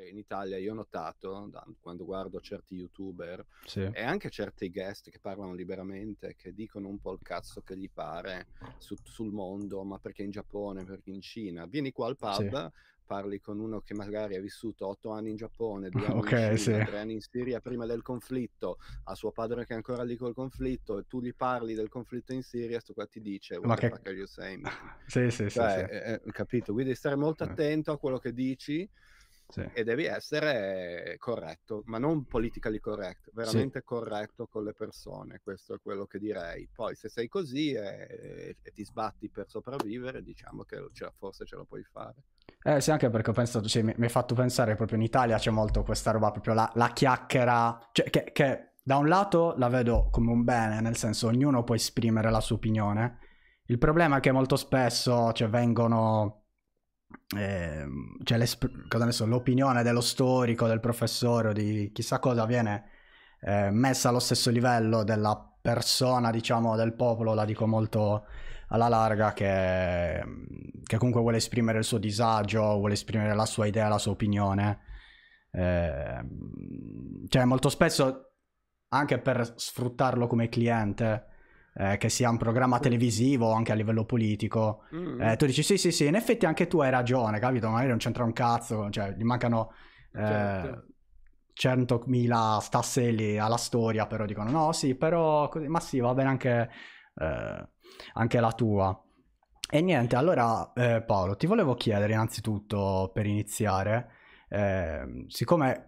cioè in Italia io ho notato, da, quando guardo certi youtuber sì. e anche certi guest che parlano liberamente, che dicono un po' il cazzo che gli pare su, sul mondo, ma perché in Giappone, perché in Cina. Vieni qua al pub, sì parli con uno che magari ha vissuto otto anni in Giappone, due anni okay, in Cina, sì. tre anni in Siria prima del conflitto, a suo padre che è ancora lì col conflitto, e tu gli parli del conflitto in Siria, sto qua ti dice ma che cacchio sei. sì, sì, cioè, sì, sì. Eh, eh, capito, quindi devi stare molto eh. attento a quello che dici sì. e devi essere corretto, ma non politically correct, veramente sì. corretto con le persone, questo è quello che direi. Poi se sei così e, e ti sbatti per sopravvivere, diciamo che ce, forse ce la puoi fare. Eh sì, anche perché ho pensato, cioè, mi, mi hai fatto pensare proprio in Italia c'è molto questa roba, proprio la, la chiacchiera, cioè, che, che da un lato la vedo come un bene, nel senso ognuno può esprimere la sua opinione. Il problema è che molto spesso cioè, vengono eh, cioè so, l'opinione dello storico, del professore o di chissà cosa viene eh, messa allo stesso livello della persona, diciamo, del popolo, la dico molto alla larga, che, che comunque vuole esprimere il suo disagio, vuole esprimere la sua idea, la sua opinione. Eh, cioè, molto spesso, anche per sfruttarlo come cliente, eh, che sia un programma televisivo anche a livello politico, mm. eh, tu dici sì sì sì, in effetti anche tu hai ragione, capito? Magari non c'entra un cazzo, cioè gli mancano... Eh, certo. 100.000 stasselli alla storia, però dicono no, sì, però, così, ma sì, va bene anche, eh, anche la tua. E niente, allora eh, Paolo, ti volevo chiedere innanzitutto per iniziare, ehm, ah, eh, siccome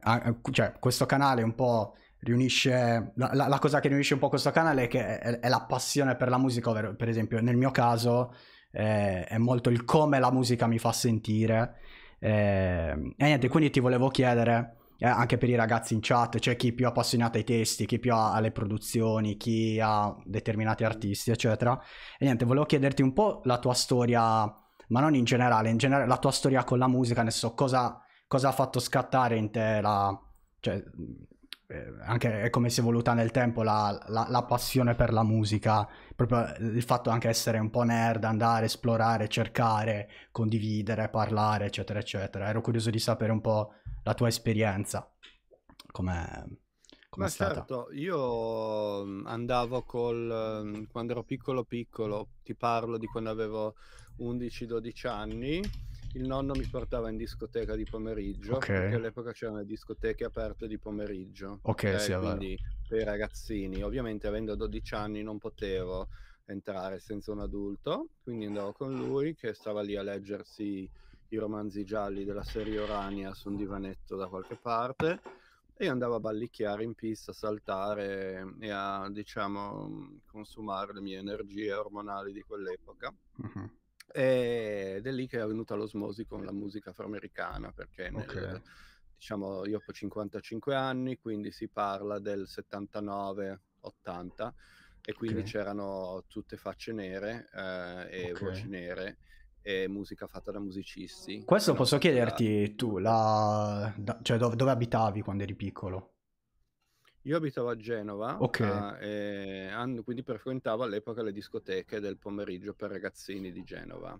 cioè, questo canale è un po' riunisce la, la, cosa che riunisce un po' questo canale è che è, è la passione per la musica, ovvero, per esempio nel mio caso eh, è molto il come la musica mi fa sentire. Eh, e niente, quindi ti volevo chiedere, eh, anche per i ragazzi in chat, c'è cioè chi è più appassionato ai testi, chi più ha alle produzioni, chi ha determinati artisti, eccetera. E niente, volevo chiederti un po' la tua storia, ma non in generale, in generale la tua storia con la musica, ne so cosa, cosa ha fatto scattare in te la... Cioè, eh, anche è come si è evoluta nel tempo la, la, la, passione per la musica, proprio il fatto anche essere un po' nerd, andare, esplorare, cercare, condividere, parlare, eccetera, eccetera. Ero curioso di sapere un po' la tua esperienza, come Com'è Ma stata? certo, io mhmm, andavo col mhmm, quando ero piccolo piccolo, ti parlo di quando avevo 11-12 anni il nonno mi portava in discoteca di pomeriggio, okay. perché all'epoca c'erano le discoteche aperte di pomeriggio. Ok, eh, sì, quindi per i ragazzini, ovviamente avendo 12 anni non potevo entrare senza un adulto, quindi andavo con lui che stava lì a leggersi i romanzi gialli della serie Orania su un divanetto da qualche parte e andavo a ballicchiare in pista, a saltare e a diciamo consumare le mie energie ormonali di quell'epoca. Mm-hmm ed è lì che è venuta l'osmosi con la musica afroamericana, perché nel, okay. diciamo, io ho 55 anni, quindi si parla del 79-80 e quindi okay. c'erano tutte facce nere eh, e okay. voci nere e musica fatta da musicisti. Questo posso chiederti da... tu, la... da... cioè, dove, dove abitavi quando eri piccolo? Io abitavo a Genova, okay. eh, and- quindi frequentavo all'epoca le discoteche del pomeriggio per ragazzini di Genova.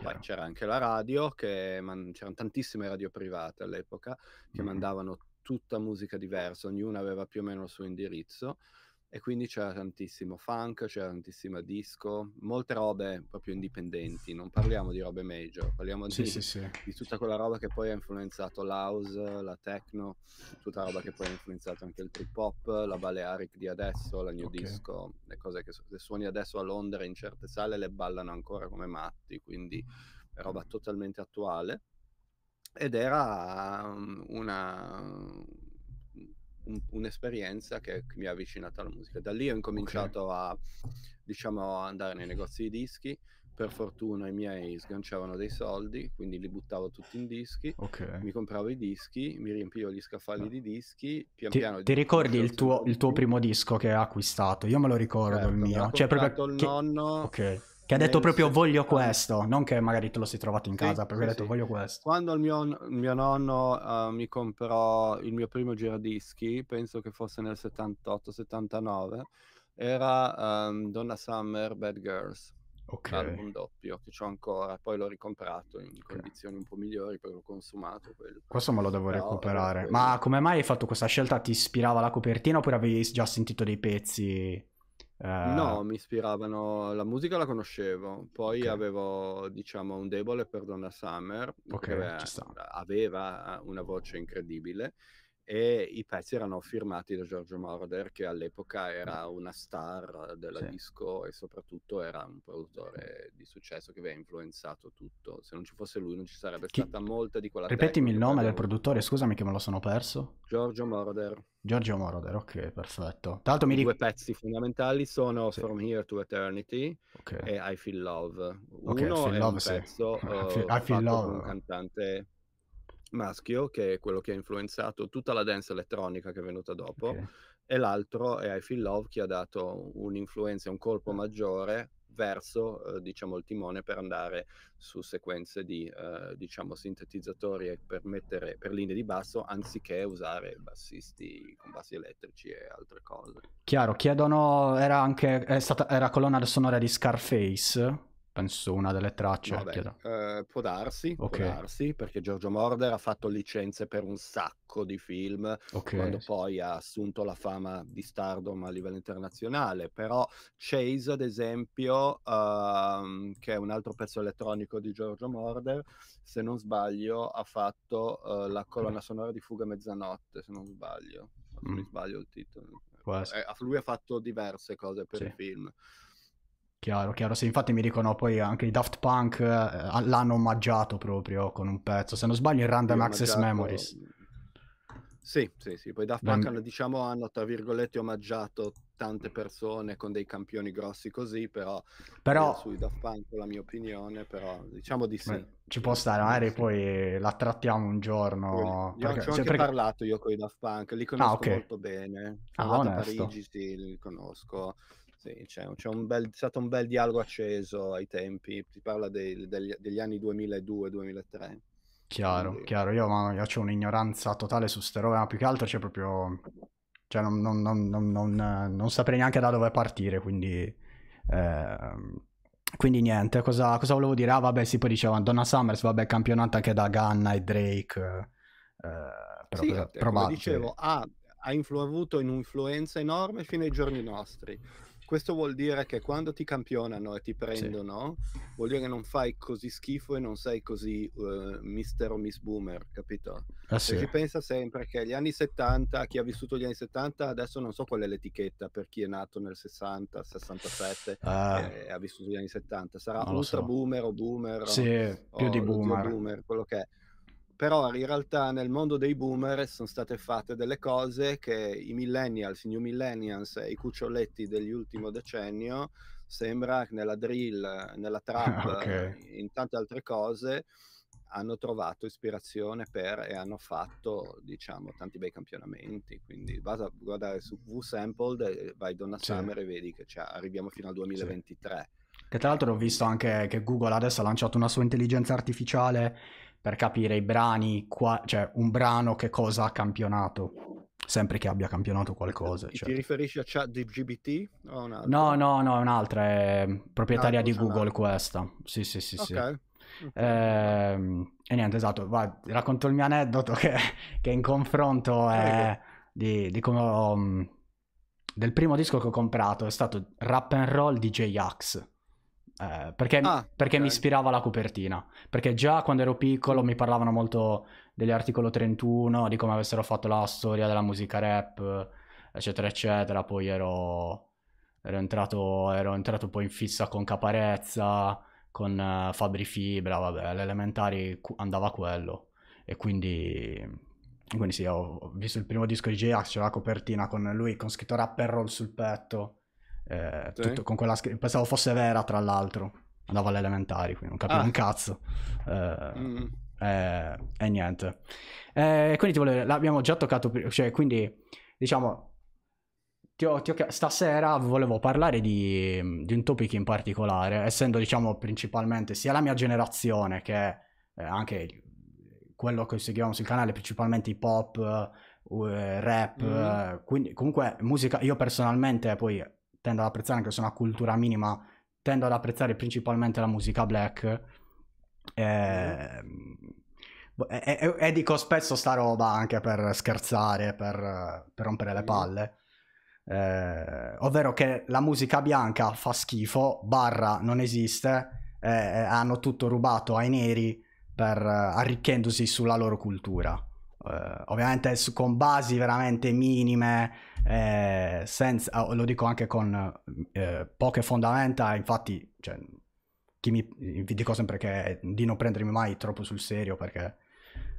Poi c'era anche la radio, che man- c'erano tantissime radio private all'epoca che mm-hmm. mandavano tutta musica diversa, ognuna aveva più o meno il suo indirizzo e quindi c'era tantissimo funk, c'era tantissima disco, molte robe proprio indipendenti, non parliamo di robe major, parliamo sì, di, sì, sì. di, tutta quella roba che poi ha influenzato l'house, la techno, tutta la roba che poi ha influenzato anche il trip hop, la Balearic di adesso, la new okay. disco, le cose che se suoni adesso a Londra in certe sale le ballano ancora come matti, quindi roba totalmente attuale ed era mm, una, un, un'esperienza che, che mi ha avvicinato alla musica. Da lì ho incominciato okay. a diciamo, andare nei negozi di dischi. Per fortuna i miei sganciavano dei soldi, quindi li buttavo tutti in dischi. Okay. Mi compravo i dischi, mi riempivo gli scaffali no. Ah. di dischi. Pian ti, piano ti ricordi il tuo, il tuo, primo disco che hai acquistato? Io me lo ricordo certo, il mio. Cioè, proprio il che... nonno. Okay che ha detto proprio voglio questo, non che magari te lo sei trovato in casa, perché sì, ha detto sì. voglio questo. Quando il mio, mio nonno uh, mi comprò il mio primo giradischi, penso che fosse nel 78-79, era um, Donna Summer Bad Girls. Ok. Album doppio che ho ancora, poi l'ho ricomprato in okay. condizioni un po' migliori poi l'ho consumato. Quello. Questo me lo devo Però, recuperare. Ma come mai hai fatto questa scelta? Ti ispirava la copertina oppure avevi già sentito dei pezzi? No, ehm mi ispiravano, la musica la conoscevo, poi okay. avevo diciamo un debole per Donna Summer, okay, che aveva una voce incredibile e i pezzi erano firmati da Giorgio Morder che all'epoca era una star della sì. disco e soprattutto era un produttore di successo che aveva influenzato tutto. Se non ci fosse lui non ci sarebbe Chi... stata molta di quella Ripetimi il nome del produttore, scusami che me lo sono perso. Giorgio Morder Giorgio Moroder, ok, perfetto. Tra l'altro mi I Due pezzi fondamentali sono sì. From Here to Eternity okay. e I Feel Love. Uno okay, Uno I Feel Love, sì. pezzo, uh, I Feel Love. un cantante maschio, che è quello che ha influenzato tutta la dance elettronica che è venuta dopo, okay. e l'altro è I Feel Love che ha dato un'influenza, un colpo ah. maggiore verso eh, diciamo, il timone per andare su sequenze di eh, diciamo, sintetizzatori e per, mettere, per linee di basso anziché usare bassisti con bassi elettrici e altre cose. Chiaro, chiedono, era anche, stata, era colonna sonora di Scarface penso una delle tracce. Vabbè, eh, può, darsi, okay. può darsi, perché Giorgio Morder ha fatto licenze per un sacco di film, okay. quando poi ha assunto la fama di stardom a livello internazionale, però Chase, ad esempio, uh, che è un altro pezzo elettronico di Giorgio Morder, se non sbaglio, ha fatto uh, la colonna sonora di Fuga Mezzanotte, se non sbaglio, se mm. sbaglio il titolo. Eh, lui ha fatto diverse cose per sì. il film. Chiaro, chiaro, sì, infatti mi dicono poi anche i Daft Punk eh, l'hanno omaggiato proprio con un pezzo, se non sbaglio in Random sì, Access omaggiato... Memories. Sì, sì, sì, poi Daft Punk hanno, diciamo, hanno, tra virgolette, omaggiato tante persone con dei campioni grossi così, però, però... Eh, sui Daft Punk la mia opinione, però diciamo di sì. Beh, ci può stare, magari sì. poi la trattiamo un giorno. Io perché... ci ho cioè, perché... parlato io con i Daft Punk, li ah, conosco ah, okay. molto bene. ah, a Parigi, sì, li conosco. Sì, c'è, c'è un bel, stato un bel dialogo acceso ai tempi, si parla dei, degli, degli anni 2002-2003. Chiaro, Quindi... chiaro, io, io ho un'ignoranza totale su ste robe, ma più che altro c'è proprio... Cioè non, non, non, non saprei neanche da dove partire, quindi... Eh, quindi niente, cosa, cosa, volevo dire? Ah vabbè, sì, poi diceva Donna Summers, vabbè, campionata anche da Ganna e Drake. Eh, però sì, cosa, eh, come dicevo, ha, ha influ- avuto un'influenza enorme fino ai giorni nostri. Questo vuol dire che quando ti campionano e ti prendono, sì. vuol dire che non fai così schifo e non sei così uh, mister o miss boomer, capito? Ah, cioè, sì. Si pensa sempre che gli anni 70, chi ha vissuto gli anni 70, adesso non so qual è l'etichetta per chi è nato nel 60, 67 ah. e eh, ha vissuto gli anni 70, sarà ultra so. boomer o boomer. Sì, o, più di boomer. boomer, quello che è però in realtà nel mondo dei boomer sono state fatte delle cose che i millennials, i new millennials e i cuccioletti dell'ultimo decennio sembra nella drill, nella ah, trap, okay. in tante altre cose hanno trovato ispirazione per e hanno fatto diciamo tanti bei campionamenti quindi basta guardare su V-Sampled vai Donna sì. Summer e vedi che arriviamo fino al 2023 sì. che tra l'altro ho visto anche che Google adesso ha lanciato una sua intelligenza artificiale per capire i brani, qua, cioè un brano che cosa ha campionato, sempre che abbia campionato qualcosa. Certo. Ti riferisci a chat di GBT? No, no, no, è un'altra, è proprietaria altro, di Google questa. Sì, sì, sì. sì. Okay. Eh, e niente, esatto, va, racconto il mio aneddoto che, che in confronto è di, di come ho, mm, del primo disco che ho comprato, è stato Rap and Roll di J-Ax eh, perché, ah, perché okay. mi ispirava la copertina. Perché già quando ero piccolo mi parlavano molto dell'articolo 31, di come avessero fatto la storia della musica rap, eccetera, eccetera. Poi ero, ero, entrato, ero entrato poi in fissa con Caparezza, con uh, Fabri Fibra, vabbè, alle elementari andava quello. E quindi quindi sì, ho visto il primo disco di J-Ax, c'era la copertina con lui con scritto Rapper Roll sul petto. Eh, sì. tutto, con quella scritta. Pensavo fosse vera, tra l'altro. Andavo alle elementari, quindi non capivo ah. un cazzo. Eh, mm. eh, e niente. Eh, quindi ti volevo... dire, L'abbiamo già toccato... Cioè, quindi, diciamo... Ti ho, ti ho, stasera volevo parlare di, di, un topic in particolare, essendo, diciamo, principalmente sia la mia generazione che eh, anche quello che seguiamo sul canale, principalmente hip hop, eh, rap, mm. quindi comunque musica. Io personalmente poi tendo ad apprezzare, anche se è una cultura minima, tendo ad apprezzare principalmente la musica black. Eh, e, e, dico spesso sta roba anche per scherzare, per, per rompere le palle. Eh, ovvero che la musica bianca fa schifo, barra non esiste, eh, hanno tutto rubato ai neri per, arricchendosi sulla loro cultura. Eh, ovviamente con basi veramente minime, eh, senza, ah, lo dico anche con eh, poche fondamenta, infatti cioè, mi, vi dico sempre che di non prendermi mai troppo sul serio perché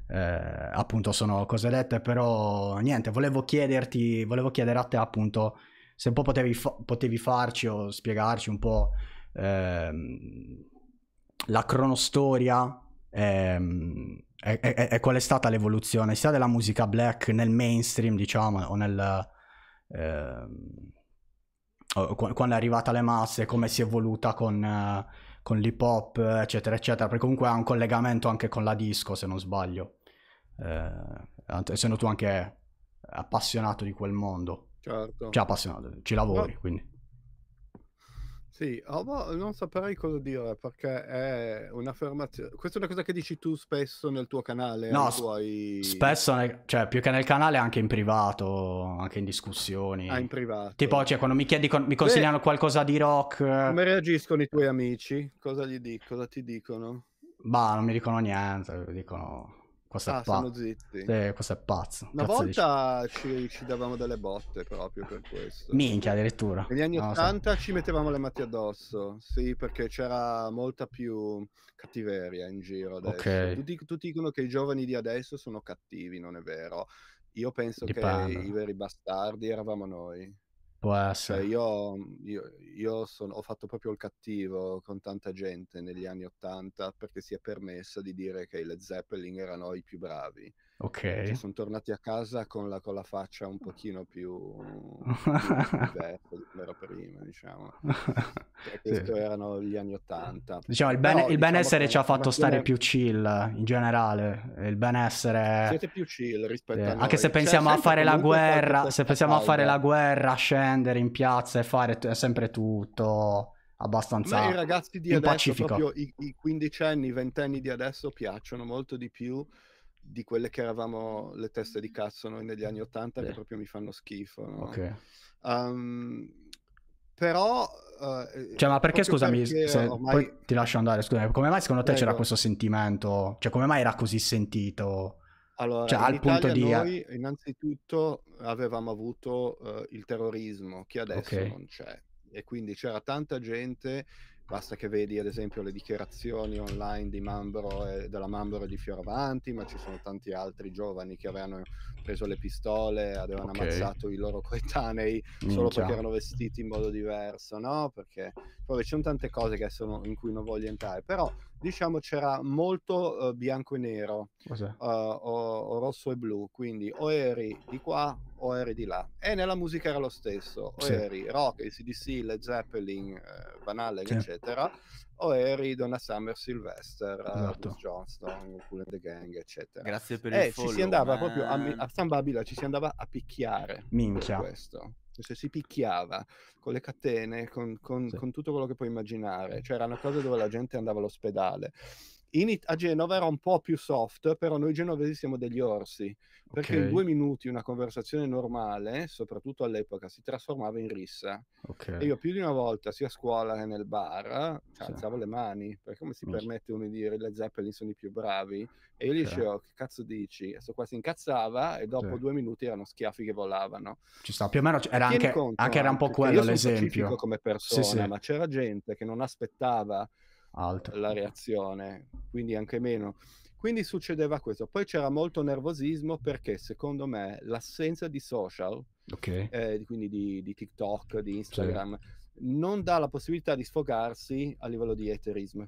eh, appunto sono cose dette, però niente, volevo chiederti, volevo chiedere a te appunto se un po' potevi, fa- potevi farci o spiegarci un po' ehm, la cronostoria ehm, e, e, e, qual è stata l'evoluzione sia della musica black nel mainstream diciamo o nel, eh, quando è arrivata alle masse, come si è evoluta con, eh, con l'hip hop, eccetera, eccetera, perché comunque ha un collegamento anche con la disco, se non sbaglio, eh, essendo tu anche appassionato di quel mondo. Certo. Cioè appassionato, ci lavori, no. quindi. Sì, oh, boh, non saprei cosa dire perché è un'affermazione. Questa è una cosa che dici tu spesso nel tuo canale. No, tuoi... spesso, nel... cioè più che nel canale, anche in privato, anche in discussioni. Ah, in privato. Tipo, cioè, quando mi chiedi, con... mi consigliano Beh, qualcosa di rock. Eh. Come reagiscono i tuoi amici? Cosa gli dico? Cosa ti dicono? Bah, non mi dicono niente, dicono questo ah, è pazzo. Eh, questo è pazzo. Una volta ci, ci, davamo delle botte proprio per questo. Minchia, addirittura. Negli anni no, 80 so. ci mettevamo le matti addosso. Sì, perché c'era molta più cattiveria in giro adesso. Okay. Tutti, tutti dicono che i giovani di adesso sono cattivi, non è vero. Io penso Dipende. che i veri bastardi eravamo noi. Può cioè, essere. Cioè io, io, io sono, ho fatto proprio il cattivo con tanta gente negli anni Ottanta perché si è permessa di dire che i Led Zeppelin erano i più bravi. Ok. Cioè, sono tornati a casa con la, con la, faccia un pochino più, diversa di come prima, diciamo. Cioè, sì. erano gli anni Ottanta. Diciamo, il, ben, Però, il diciamo benessere ci ha fatto stare più chill, in generale. Il benessere... Siete più chill rispetto sì. a noi. Anche se cioè, pensiamo cioè, a fare la guerra, se pensiamo calda. a fare la guerra, scendere in piazza e fare t- sempre tutto abbastanza Ma i ragazzi di adesso, pacifico. proprio i, i quindicenni, ventenni di adesso piacciono molto di più di quelle che eravamo le teste di cazzo noi negli anni Ottanta che proprio mi fanno schifo. No? Ok. Um, però... Uh, cioè, ma perché, scusami, perché se, ormai... poi ti lascio andare, scusami, come mai secondo te Prego. c'era questo sentimento? Cioè, come mai era così sentito? Allora, cioè, al punto di... noi innanzitutto avevamo avuto uh, il terrorismo, che adesso okay. non c'è. E quindi c'era tanta gente Basta che vedi ad esempio le dichiarazioni online di Mambro e, della Mambro e di Fioravanti, ma ci sono tanti altri giovani che avevano preso le pistole, avevano okay. ammazzato i loro coetanei Minchia. solo perché erano vestiti in modo diverso, no? Perché poi ci sono tante cose sono, in cui non voglio entrare, però diciamo c'era molto uh, bianco e nero uh, o, o, rosso e blu, quindi o eri di qua o eri di là. E nella musica era lo stesso, o sì. eri rock, il CDC, Led Zeppelin, eh, Van Halen, sì. eccetera o eri Donna Summer Sylvester, eh, esatto. Bruce Johnston, Cool and Gang, eccetera. Grazie per eh, il follow. ci si andava eh... proprio a, a San Babila, ci si andava a picchiare. Minchia. Questo. Cioè, si picchiava con le catene, con, con, sì. con tutto quello che puoi immaginare. Eh. Cioè era una cosa dove la gente andava all'ospedale. It- a Genova era un po' più soft, però noi genovesi siamo degli orsi, perché okay. in due minuti una conversazione normale, soprattutto all'epoca, si trasformava in rissa. Okay. E io più di una volta, sia a scuola che nel bar, cioè, sì. alzavo le mani, perché come si Mi... permette uno di dire le Zeppelin sono i più bravi? E io gli okay. dicevo, che cazzo dici? E qua si incazzava e dopo due minuti erano schiaffi che volavano. Ci sta, più o meno era anche, conto, anche, era un po' quello l'esempio. Io sono come persona, sì, sì. ma c'era gente che non aspettava Altro. la reazione, quindi anche meno. Quindi succedeva questo. Poi c'era molto nervosismo perché secondo me l'assenza di social, okay. eh, quindi di, di, TikTok, di Instagram, sì. non dà la possibilità di sfogarsi a livello di eterismo.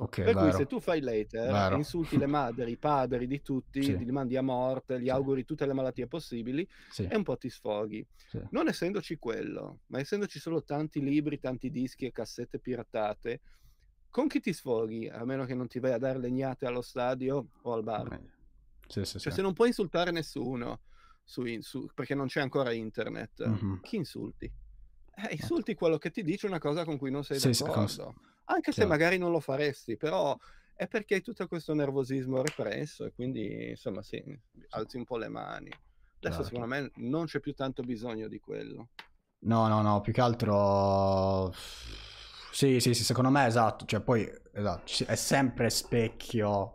Okay, per vero. cui se tu fai later, vero. insulti le madri, i padri di tutti, sì. li mandi a morte, gli sì. auguri tutte le malattie possibili sì. e un po' ti sfoghi. Non essendoci quello, ma essendoci solo tanti libri, tanti dischi e cassette piratate, con chi ti sfoghi, a meno che non ti vai a dare legnate allo stadio o al bar. Sì, sì, cioè, sì. se non puoi insultare nessuno su, su, perché non c'è ancora internet, mm-hmm. chi insulti? Eh, ecco. insulti quello che ti dice una cosa con cui non sei sì, d'accordo. Sì, Anche Chiaro. se magari non lo faresti, però è perché hai tutto questo nervosismo represso e quindi insomma sì, alzi un po' le mani. Adesso Chiaro. Esatto. secondo me non c'è più tanto bisogno di quello. No, no, no, più che altro sì, sì, sì, secondo me esatto. Cioè, poi esatto, è sempre specchio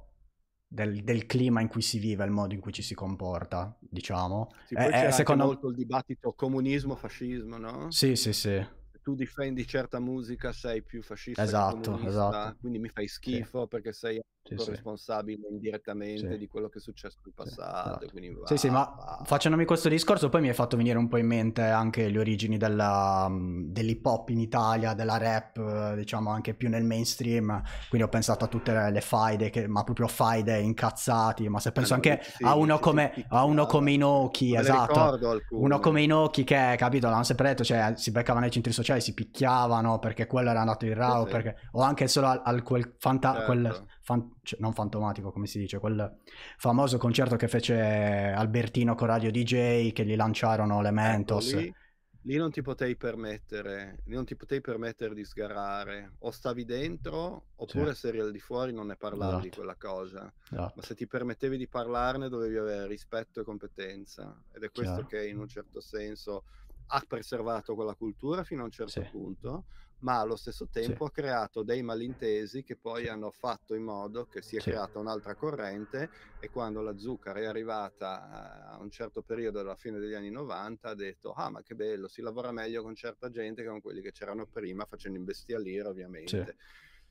del, del, clima in cui si vive, il modo in cui ci si comporta, diciamo. Sì, eh, eh, è, è secondo... molto il dibattito comunismo-fascismo, no? Sì, sì, sì. Tu difendi certa musica, sei più fascista. Esatto, esatto. Quindi mi fai schifo sì. perché sei sì, corresponsabile indirettamente sì. di quello che è successo in passato. Esatto. Sì, va, sì, sì, ma facendomi questo discorso, poi mi è fatto venire un po' in mente anche le origini della, mm, dell'hip hop in Italia, della rap, diciamo anche più nel mainstream. Quindi ho pensato a tutte le, le faide, che, ma proprio faide incazzati. Ma se penso anche a uno, come, a, uno come, Inoki, esatto, uno come Inoki che, capito, l'hanno sempre detto, cioè si beccavano nei centri sociali, si picchiavano perché quello era andato in RAW, perché... o anche solo al, al quel, fanta- certo. quel fan- cioè, non fantomatico come si dice, quel famoso concerto che fece Albertino con Radio DJ che gli lanciarono le ecco, Mentos. Ecco, lì, lì, non ti potevi permettere, lì non ti potevi permettere di sgarare, o stavi dentro oppure sì. se eri al di fuori non ne parlavi esatto. di quella cosa, esatto. ma se ti permettevi di parlarne dovevi avere rispetto e competenza ed è questo Chiaro. che in un certo senso ha preservato quella cultura fino a un certo sì. punto ma allo stesso tempo sì. ha creato dei malintesi che poi hanno fatto in modo che si è sì. creata un'altra corrente e quando la Zuccar è arrivata eh, a un certo periodo alla fine degli anni 90 ha detto ah ma che bello si lavora meglio con certa gente che con quelli che c'erano prima facendo imbestialire ovviamente. Sì.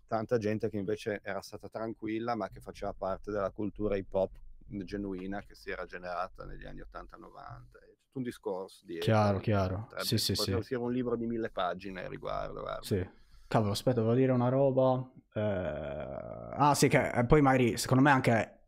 Tanta gente che invece era stata tranquilla ma che faceva parte della cultura hip hop genuina che si era generata negli anni 80-90. È tutto un discorso dietro. Chiaro, chiaro. Sì, sì, sì. Potrebbe un libro di mille pagine al riguardo. Guarda. Sì. Cavolo, aspetta, devo dire una roba. Eh... Ah, sì, che eh, poi magari, secondo me anche...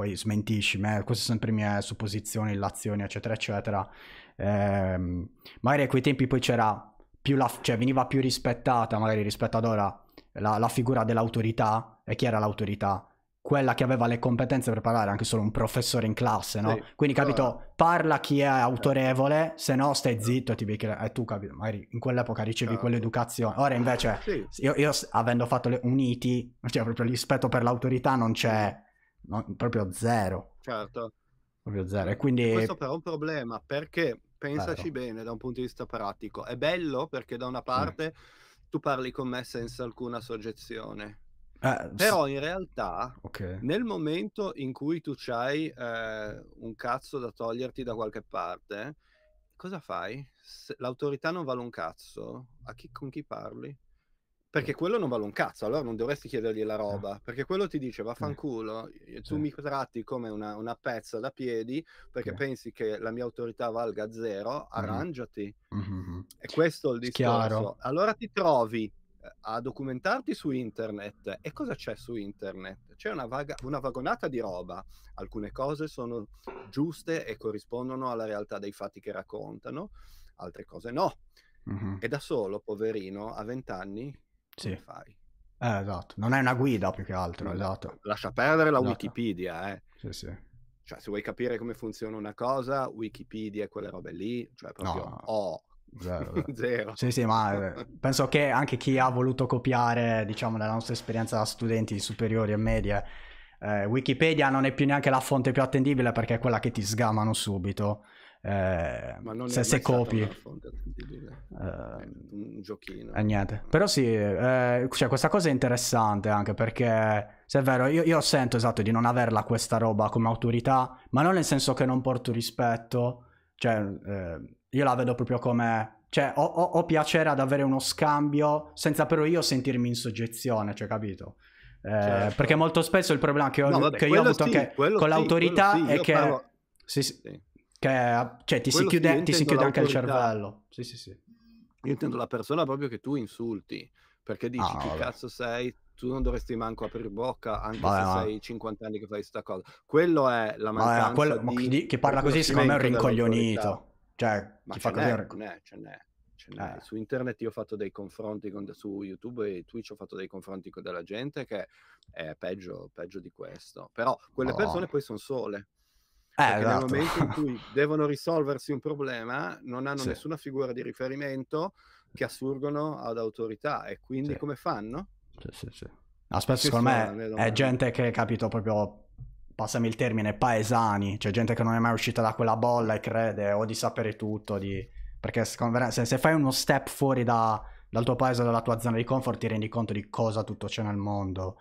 Poi smentisci me, queste sono sempre mie supposizioni, illazioni, eccetera, eccetera. Eh, magari a quei tempi poi c'era più la... cioè veniva più rispettata, magari rispetto ad ora, la, la figura dell'autorità. E chi era l'autorità? quella che aveva le competenze per parlare, anche solo un professore in classe, no? Sì. Quindi, capito, allora. Eh. parla chi è autorevole, se no stai zitto e ti becchi... E eh, tu, capito, magari in quell'epoca ricevi certo. quell'educazione. Ora invece, sì. io, io, avendo fatto le uniti, cioè proprio il rispetto per l'autorità non c'è, no, proprio zero. Certo. Proprio zero. E quindi... Questo però è un problema, perché pensaci Bello. bene da un punto di vista pratico. È bello perché da una parte... Mm. Tu parli con me senza alcuna soggezione, eh, Però in realtà, okay. nel momento in cui tu hai eh, un cazzo da toglierti da qualche parte, cosa fai? Se l'autorità non vale un cazzo, a chi, con chi parli? Perché quello non vale un cazzo, allora non dovresti chiedergli la eh. roba, eh. perché quello ti dice eh. vaffanculo, eh. tu eh. mi tratti come una, una, pezza da piedi perché pensi che la mia autorità valga zero, mm-hmm. arrangiati. Mm-hmm. E questo è il discorso. Chiaro. Allora ti trovi a documentarti su internet. E cosa c'è su internet? C'è una, vaga, una vagonata di roba. Alcune cose sono giuste e corrispondono alla realtà dei fatti che raccontano, altre cose no. Mm-hmm. E da solo, poverino, a vent'anni, sì. fai? Eh, esatto, non è una guida più che altro, esatto. Lascia perdere la esatto. Wikipedia, eh. Sì, sì. Cioè, se vuoi capire come funziona una cosa, Wikipedia e quelle robe lì, cioè proprio no. oh, Zero, zero. Sì, sì, ma eh, penso che anche chi ha voluto copiare, diciamo, dalla nostra esperienza da studenti superiori e medie, eh, Wikipedia non è più neanche la fonte più attendibile perché è quella che ti sgamano subito. Eh, se, se copi eh, eh un giochino eh, niente però sì eh, cioè, questa cosa è interessante anche perché se è vero io, io, sento esatto di non averla questa roba come autorità ma non nel senso che non porto rispetto cioè io la vedo proprio come... Cioè, ho, ho, ho piacere ad avere uno scambio senza però io sentirmi in soggezione, cioè, capito? Eh, certo. Perché molto spesso il problema che, ho, no, vabbè, che io ho avuto sì, anche con sì, l'autorità sì, è che... Parlo... Sì, sì. Che, cioè, ti si chiude, ti si chiude anche il cervello. Sì, sì, sì. Io intendo la persona proprio che tu insulti, perché dici ah, chi cazzo sei, tu non dovresti manco aprire bocca anche vabbè, se vabbè. sei 50 anni che fai questa cosa. Quello è la mancanza vabbè, quello, di... Chi parla così secondo me è un rincoglionito. Cioè, ma ce n'è, ne... ce n'è, ce n'è. Eh. Su internet io ho fatto dei confronti con, su YouTube e Twitch ho fatto dei confronti con della gente che è peggio, peggio di questo. Però quelle oh. persone poi sono sole. Eh, esatto. nel momento in cui devono risolversi un problema non hanno sì. nessuna figura di riferimento che assurgono ad autorità e quindi sì. come fanno? Sì, sì, sì. Aspetta, secondo me è gente che capito proprio passami il termine, paesani, cioè gente che non è mai uscita da quella bolla e crede o di sapere tutto, di... perché se, se, fai uno step fuori da, dal tuo paese, dalla tua zona di comfort, ti rendi conto di cosa tutto c'è nel mondo.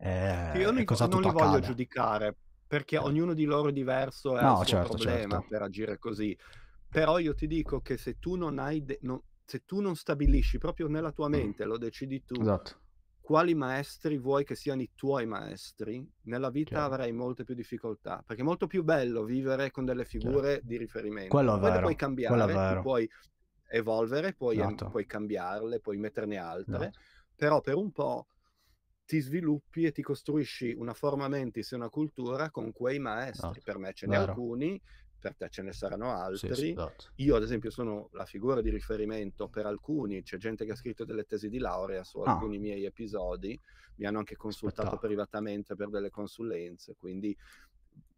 Eh, sì, io non, cosa non li accade. voglio giudicare, perché eh. ognuno di loro è diverso e no, ha il certo, certo, problema certo. per agire così. Però io ti dico che se tu non hai... De- non, se tu non stabilisci proprio nella tua mm. mente, mm. lo decidi tu, esatto quali maestri vuoi che siano i tuoi maestri, nella vita Chiaro. avrai molte più difficoltà, perché è molto più bello vivere con delle figure Chiaro. di riferimento. Quello Poi vero. le puoi cambiare, puoi evolvere, puoi, em- esatto. puoi, cambiarle, puoi metterne altre, Noto. Esatto. però per un po' ti sviluppi e ti costruisci una forma mentis e una cultura con quei maestri. Noto. Esatto. Per me ce ne sono alcuni per te ce ne saranno altri. Sì, esatto. Io, ad esempio, sono la figura di riferimento per alcuni, c'è gente che ha scritto delle tesi di laurea su ah. alcuni miei episodi, mi hanno anche consultato Spettacolo. privatamente per delle consulenze, quindi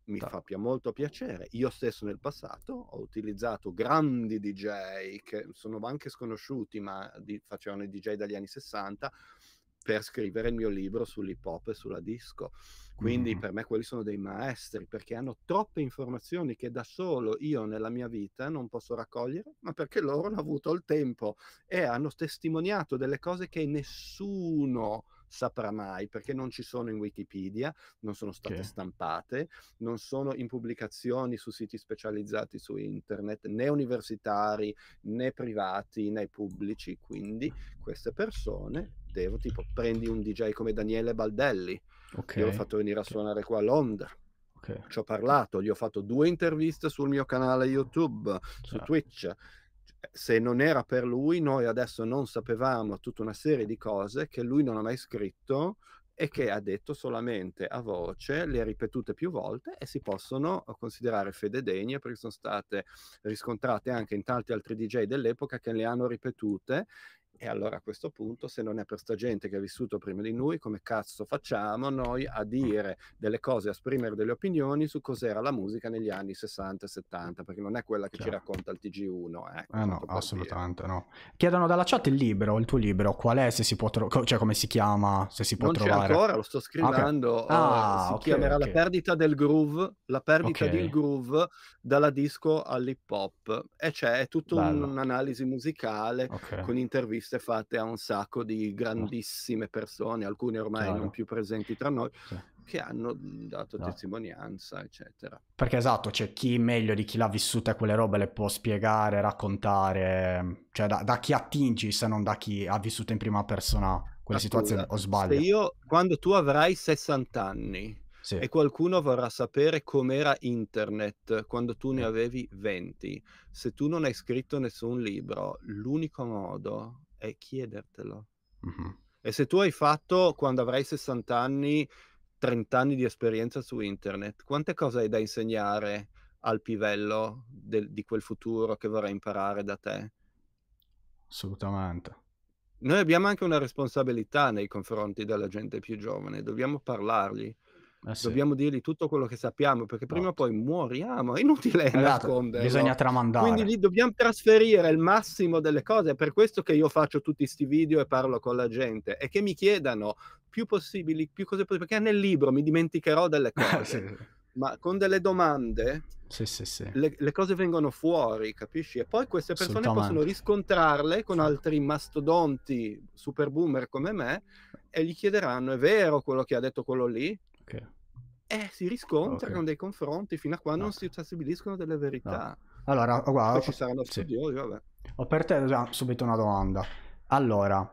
mi Spettacolo. fa molto piacere. Io stesso nel passato ho utilizzato grandi DJ che sono anche sconosciuti, ma di- facevano i DJ dagli anni 60 per scrivere il mio libro sull'hip hop e sulla disco. Quindi mm. per me quelli sono dei maestri perché hanno troppe informazioni che da solo io nella mia vita non posso raccogliere, ma perché loro hanno avuto il tempo e hanno testimoniato delle cose che nessuno saprà mai perché non ci sono in Wikipedia, non sono state okay. stampate, non sono in pubblicazioni su siti specializzati su internet, né universitari né privati né pubblici. Quindi queste persone devo, tipo prendi un DJ come Daniele Baldelli, okay. io l'ho fatto venire a suonare qua a Londra, okay. ci ho parlato, gli ho fatto due interviste sul mio canale YouTube, su ah. Twitch, se non era per lui noi adesso non sapevamo tutta una serie di cose che lui non ha mai scritto e che ha detto solamente a voce, le ha ripetute più volte e si possono considerare fede degne perché sono state riscontrate anche in tanti altri DJ dell'epoca che le hanno ripetute e allora a questo punto, se non è per sta gente che ha vissuto prima di noi, come cazzo facciamo noi a dire delle cose, a esprimere delle opinioni su cos'era la musica negli anni 60 e 70? Perché non è quella che Chiaro. ci racconta il TG1. Eh, ah, no, assolutamente dire. no. Chiedono dalla chat il libro, il tuo libro, qual è, se si può trovare, cioè come si chiama, se si può non trovare. Non c'è ancora, lo sto scrivendo. Ah, okay. Eh, ah, uh, si okay, chiamerà okay. La perdita del groove, la perdita del groove dalla disco all'hip hop. E c'è tutto un'analisi musicale con interviste interviste fatte a un sacco di grandissime persone, alcune ormai Chiaro. non più presenti tra noi, sì. che hanno dato no. Esatto. testimonianza, eccetera. Perché esatto, c'è cioè, chi meglio di chi l'ha vissuta quelle robe le può spiegare, raccontare, cioè da, da chi attingi se non da chi ha vissuto in prima persona quella situazione, o sbaglio? Se io, quando tu avrai 60 anni, sì. e qualcuno vorrà sapere com'era internet quando tu ne avevi 20. Se tu non hai scritto nessun libro, l'unico modo è chiedertelo. Mm-hmm. E se tu hai fatto, quando avrai 60 anni, 30 anni di esperienza su internet, quante cose hai da insegnare al pivello del, di quel futuro che vorrai imparare da te? Assolutamente. Noi abbiamo anche una responsabilità nei confronti della gente più giovane, dobbiamo parlargli. Eh sì. Dobbiamo dirgli tutto quello che sappiamo perché prima o esatto. poi muoriamo, è inutile esatto. nascondere. Bisogna tramandare. Quindi dobbiamo trasferire il massimo delle cose, è per questo che io faccio tutti questi video e parlo con la gente e che mi chiedano più possibili, più cose possibili, perché nel libro mi dimenticherò delle cose. sì. Ma con delle domande sì, le, le, cose vengono fuori, capisci? E poi queste persone possono riscontrarle con certo. altri mastodonti super boomer come me e gli chiederanno: è vero quello che ha detto quello lì? eh, si riscontrano okay. dei confronti fino a quando no. non si stabiliscono delle verità. No. Allora, guarda, oh, Poi ci saranno sì. studiosi, vabbè. Ho per te già, subito una domanda. Allora,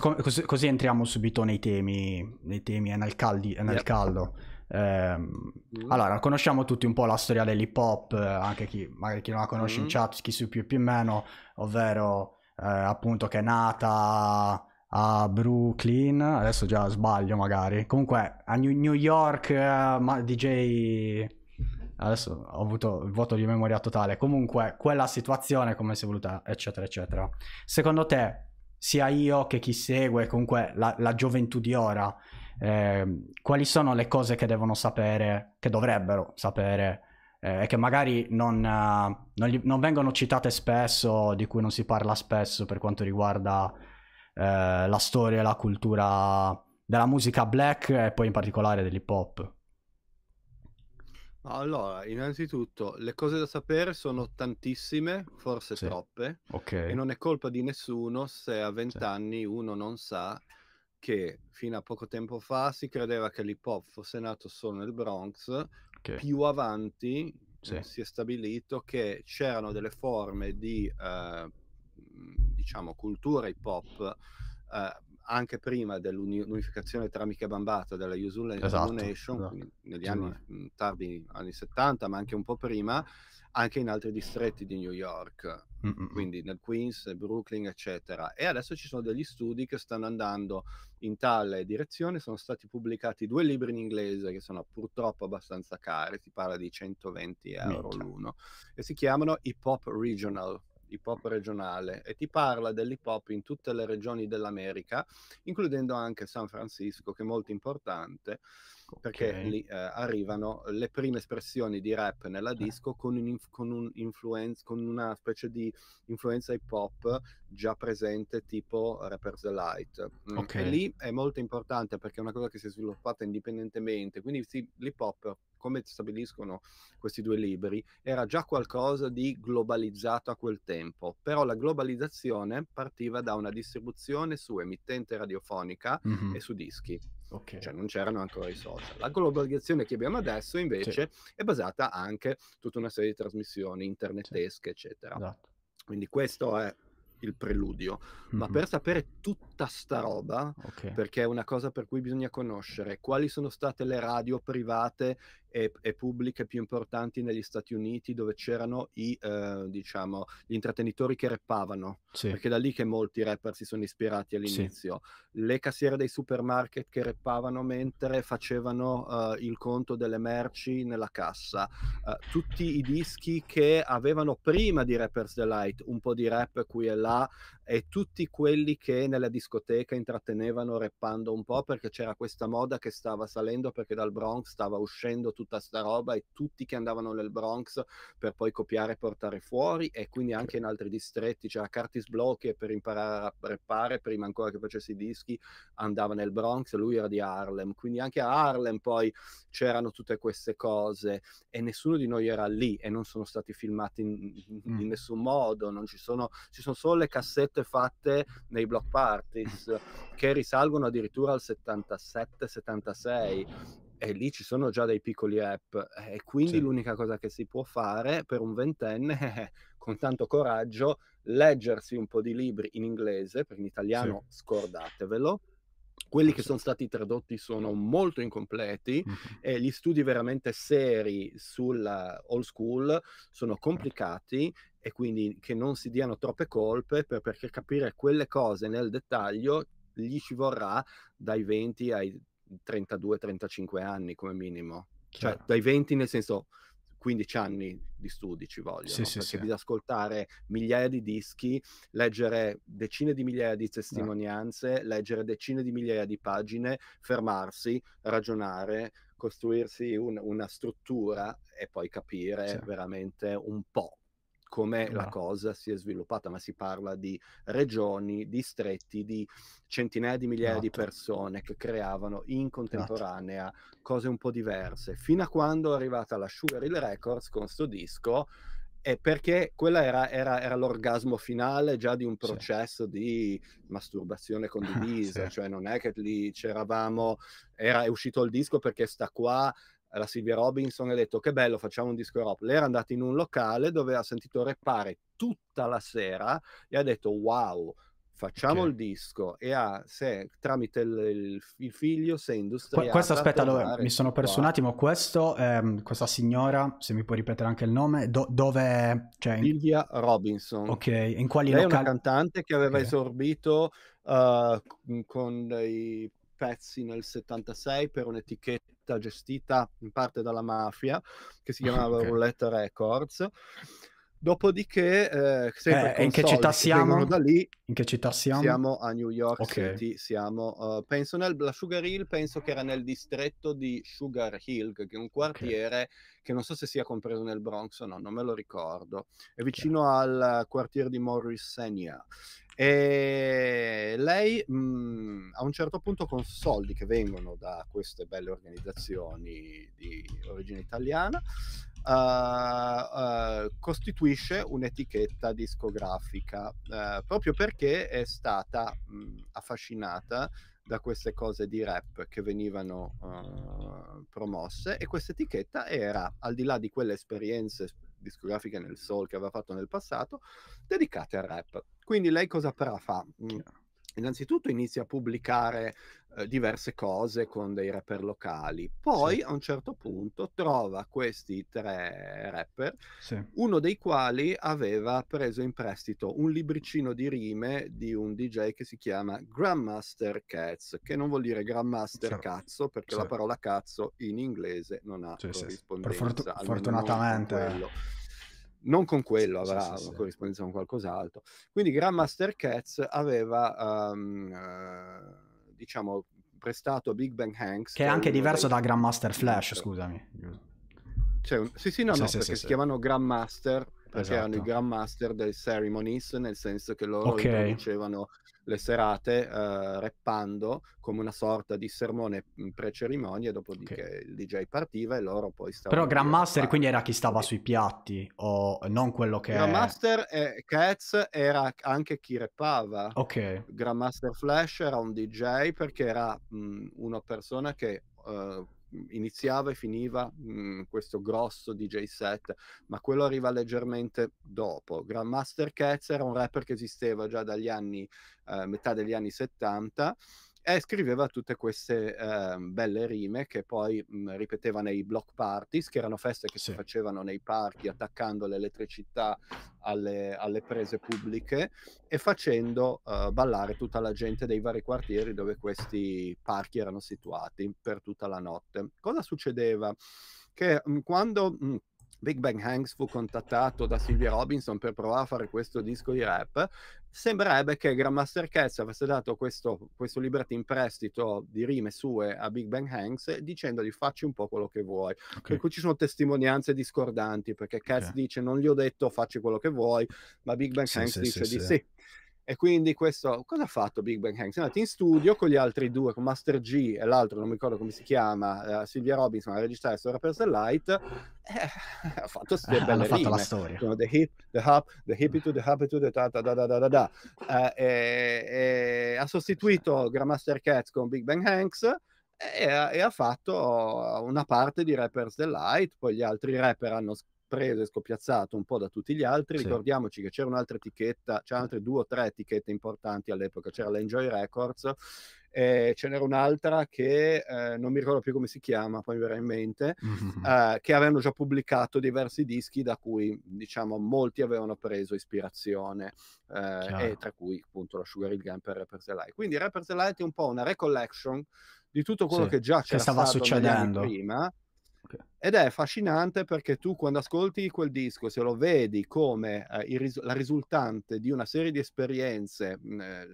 così, così entriamo subito nei temi, nei temi e nel, caldi, e nel yeah. caldo. Eh, mm. Allora, conosciamo tutti un po' la storia dell'hip hop, eh, anche chi, magari chi non la conosce mm. in chat, chi su più e più o meno, ovvero eh, appunto che è nata a Brooklyn, adesso già sbaglio magari, comunque a New York, eh, ma DJ, adesso ho avuto il vuoto di memoria totale, comunque quella situazione come si è voluta, eccetera, eccetera. Secondo te, sia io che chi segue, comunque la, la gioventù di ora, eh, quali sono le cose che devono sapere, che dovrebbero sapere? Eh, e eh, che magari non, eh, non, gli, non vengono citate spesso, di cui non si parla spesso per quanto riguarda eh, la storia e la cultura della musica black e poi in particolare dell'hip hop? Allora, innanzitutto le cose da sapere sono tantissime, forse sì. troppe, okay. e non è colpa di nessuno se a vent'anni sì. uno non sa che fino a poco tempo fa si credeva che l'hip hop fosse nato solo nel Bronx, okay. più avanti sì. si è stabilito che c'erano delle forme di eh, diciamo, cultura hip hop eh, anche prima dell'unificazione tra Micabambata Bambata della Yusul esatto, Nation, esatto. negli anni sì. Mm, tardi anni 70, ma anche un po' prima, anche in altri distretti di New York, Mm-mm. quindi nel Queens, Brooklyn, eccetera. E adesso ci sono degli studi che stanno andando in tale direzione, sono stati pubblicati due libri in inglese che sono purtroppo abbastanza cari, si parla di 120 euro Minchia. l'uno, e si chiamano Hip Hop Regional hip hop regionale e ti parla dell'hip hop in tutte le regioni dell'America, includendo anche San Francisco, che è molto importante perché okay. lì eh, arrivano le prime espressioni di rap nella eh. disco con, un, con, un con una specie di influenza hip hop già presente tipo Rappers Delight. Mm, okay. E lì è molto importante perché è una cosa che si è sviluppata indipendentemente, quindi sì, l'hip hop come stabiliscono questi due libri, era già qualcosa di globalizzato a quel tempo, però la globalizzazione partiva da una distribuzione su emittente radiofonica mm-hmm. e su dischi. Okay. Cioè non c'erano ancora i social. La globalizzazione che abbiamo adesso invece sì. è basata anche su tutta una serie di trasmissioni internetesche, sì. eccetera. Esatto. Quindi questo è il preludio, mm-hmm. ma per sapere tutta sta roba, okay. perché è una cosa per cui bisogna conoscere quali sono state le radio private e, e, pubbliche più importanti negli Stati Uniti dove c'erano i, eh, diciamo, gli intrattenitori che rappavano, sì. perché da lì che molti rapper si sono ispirati all'inizio, sì. le cassiere dei supermarket che rappavano mentre facevano eh, il conto delle merci nella cassa, eh, tutti i dischi che avevano prima di Rappers Delight un po' di rap qui e là, e tutti quelli che nella discoteca intrattenevano rappando un po' perché c'era questa moda che stava salendo perché dal Bronx stava uscendo tutta sta roba e tutti che andavano nel Bronx per poi copiare e portare fuori e quindi anche in altri distretti c'era Curtis Blow che per imparare a rappare prima ancora che facesse i dischi andava nel Bronx lui era di Harlem quindi anche a Harlem poi c'erano tutte queste cose e nessuno di noi era lì e non sono stati filmati in, in mm. nessun modo non ci sono, ci sono solo le cassette tutte fatte nei block parties che risalgono addirittura al 77-76 e lì ci sono già dei piccoli app e quindi sì. l'unica cosa che si può fare per un ventenne è con tanto coraggio leggersi un po' di libri in inglese perché in italiano sì. scordatevelo quelli che sono stati tradotti sono molto incompleti mm-hmm. e gli studi veramente seri sulla old school sono complicati e quindi che non si diano troppe colpe per, perché capire quelle cose nel dettaglio gli ci vorrà dai 20 ai 32-35 anni come minimo. Cioè Chiaro. Cioè dai 20 nel senso 15 anni di studi ci vogliono, sì, perché sì, devi ascoltare migliaia di dischi, leggere decine di migliaia di testimonianze, no. leggere decine di migliaia di pagine, fermarsi, ragionare, costruirsi un, una struttura e poi capire veramente un po' come no. la cosa si è sviluppata, ma si parla di regioni, distretti, di centinaia di migliaia no. di esatto. persone che creavano in esatto. contemporanea no. cose un po' diverse, fino a quando è arrivata la Sugar Hill Records con sto disco è perché quella era, era, era, l'orgasmo finale già di un processo sì. di masturbazione condivisa, sì. cioè non è che lì c'eravamo, era, è uscito il disco perché sta qua la Silvia Robinson e ha detto che bello facciamo un disco rock. Lei era andata in un locale dove ha sentito repare tutta la sera e ha detto wow, facciamo okay. il disco e ha, se, tramite il, il figlio se è industriale. Questo aspetta, allora, mi sono perso qua. un attimo, questo, ehm, questa signora, se mi puoi ripetere anche il nome, do, dove... Cioè, Silvia Robinson. Ok, in quali Lei locali? È una cantante che aveva okay. esorbito uh, con dei pezzi nel 76 per un'etichetta gestita in parte dalla mafia che si ah, chiamava okay. Roulette Records. Dopodiché, eh, sempre eh, in che città siamo? Da lì, in che città siamo? Siamo a New York okay. City. Siamo, uh, penso nel la Sugar Hill, penso che era nel distretto di Sugar Hill, che è un quartiere okay. che non so se sia compreso nel Bronx o no, non me lo ricordo. È vicino okay. al quartiere di Morrisania. E lei mh, mhmm, a un certo punto con soldi che vengono da queste belle organizzazioni di origine italiana Uh, uh, costituisce un'etichetta discografica uh, proprio perché è stata mh, mhmm, affascinata da queste cose di rap che venivano ah, promosse e questa etichetta era, al di là di quelle esperienze discografiche nel soul che aveva fatto nel passato, dedicate al rap. Quindi lei cosa però fa? Mm, innanzitutto inizia a pubblicare eh, diverse cose con dei rapper locali, poi sì. a un certo punto trova questi tre rapper, sì. uno dei quali aveva preso in prestito un libricino di rime di un DJ che si chiama Grandmaster Cats, che non vuol dire Grandmaster sì. Certo. cazzo, perché la parola cazzo in inglese non ha corrispondenza. Per fortu- fortunatamente. Quello non con quello avrà sì, sì, sì. corrispondenza con qualcos'altro. Quindi Grandmaster Cats aveva, um, uh, diciamo, prestato Big Bang Hanks. Che è cioè anche diverso dei... da Grandmaster Flash, scusami. Cioè, sì, sì, no, no, perché si chiamano Grandmaster perché esatto. erano i Grandmaster delle Ceremonies, nel senso che loro okay. introducevano le serate eh, rappando come una sorta di sermone mhmm, pre-cerimonia, dopodiché okay. il DJ partiva e loro poi stavano... Però Grandmaster quindi era chi stava sui piatti, o non quello che... Grandmaster e Cats era anche chi rappava. Ok. Grandmaster Flash era un DJ perché era mh, mhmm, una persona che... Uh, iniziava e finiva mh, mm, questo grosso DJ set, ma quello arriva leggermente dopo. Grandmaster Cats era un rapper che esisteva già dagli anni, eh, metà degli anni 70 e scriveva tutte queste eh, belle rime che poi mh, mhmm, ripeteva nei block parties, che erano feste che sì. si facevano nei parchi attaccando l'elettricità alle, alle prese pubbliche e facendo eh, ballare tutta la gente dei vari quartieri dove questi parchi erano situati per tutta la notte. Cosa succedeva? Che mh, mhmm, quando... Mh, mhmm, Big Bang Hanks fu contattato da Sylvia Robinson per provare a fare questo disco di rap. Sembrerebbe che Grandmaster Cats avesse dato questo, questo libretto in prestito di rime sue a Big Bang Hanks dicendogli facci un po' quello che vuoi. Okay. Per cui ci sono testimonianze discordanti perché Cats okay. dice non gli ho detto facci quello che vuoi, ma Big Bang sì, Hanks sì, dice sì, di sì. E quindi questo, cosa ha fatto Big Bang Hanks? È andato in studio con gli altri due, con Master G e l'altro, non mi ricordo come si chiama, uh, Silvia Robinson, a registrare Sora per Light. Eh, ha fatto queste eh, belle fatto la storia. Sono the hip, the hop, the hippie to the happy to the ta da da da da da. Uh, e, e, ha sostituito Grandmaster Cats con Big Bang Hanks e, e ha fatto una parte di Rappers Delight, poi gli altri rapper hanno preso e scopiazzato un po' da tutti gli altri. Sì. Ricordiamoci che c'era un'altra etichetta, c'erano altre due o tre etichette importanti all'epoca, c'era la Enjoy Records, e ce n'era un'altra che eh, non mi ricordo più come si chiama, poi mi verrà in mente, mm-hmm. eh, che avevano già pubblicato diversi dischi da cui diciamo molti avevano preso ispirazione, eh, e tra cui appunto la Sugar Hill Gun per Rapper's Delight. Quindi Rapper's Delight è un po' una recollection di tutto quello sì, che già c'era che stava succedendo prima ed è affascinante perché tu quando ascolti quel disco, se lo vedi come eh, ris- la risultante di una serie di esperienze mh, eh,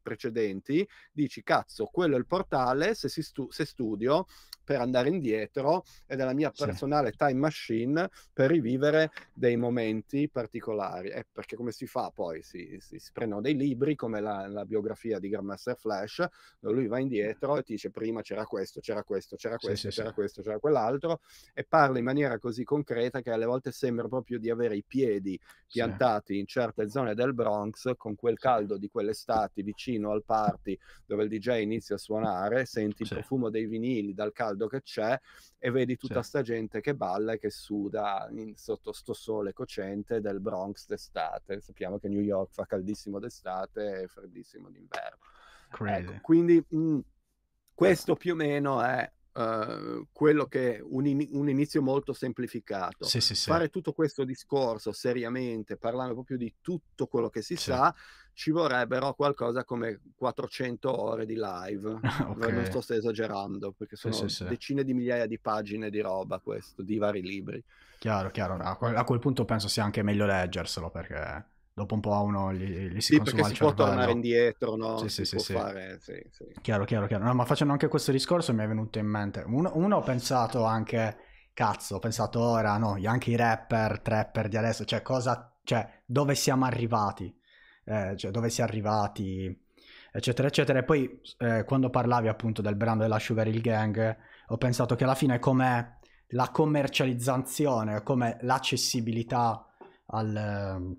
precedenti, dici cazzo, quello è il portale, se, stu- se studio per andare indietro e della mia personale sì. time machine per rivivere dei momenti particolari. Eh, perché come si fa poi? Si, si, si prendono dei libri come la, la biografia di Grandmaster Flash, dove lui va indietro e ti dice prima c'era questo, c'era questo, c'era questo, sì, c'era sì, questo, c'era quell'altro e parla in maniera così concreta che alle volte sembra proprio di avere i piedi piantati in certe zone del Bronx con quel caldo di quell'estate vicino al party dove il DJ inizia a suonare, senti il profumo dei vinili dal caldo caldo che c'è e vedi tutta questa gente che balla e che suda in, sotto sto sole cocente del Bronx d'estate. Sappiamo che New York fa caldissimo d'estate e freddissimo d'inverno. Ecco, quindi mh, mm, questo più o meno è Uh, quello che è un, in- un inizio molto semplificato. Sì, sì, sì. Fare tutto questo discorso seriamente, parlando proprio di tutto quello che si sa, ci vorrebbero qualcosa come 400 ore di live. okay. Non sto esagerando, perché sono decine di migliaia di pagine di roba questo, di vari libri. Chiaro, chiaro. A, quel, a quel punto penso sia anche meglio leggerselo perché dopo un po' a uno gli, gli si sì, consuma si può tornare indietro, no? Sì, si sì, si sì, fare... sì, sì. Chiaro, chiaro, chiaro. No, ma facendo anche questo discorso mi è venuto in mente, uno, uno ho pensato anche, cazzo, ho pensato ora, no, anche i rapper, trapper di adesso, cioè cosa, cioè dove siamo arrivati, eh, cioè dove si è arrivati, eccetera, eccetera. E poi eh, quando parlavi appunto del brand della Sugar Hill Gang, ho pensato che alla fine come la commercializzazione, come l'accessibilità al ehm,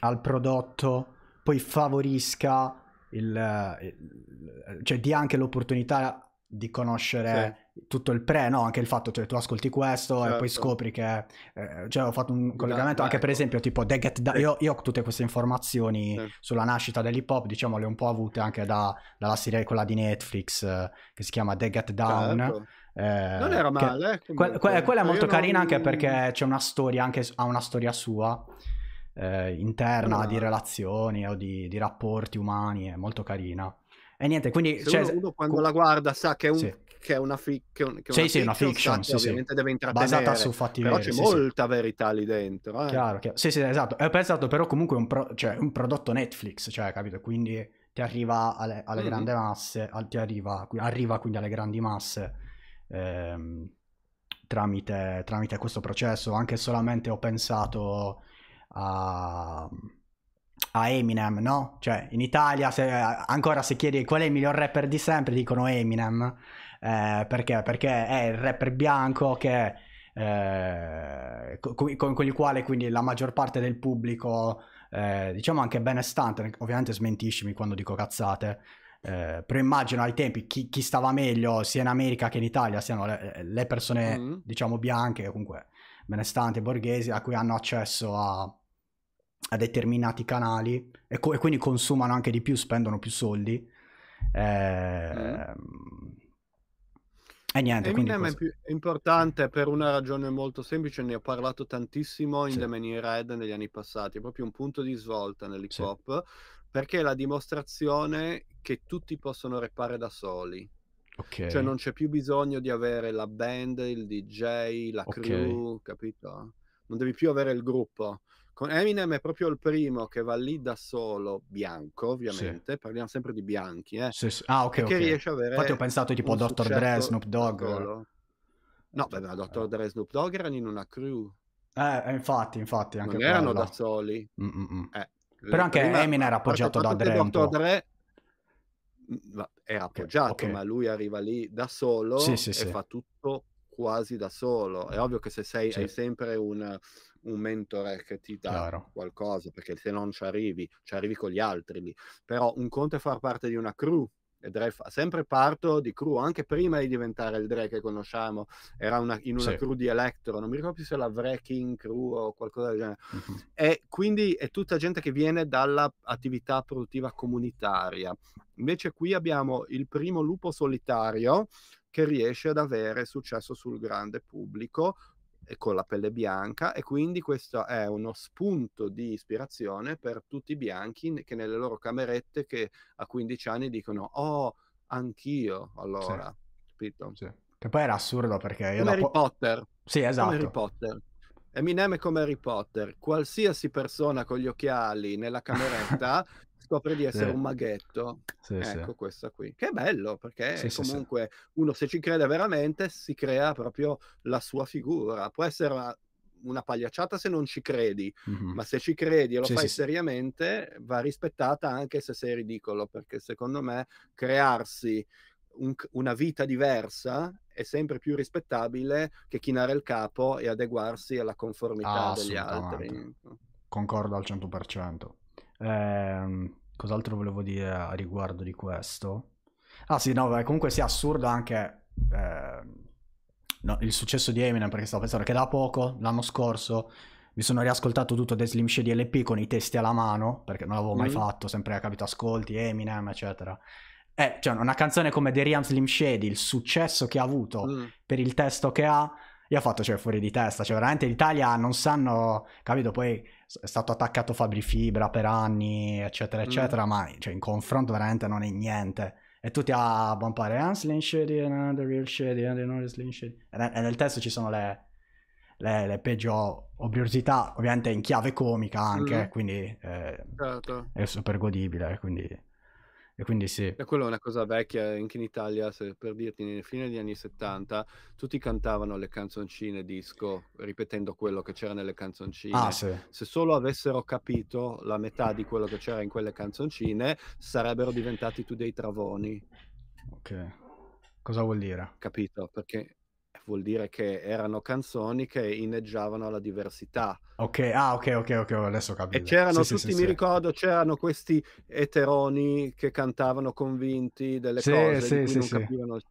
al prodotto poi favorisca il, eh, il cioè dia anche l'opportunità di conoscere sì. tutto il pre, no? Anche il fatto che cioè, tu ascolti questo certo. e poi certo. scopri che... Eh, cioè ho fatto un esatto, collegamento anche per ecco. esempio tipo The Get da- io, io, ho tutte queste informazioni sì. sulla nascita dell'hip hop, diciamo le ho un po' avute anche da, dalla serie quella di Netflix eh, che si chiama The Get Down. Certo. Eh, non era male. Eh, que- que- quella è molto carina non... anche perché c'è una storia, anche ha una storia sua eh, interna ah. di relazioni o di, di, rapporti umani, è molto carina. E niente, quindi... Cioè, uno, uno, quando cu- la guarda sa che è, un, sì. che è una, fi- che, un, che sì, una sì, fiction, una fiction sì, ovviamente deve intrattenere, basata su fatti però veri, c'è molta verità lì dentro. Eh. Chiaro, chiaro. Sì, sì, esatto. E ho pensato però comunque un, pro- cioè, un prodotto Netflix, cioè, capito? Quindi ti arriva alle, alle mm. grandi masse, al, ti arriva, arriva quindi alle grandi masse ehm, tramite, tramite questo processo. Anche solamente ho pensato a, a Eminem, no? Cioè, in Italia se, ancora se chiedi qual è il miglior rapper di sempre, dicono Eminem. Eh, perché? Perché è il rapper bianco che... Eh, con, con, il quale quindi la maggior parte del pubblico, eh, diciamo anche benestante, ovviamente smentiscimi quando dico cazzate, eh, però immagino ai tempi chi, chi, stava meglio sia in America che in Italia siano le, le persone, mm. diciamo, bianche, comunque benestanti, borghesi, a cui hanno accesso a, a determinati canali e, co- e, quindi consumano anche di più, spendono più soldi. Eh, mm. E niente. Eminem quindi questo... è importante per una ragione molto semplice, ne ho parlato tantissimo in sì. The Man in Red negli anni passati, è proprio un punto di svolta nell'hip hop, sì. perché è la dimostrazione che tutti possono repare da soli. Okay. Cioè non c'è più bisogno di avere la band, il DJ, la crew, okay. capito? Non devi più avere il gruppo con Eminem è proprio il primo che va lì da solo, bianco ovviamente, sì. parliamo sempre di bianchi, eh, sì, sì. Ah, okay, okay. che riesce a avere... Infatti ho pensato tipo Dr. Dre, Snoop Dogg. No, beh, ma Dr. Eh. Dre e Snoop Dogg erano in una crew. Eh, infatti, infatti, anche non quello. da soli. Mm, mm, mm. Eh, Però anche prima, Eminem era appoggiato da Dre. Dr. Dre era appoggiato, okay. ma lui arriva lì da solo sì, sì, e sì. fa tutto quasi da solo. È ovvio che se sei sempre un un mentore che ti dà Chiaro. qualcosa, perché se non ci arrivi, ci arrivi con gli altri lì. Però un conto è far parte di una crew, e Dre fa sempre parto di crew, anche prima di diventare il Dre che conosciamo, era una, in una sì. crew di Electro, non mi ricordo più se la Wrecking Crew o qualcosa del genere. Mm-hmm. E quindi è tutta gente che viene dall'attività produttiva comunitaria. Invece qui abbiamo il primo lupo solitario che riesce ad avere successo sul grande pubblico con la pelle bianca e quindi questo è uno spunto di ispirazione per tutti i bianchi che nelle loro camerette che a 15 anni dicono oh anch'io allora sì. capito? Sì. che poi era assurdo perché io come dopo... Harry Potter sì esatto come Harry esatto. Potter Eminem è come Harry Potter qualsiasi persona con gli occhiali nella cameretta scopre di essere un maghetto. ecco questa qui. Che bello perché comunque uno se ci crede veramente si crea proprio la sua figura. Può essere una pagliacciata se non ci credi, mm-hmm. ma se ci credi e lo sì, fai sì, seriamente sì. va rispettata anche se sei ridicolo, perché secondo me crearsi un, una vita diversa è sempre più rispettabile che chinare il capo e adeguarsi alla conformità ah, degli altri. Ecco. Concordo al 100%. Eh, cos'altro volevo dire a riguardo di questo? Ah sì, no, beh, comunque sia assurdo anche eh, no, il successo di Eminem, perché stavo pensando che da poco, l'anno scorso, mi sono riascoltato tutto The Slim Shady LP con i testi alla mano, perché non l'avevo mai mm. fatto, sempre a capito ascolti, Eminem, eccetera. Eh, cioè, una canzone come The Riam Slim Shady, il successo che ha avuto mm. per il testo che ha, io ho fatto, cioè, fuori di testa, cioè, veramente l'Italia non sanno, capito? Poi è stato attaccato Fabri Fibra per anni, eccetera, mm. eccetera, mm. ma cioè, in confronto veramente non è niente. E tutti a ah, buon pare, ah, slim shady, eh, the real shady, ah, the non slim shady. E nel testo ci sono le, le, le peggio obbiosità, ovviamente in chiave comica anche, mm. quindi eh, certo. è super godibile, quindi... E quindi sì. E quello è una cosa vecchia, anche in Italia, se, per dirti, nella fine degli anni 70, tutti cantavano le canzoncine disco, ripetendo quello che c'era nelle ah, canzoncine. Ah, sì. Se solo avessero capito la metà di quello che c'era in quelle canzoncine, sarebbero diventati tu dei travoni. Ok. Cosa vuol dire? Capito, perché vuol dire che erano canzoni che inneggiavano alla diversità. Ok, ah, ok, ok, ok, oh, adesso capisco. E c'erano sì, tutti, sì, mi sì. ricordo, c'erano questi eteroni che cantavano convinti delle cose sì, sì,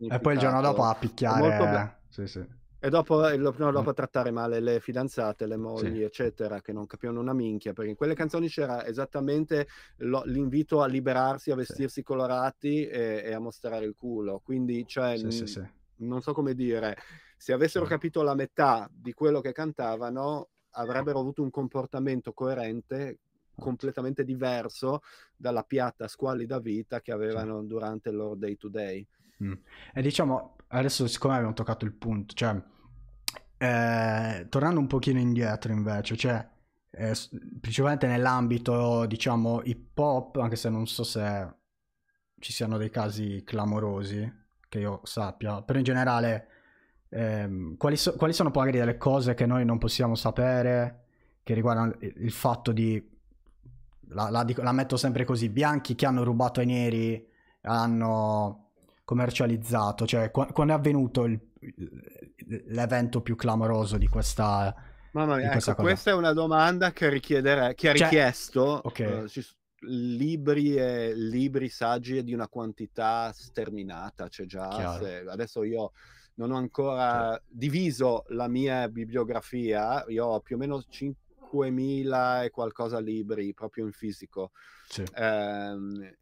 E poi il giorno dopo a picchiare. Eh. Sì, sì. E dopo, no, dopo, mm. trattare male le fidanzate, le mogli, sì. eccetera, che non capivano una minchia, perché in quelle canzoni c'era esattamente lo, l'invito a liberarsi, a vestirsi sì. colorati e, e, a mostrare il culo. Quindi, cioè, sì, n- non so come dire, se avessero capito la metà di quello che cantavano, avrebbero avuto un comportamento coerente completamente diverso dalla piatta squallida vita che avevano durante il loro day to day. Mm. E diciamo, adesso siccome abbiamo toccato il punto, cioè, eh, tornando un pochino indietro invece, cioè, eh, principalmente nell'ambito, diciamo, hip hop, anche se non so se ci siano dei casi clamorosi, che io sappia, però in generale ehm, quali, so- quali sono magari delle cose che noi non possiamo sapere che riguardano il fatto di la, la, la, metto sempre così, bianchi che hanno rubato ai neri hanno commercializzato, cioè qu- quando è avvenuto il, l'evento più clamoroso di questa... Mamma mia, questa, ecco, questa, è una domanda che, che ha cioè, richiesto, okay. uh, eh, ci, libri e libri saggi di una quantità sterminata. C'è cioè già. Se, adesso io non ho ancora Chiaro. diviso la mia bibliografia, io ho più o meno 5.000 e qualcosa libri proprio in fisico. Ehm,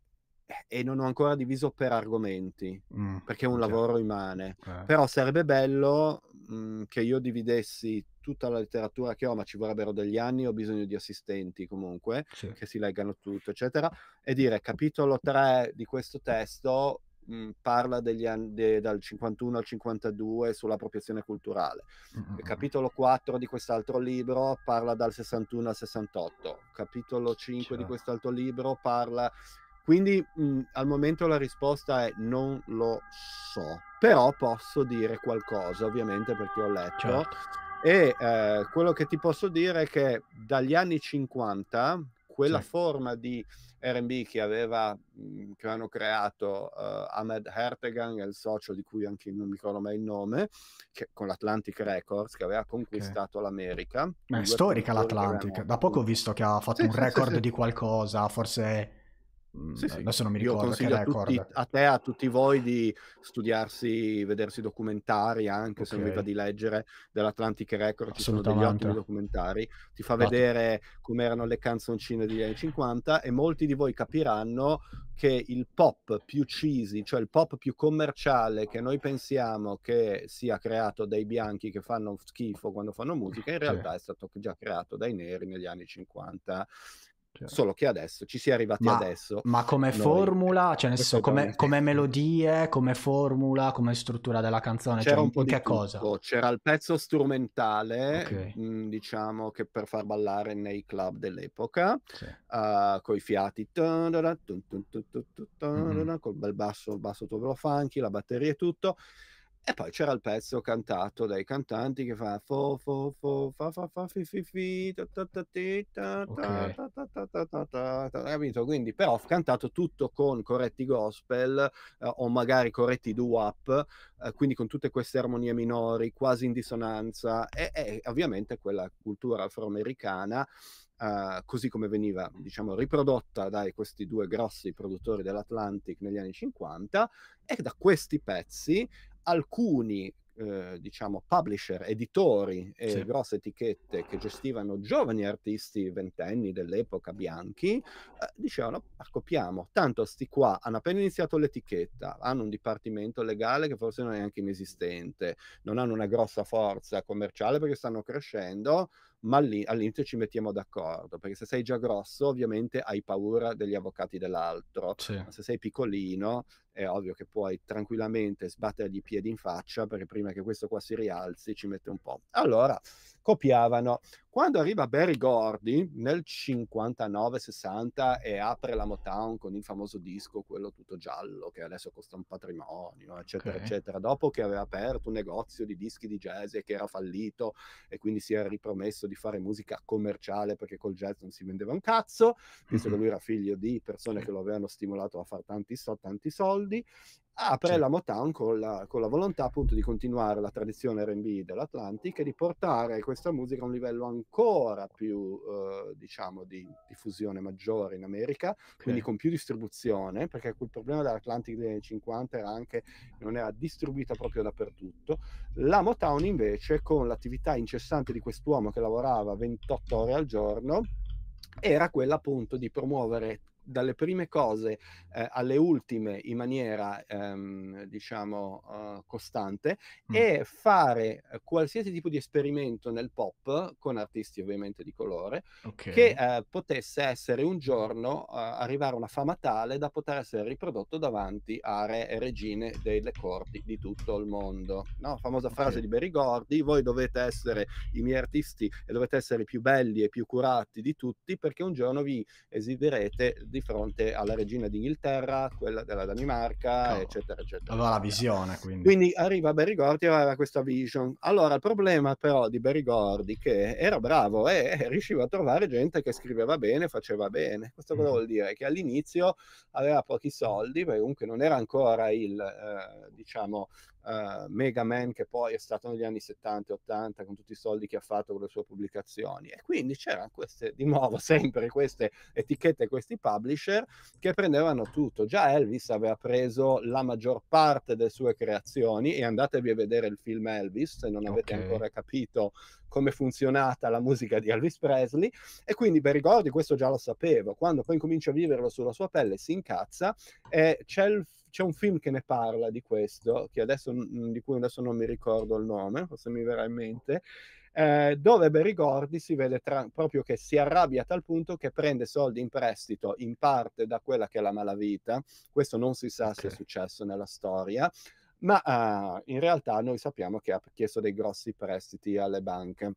e non ho ancora diviso per argomenti, mm, perché è un chiaro. lavoro immane. Eh. Però sarebbe bello mh, mhmm, che io dividessi tutta la letteratura che ho, ma ci vorrebbero degli anni, ho bisogno di assistenti comunque sì. che si leggano tutto, eccetera, e dire capitolo 3 di questo testo mh, mhmm, parla degli anni de, dal 51 al 52 sull'appropriazione culturale. Mm-hmm. Capitolo 4 di quest'altro libro parla dal 61 al 68. Capitolo 5 C'è. di certo. quest'altro libro parla quindi mh, mhmm, al momento la risposta è non lo so, però posso dire qualcosa ovviamente perché ho letto. Certo. E eh, quello che ti posso dire è che dagli anni 50 quella sì. forma di RB che aveva mhmm, che hanno creato uh, Ahmed Hertegan e il socio di cui anche non mi ricordo mai il nome che, con l'Atlantic Records che aveva conquistato okay. l'America ma è storica l'Atlantic da poco ho visto che ha fatto sì, un record sì, di qualcosa forse Mm, sì, eh, sì. adesso non mi ricordo. Io consiglio a, tutti, a, te, a tutti voi, di studiarsi, vedersi documentari anche okay. se non vi va di leggere dell'Atlantic Record. Ci sono degli ottimi documentari. Ti fa Fatto. vedere com'erano le canzoncine degli anni 50 e molti di voi capiranno che il pop più cheesy, cioè il pop più commerciale che noi pensiamo che sia creato dai bianchi che fanno schifo quando fanno musica, in realtà sì. è stato già creato dai neri negli anni 50 cioè. Solo che adesso ci si è arrivati ma, adesso. Ma come noi, formula, cioè nel senso come, come, melodie, come formula, come struttura della canzone, c'era cioè, un po' di che tutto. cosa? C'era il pezzo strumentale, okay. mh, mm, diciamo che per far ballare nei club dell'epoca, sì. uh, coi fiati, mm-hmm. col bel basso, il basso lo funky, la batteria e tutto. E poi c'era il pezzo cantato dai cantanti che fa fo fo fo fa fa fa fi fi fi ta ta ta ta ta ta ta ta ta ta ta capito? Quindi però cantato tutto con corretti gospel eh, o magari corretti doo-wop, eh, quindi con tutte queste armonie minori, quasi in dissonanza e, e ovviamente quella cultura afroamericana Uh, così come veniva diciamo, riprodotta dai questi due grossi produttori dell'Atlantic negli anni 50 e da questi pezzi alcuni eh, diciamo publisher, editori e sì. grosse etichette che gestivano giovani artisti ventenni dell'epoca bianchi, eh, dicevano accoppiamo, tanto sti qua hanno appena iniziato l'etichetta, hanno un dipartimento legale che forse non è neanche inesistente, non hanno una grossa forza commerciale perché stanno crescendo, ma all'inizio ci mettiamo d'accordo, perché se sei già grosso ovviamente hai paura degli avvocati dell'altro, sì. ma se sei piccolino è ovvio che puoi tranquillamente sbattergli i piedi in faccia perché prima che questo qua si rialzi ci mette un po'. Allora copiavano. Quando arriva Barry Gordy nel 59-60 e apre la Motown con il famoso disco, quello tutto giallo, che adesso costa un patrimonio, eccetera, okay. eccetera, dopo che aveva aperto un negozio di dischi di jazz e che era fallito e quindi si era ripromesso di fare musica commerciale perché col jazz non si vendeva un cazzo, visto mm-hmm. che mhm. lui era figlio di persone che lo avevano stimolato a fare tanti, so- tanti soldi, apre la Motown con la, con la volontà appunto di continuare la tradizione RB dell'Atlantic e di portare questa musica a un livello ancora più, eh, diciamo, di diffusione maggiore in America, okay. quindi con più distribuzione, perché quel problema dell'Atlantic degli anni 50 era anche che non era distribuita proprio dappertutto. La Motown invece, con l'attività incessante di quest'uomo che lavorava 28 ore al giorno, era quella appunto di promuovere dalle prime cose eh, alle ultime in maniera ehm, diciamo uh, costante mm. e fare eh, qualsiasi tipo di esperimento nel pop con artisti ovviamente di colore okay. che eh, potesse essere un giorno uh, arrivare a una fama tale da poter essere riprodotto davanti a re e regine delle corti di tutto il mondo no? famosa okay. frase di Berigordi voi dovete essere i miei artisti e dovete essere i più belli e più curati di tutti perché un giorno vi esiderete di fronte alla regina d'Inghilterra, quella della Danimarca, oh. eccetera, eccetera. Aveva la visione, quindi. Quindi arriva Berigordi e aveva questa vision. Allora, il problema però di Berigordi che era bravo e riusciva a trovare gente che scriveva bene, faceva bene. Questo cosa mm. vuol dire? Che all'inizio aveva pochi soldi, perché comunque non era ancora il, eh, diciamo, uh, Mega Man che poi è stato negli anni 70 e 80 con tutti i soldi che ha fatto con le sue pubblicazioni e quindi c'erano queste di nuovo sempre queste etichette questi publisher che prendevano tutto già Elvis aveva preso la maggior parte delle sue creazioni e andatevi a vedere il film Elvis se non avete okay. ancora capito come funzionata la musica di Elvis Presley e quindi per ricordi questo già lo sapevo quando poi incomincia a viverlo sulla sua pelle si incazza e c'è il c'è un film che ne parla di questo, adesso, di cui adesso non mi ricordo il nome, forse mi verrà in mente, eh, dove Berigordi si vede tra- proprio che si arrabbia a tal punto che prende soldi in prestito in parte da quella che è la malavita, questo non si sa okay. se è successo nella storia, ma uh, in realtà noi sappiamo che ha chiesto dei grossi prestiti alle banche.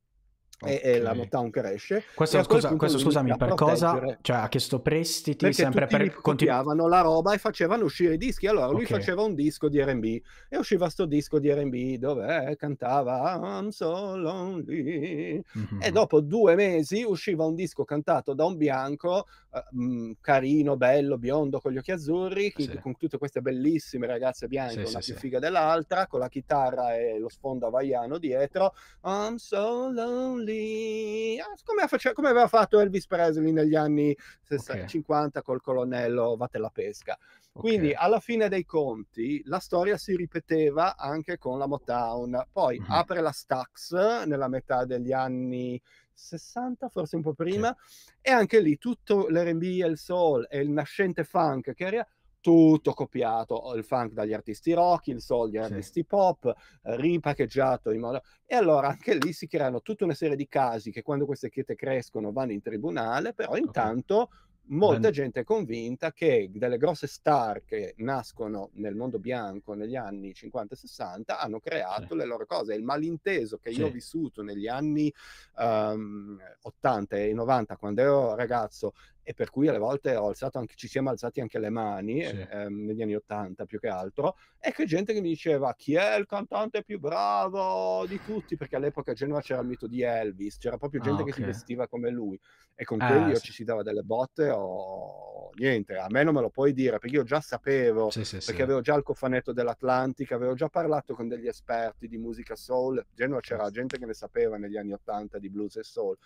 Okay. E, e, la Motown cresce. Questo, scusa, questo scusami, per cosa? Cioè, ha chiesto prestiti Perché sempre per... copiavano la roba e facevano uscire i dischi. Allora lui okay. faceva un disco di RB e usciva sto disco di RB dove cantava I'm so lonely. Mm-hmm. E mhm. dopo due mesi usciva un disco cantato da un bianco, eh, mm, carino, bello, biondo, con gli occhi azzurri, sì. con tutte queste bellissime ragazze bianche, sì, una sì, più figa dell'altra, con la chitarra e lo sfondo havaiano dietro. I'm so lonely lì, ah, come, face- come aveva fatto Elvis Presley negli anni 60, okay. 50 col colonnello Vate la pesca. Okay. Quindi alla fine dei conti la storia si ripeteva anche con la Motown. Poi mm-hmm. apre la Stax nella metà degli anni 60, forse un po' prima, okay. e anche lì tutto l'RB e il soul e il nascente funk che era tutto copiato, il funk dagli artisti rock, il soul dagli sì. artisti pop, eh, ripackaggiato in modo... E allora anche lì si creano tutta una serie di casi che quando queste chiete crescono vanno in tribunale, però intanto okay. molta Bene. gente è convinta che delle grosse star che nascono nel mondo bianco negli anni 50 e 60 hanno creato sì. le loro cose. Il malinteso che sì. io ho vissuto negli anni um, ehm, 80 e 90 quando ero ragazzo e per cui alle volte anche, ci siamo alzati anche le mani sì. eh, ehm, negli anni Ottanta più che altro e che gente che mi diceva chi è il cantante più bravo di tutti perché all'epoca a Genova c'era il mito di Elvis c'era proprio ah, gente ah, okay. che si vestiva come lui e con ah, quelli sì. ci si dava delle botte o niente a me non me lo puoi dire perché io già sapevo sì, perché avevo già il cofanetto dell'Atlantica avevo già parlato con degli esperti di musica soul a Genova c'era gente che ne sapeva negli anni Ottanta di blues e soul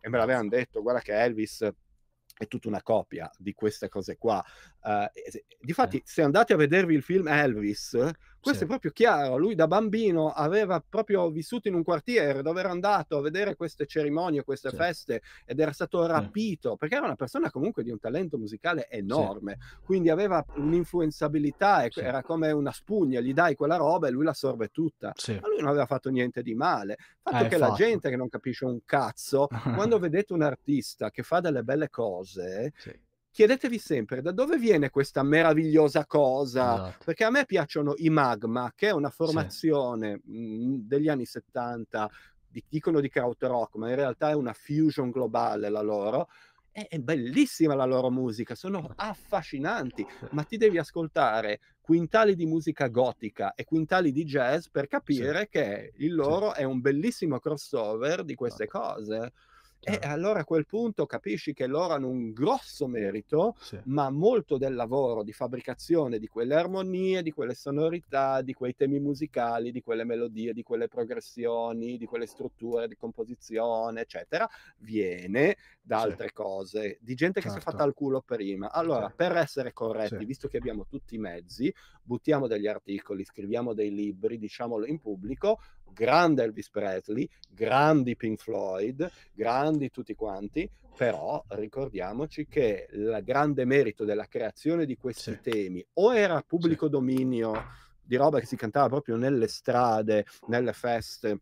e me ah, l'avevano detto guarda che Elvis è tutta una copia di queste cose qua. Uh, ehm, difatti, eh. se andate a vedervi il film Elvis, questo sì. è proprio chiaro, lui da bambino aveva proprio vissuto in un quartiere dove era andato a vedere queste cerimonie, queste sì. feste ed era stato rapito, sì. perché era una persona comunque di un talento musicale enorme, quindi aveva un'influenzabilità, e era come una spugna, gli dai quella roba e lui l'assorbe tutta. Ma lui non aveva fatto niente di male. Il Fatto ah, che la gente che non capisce un cazzo, quando vedete un artista che fa delle belle cose, chiedetevi sempre da dove viene questa meravigliosa cosa, esatto. perché a me piacciono i magma, che è una formazione sì. Mm, mh, degli anni 70, di, dicono di crowd rock, ma in realtà è una fusion globale la loro, è, bellissima la loro musica, sono affascinanti, ma ti devi ascoltare quintali di musica gotica e quintali di jazz per capire sì. che il loro sì. è un bellissimo crossover di queste esatto. cose. E allora a quel punto capisci che loro hanno un grosso merito, sì. ma molto del lavoro di fabbricazione di quelle armonie, di quelle sonorità, di quei temi musicali, di quelle melodie, di quelle progressioni, di quelle strutture di composizione, eccetera, viene da altre sì. cose, di gente che certo. si è fatta certo. al culo prima. Allora, sì. Certo. per essere corretti, visto che abbiamo tutti i mezzi, buttiamo degli articoli, scriviamo dei libri, diciamolo in pubblico, grande Elvis Presley, grandi Pink Floyd, grandi tutti quanti, però ricordiamoci che il grande merito della creazione di questi sì. temi o era pubblico sì. dominio di roba che si cantava proprio nelle strade, nelle feste,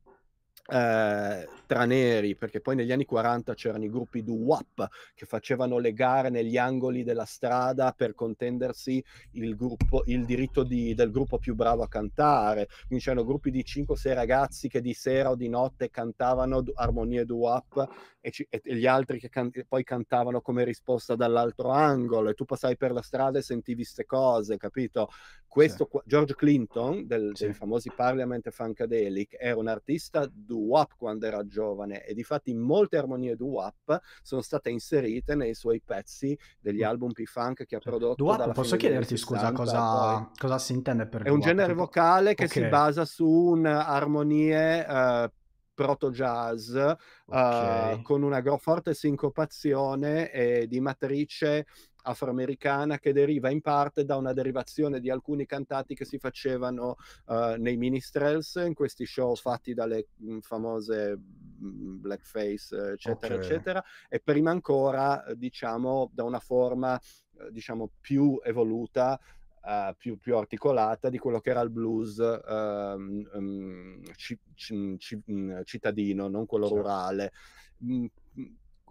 eh, tra neri, perché poi negli anni 40 c'erano i gruppi do WAP che facevano le gare negli angoli della strada per contendersi il, gruppo, il diritto di, del gruppo più bravo a cantare. Quindi c'erano gruppi di 5-6 ragazzi che di sera o di notte cantavano armonie do WAP e, ci, e, e gli altri che can, poi cantavano come risposta dall'altro angolo. E tu passai per la strada e sentivi queste cose, capito? Questo, sì. George Clinton, del, sì. dei famosi Parliament Funkadelic, era un artista doo wop quando era giovane e difatti molte armonie doo wop sono state inserite nei suoi pezzi degli mm. album P-Funk che ha cioè, prodotto. Doo-wop, posso chiederti scusa cosa, cosa, si intende per È un genere vocale che okay. si basa su un'armonie uh, eh, proto jazz okay. uh, con una forte sincopazione e di matrice afroamericana che deriva in parte da una derivazione di alcuni cantati che si facevano uh, nei ministrels, in questi show fatti dalle mh, mm, famose mh, mm, blackface, eccetera, okay. eccetera, e prima ancora, eh, diciamo, da una forma, eh, diciamo, più evoluta Uh, più, più, articolata di quello che era il blues uh, um, ci, ci, ci, cittadino, non quello certo. rurale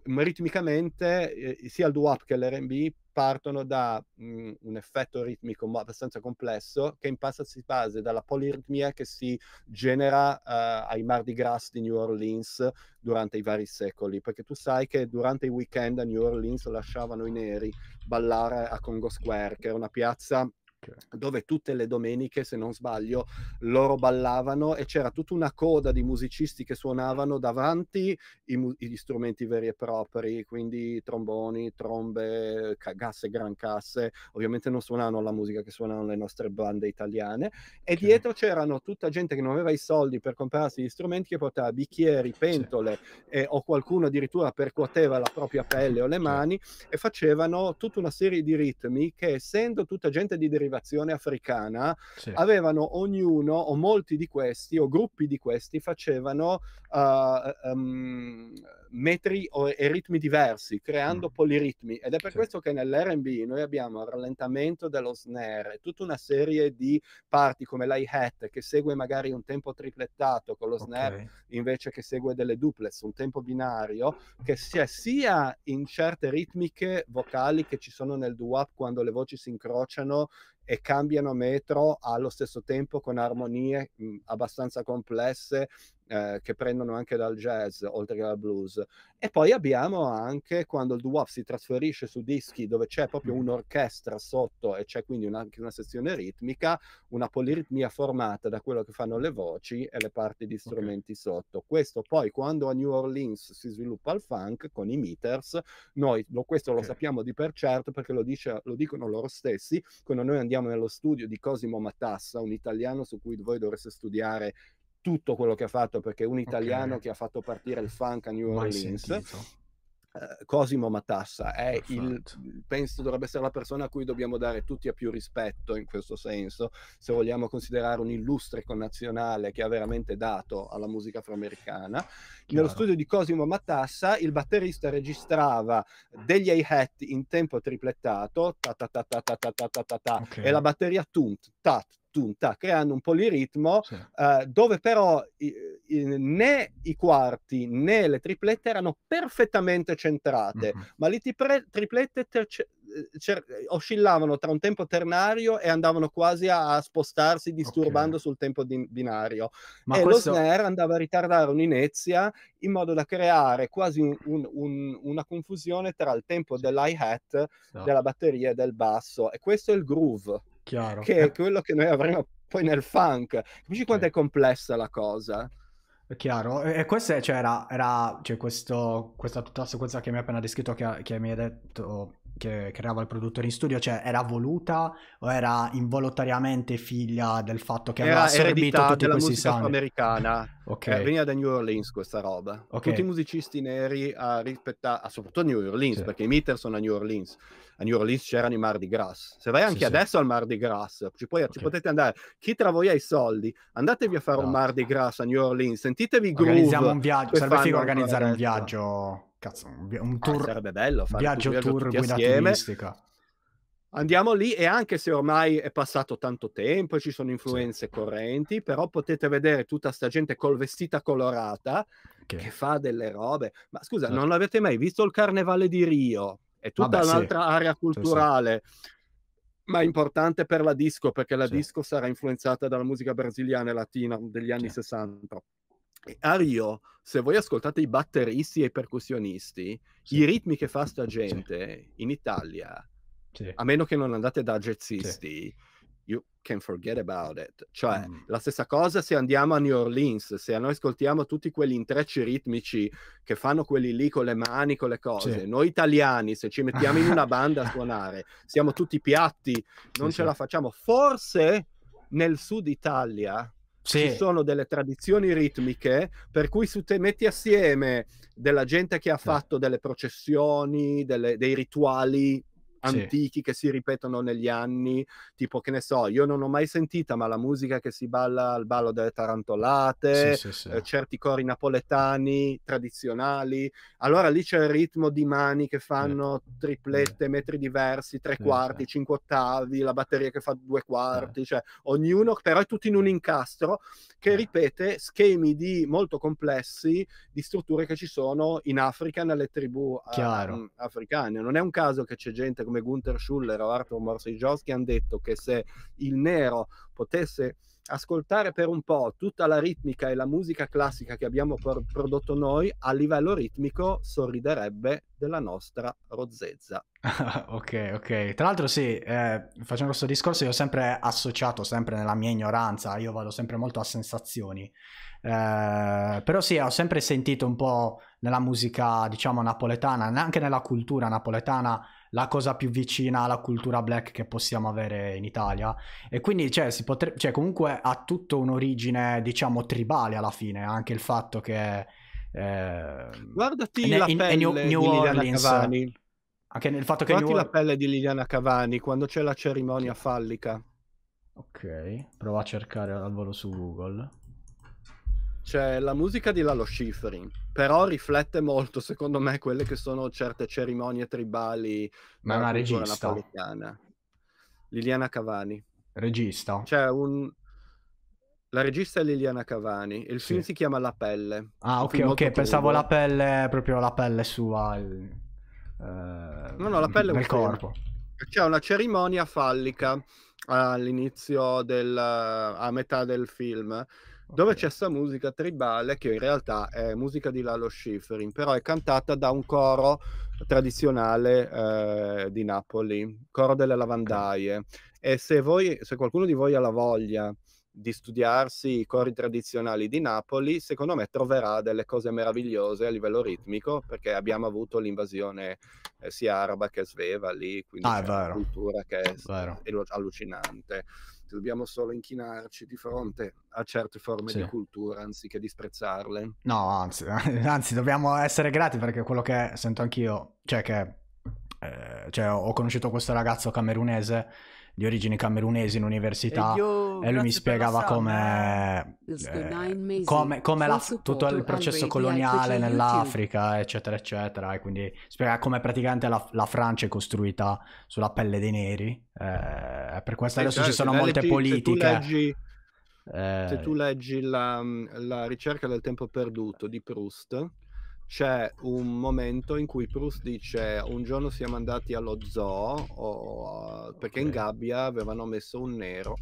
ritmicamente eh, sia il doo-wop che l'R&B partono da mh, mm, un effetto ritmico abbastanza complesso che in passato si base dalla poliritmia che si genera uh, ai Mardi Gras di New Orleans durante i vari secoli, perché tu sai che durante i weekend a New Orleans lasciavano i neri ballare a Congo Square, che era una piazza okay. dove tutte le domeniche, se non sbaglio, loro ballavano e c'era tutta una coda di musicisti che suonavano davanti i, gli strumenti veri e propri, quindi tromboni, trombe, cagasse, gran casse, ovviamente non suonavano la musica che suonavano le nostre bande italiane, e okay. dietro c'erano tutta gente che non aveva i soldi per comprarsi gli strumenti che portava bicchieri, pentole eh, o qualcuno addirittura percuoteva la propria pelle o le certo. mani e facevano tutta una serie di ritmi che essendo tutta gente di derivazione derivazione africana, sì. avevano ognuno o molti di questi o gruppi di questi facevano uh, um, metri e ritmi diversi, creando mm. poliritmi. Ed è per sì. questo che nell'RB noi abbiamo il rallentamento dello snare, tutta una serie di parti come l'high hat che segue magari un tempo triplettato con lo okay. snare invece che segue delle duplex, un tempo binario, che sia sia in certe ritmiche vocali che ci sono nel duap quando le voci si incrociano e cambiano metro allo stesso tempo con armonie mh, abbastanza complesse eh, che prendono anche dal jazz oltre che dal blues. E poi abbiamo anche quando il doo si trasferisce su dischi dove c'è proprio mm. un'orchestra sotto e c'è quindi anche una, una sezione ritmica, una poliritmia formata da quello che fanno le voci e le parti di strumenti okay. sotto. Questo poi quando a New Orleans si sviluppa il funk con i meters, noi lo, questo okay. lo sappiamo di per certo perché lo, dice, lo dicono loro stessi, quando noi andiamo nello studio di Cosimo Matassa, un italiano su cui voi dovreste studiare tutto quello che ha fatto perché un italiano okay. che ha fatto partire il funk a New Orleans. Uh, Cosimo Matassa è il, penso dovrebbe essere la persona a cui dobbiamo dare tutti a più rispetto in questo senso, se vogliamo considerare un illustre connazionale che ha veramente dato alla musica afroamericana. Chiaro. Nello studio di Cosimo Matassa il batterista registrava degli hi-hat in tempo triplettato, ta ta ta ta ta ta ta ta ta, okay. e la batteria tunt, tat battuta, creando un poliritmo sì. eh, dove però i, i, né i quarti né le triplette erano perfettamente centrate, mm-hmm. ma le tipre- triplette terce- eh, cer- eh, oscillavano tra un tempo ternario e andavano quasi a, a spostarsi disturbando okay. sul tempo di- binario. Ma e questo... lo snare andava a ritardare un'inezia in modo da creare quasi un, un, un, una confusione tra il tempo dell'i-hat, no. della batteria e del basso. E questo è il groove. Chiaro. che è eh. quello che noi avremo poi nel funk. Capisci quanto è complessa la cosa? È chiaro, e questa cioè, era, era cioè, questo, questa tutta la sequenza che mi hai appena descritto, che, che mi hai detto che creava il produttore in studio, cioè era voluta o era involontariamente figlia del fatto che era aveva assorbito tutti della questi musica americana. okay. Eh, veniva da New Orleans questa roba. Okay. Tutti i musicisti neri a rispettare, soprattutto a New Orleans, sì. perché i meter sono a New Orleans, a New Orleans c'erano i Mardi Gras. Se vai anche sì, adesso sì. al Mardi Gras, ci, puoi, okay. ci, potete andare. Chi tra voi ha i soldi, andatevi a fare no. un Mardi esatto. Gras a New Orleans, sentitevi groove. Organizziamo un viaggio, sarebbe figo organizzare un viaggio. Cazzo, un, un ah, tour. Ah, sarebbe bello fare viaggio, un viaggio tour guidato turistica andiamo lì e anche se ormai è passato tanto tempo e ci sono influenze sì. correnti, però potete vedere tutta sta gente col vestita colorata okay. che fa delle robe. Ma scusa, sì. Esatto. non l'avete mai visto il carnevale di Rio? è tutta Vabbè, un'altra sì. area culturale. Sì, sì. Ma importante per la disco, perché la disco sarà influenzata dalla musica brasiliana e latina degli anni 60. A Rio, se voi ascoltate i batteristi e i percussionisti, i ritmi che fa sta gente in Italia, a meno che non andate da jazzisti, you can forget about it. Cioè, mm. la stessa cosa se andiamo a New Orleans, se noi ascoltiamo tutti quegli intrecci ritmici che fanno quelli lì con le mani, con le cose. Sì. Noi italiani, se ci mettiamo in una banda a suonare, siamo tutti piatti, non sì, ce sì. la facciamo. Forse nel sud Italia sì. ci sono delle tradizioni ritmiche per cui se te metti assieme della gente che ha fatto delle processioni, delle, dei rituali antichi sì. che si ripetono negli anni, tipo che ne so, io non ho mai sentita, ma la musica che si balla al ballo delle tarantolate, sì, sì, eh, certi cori napoletani tradizionali, allora lì c'è il ritmo di mani che fanno triplette, metri diversi, tre quarti, cinque ottavi, la batteria che fa due quarti, cioè ognuno, però è tutto in un incastro che ripete schemi di molto complessi di strutture che ci sono in Africa, nelle tribù um, africane. Non è un caso che c'è gente come come Gunther Schuller o Arthur Morsijowski hanno detto che se il nero potesse ascoltare per un po' tutta la ritmica e la musica classica che abbiamo pro- prodotto noi, a livello ritmico sorriderebbe della nostra rozzezza. ok, ok. Tra l'altro sì, eh, facendo questo discorso io ho sempre associato, sempre nella mia ignoranza, io vado sempre molto a sensazioni, eh, però sì, ho sempre sentito un po' nella musica, diciamo, napoletana, anche nella cultura napoletana, la cosa più vicina alla cultura black che possiamo avere in Italia. E quindi cioè, si potre- cioè, comunque ha tutto un'origine, diciamo, tribale alla fine, anche il fatto che... Eh, Guardati in, la in, pelle in New, New Orleans, Cavani. Anche nel fatto Guardati che New... la pelle di Liliana Cavani quando c'è la cerimonia fallica. Ok, prova a cercare al volo su Google c'è la musica di Lalo Schifrin, però riflette molto, secondo me, quelle che sono certe cerimonie tribali Ma è eh, una regista. napoletana. Liliana Cavani. Regista. C'è un... La regista è Liliana Cavani il sì. film si chiama La pelle. Ah, ok, ok, pensavo la pelle, proprio la pelle sua. Il... Eh... no, no, eh, la pelle è un corpo. Film. C'è una cerimonia fallica all'inizio del... a metà del film dove c'è questa musica tribale che in realtà è musica di Lalo Schifrin, però è cantata da un coro tradizionale eh, di Napoli, coro delle lavandaie. E se, voi, se qualcuno di voi ha la voglia di studiarsi i cori tradizionali di Napoli, secondo me troverà delle cose meravigliose a livello ritmico, perché abbiamo avuto l'invasione eh, sia araba che sveva lì, quindi ah, è vero. una cultura che è, è allucinante dobbiamo solo inchinarci di fronte a certe forme sì. di cultura anziché disprezzarle. No, anzi, anzi, dobbiamo essere grati perché quello che sento anch'io, cioè che eh, cioè, ho conosciuto questo ragazzo camerunese di origini camerunesi in università e, io, e lui mi spiegava come, eh, come, come la, tutto il processo coloniale nell'Africa, eccetera, eccetera. E quindi spiegava come praticamente la, la Francia è costruita sulla pelle dei neri. Eh, per questo eh, adesso certo, ci cioè, sono molte politiche. Se tu leggi, eh... se tu eh, leggi la, la ricerca del tempo perduto di Proust, c'è un momento in cui Proust dice un giorno siamo andati allo zoo o... perché okay. in gabbia avevano messo un nero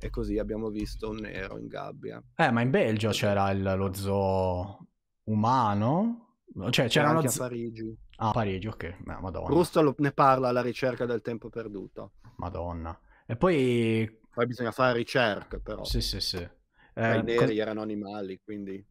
e così abbiamo visto un nero in gabbia. Eh, ma in Belgio c'era il, lo zoo umano? Cioè, c'era anche zoo... Ah, a Parigi. Ah, Parigi, ok. madonna. Proust lo... ne parla alla ricerca del tempo perduto. Madonna. E poi... Poi bisogna fare ricerche, però. Sì, sì, sì. Eh, I neri cos... erano animali, quindi...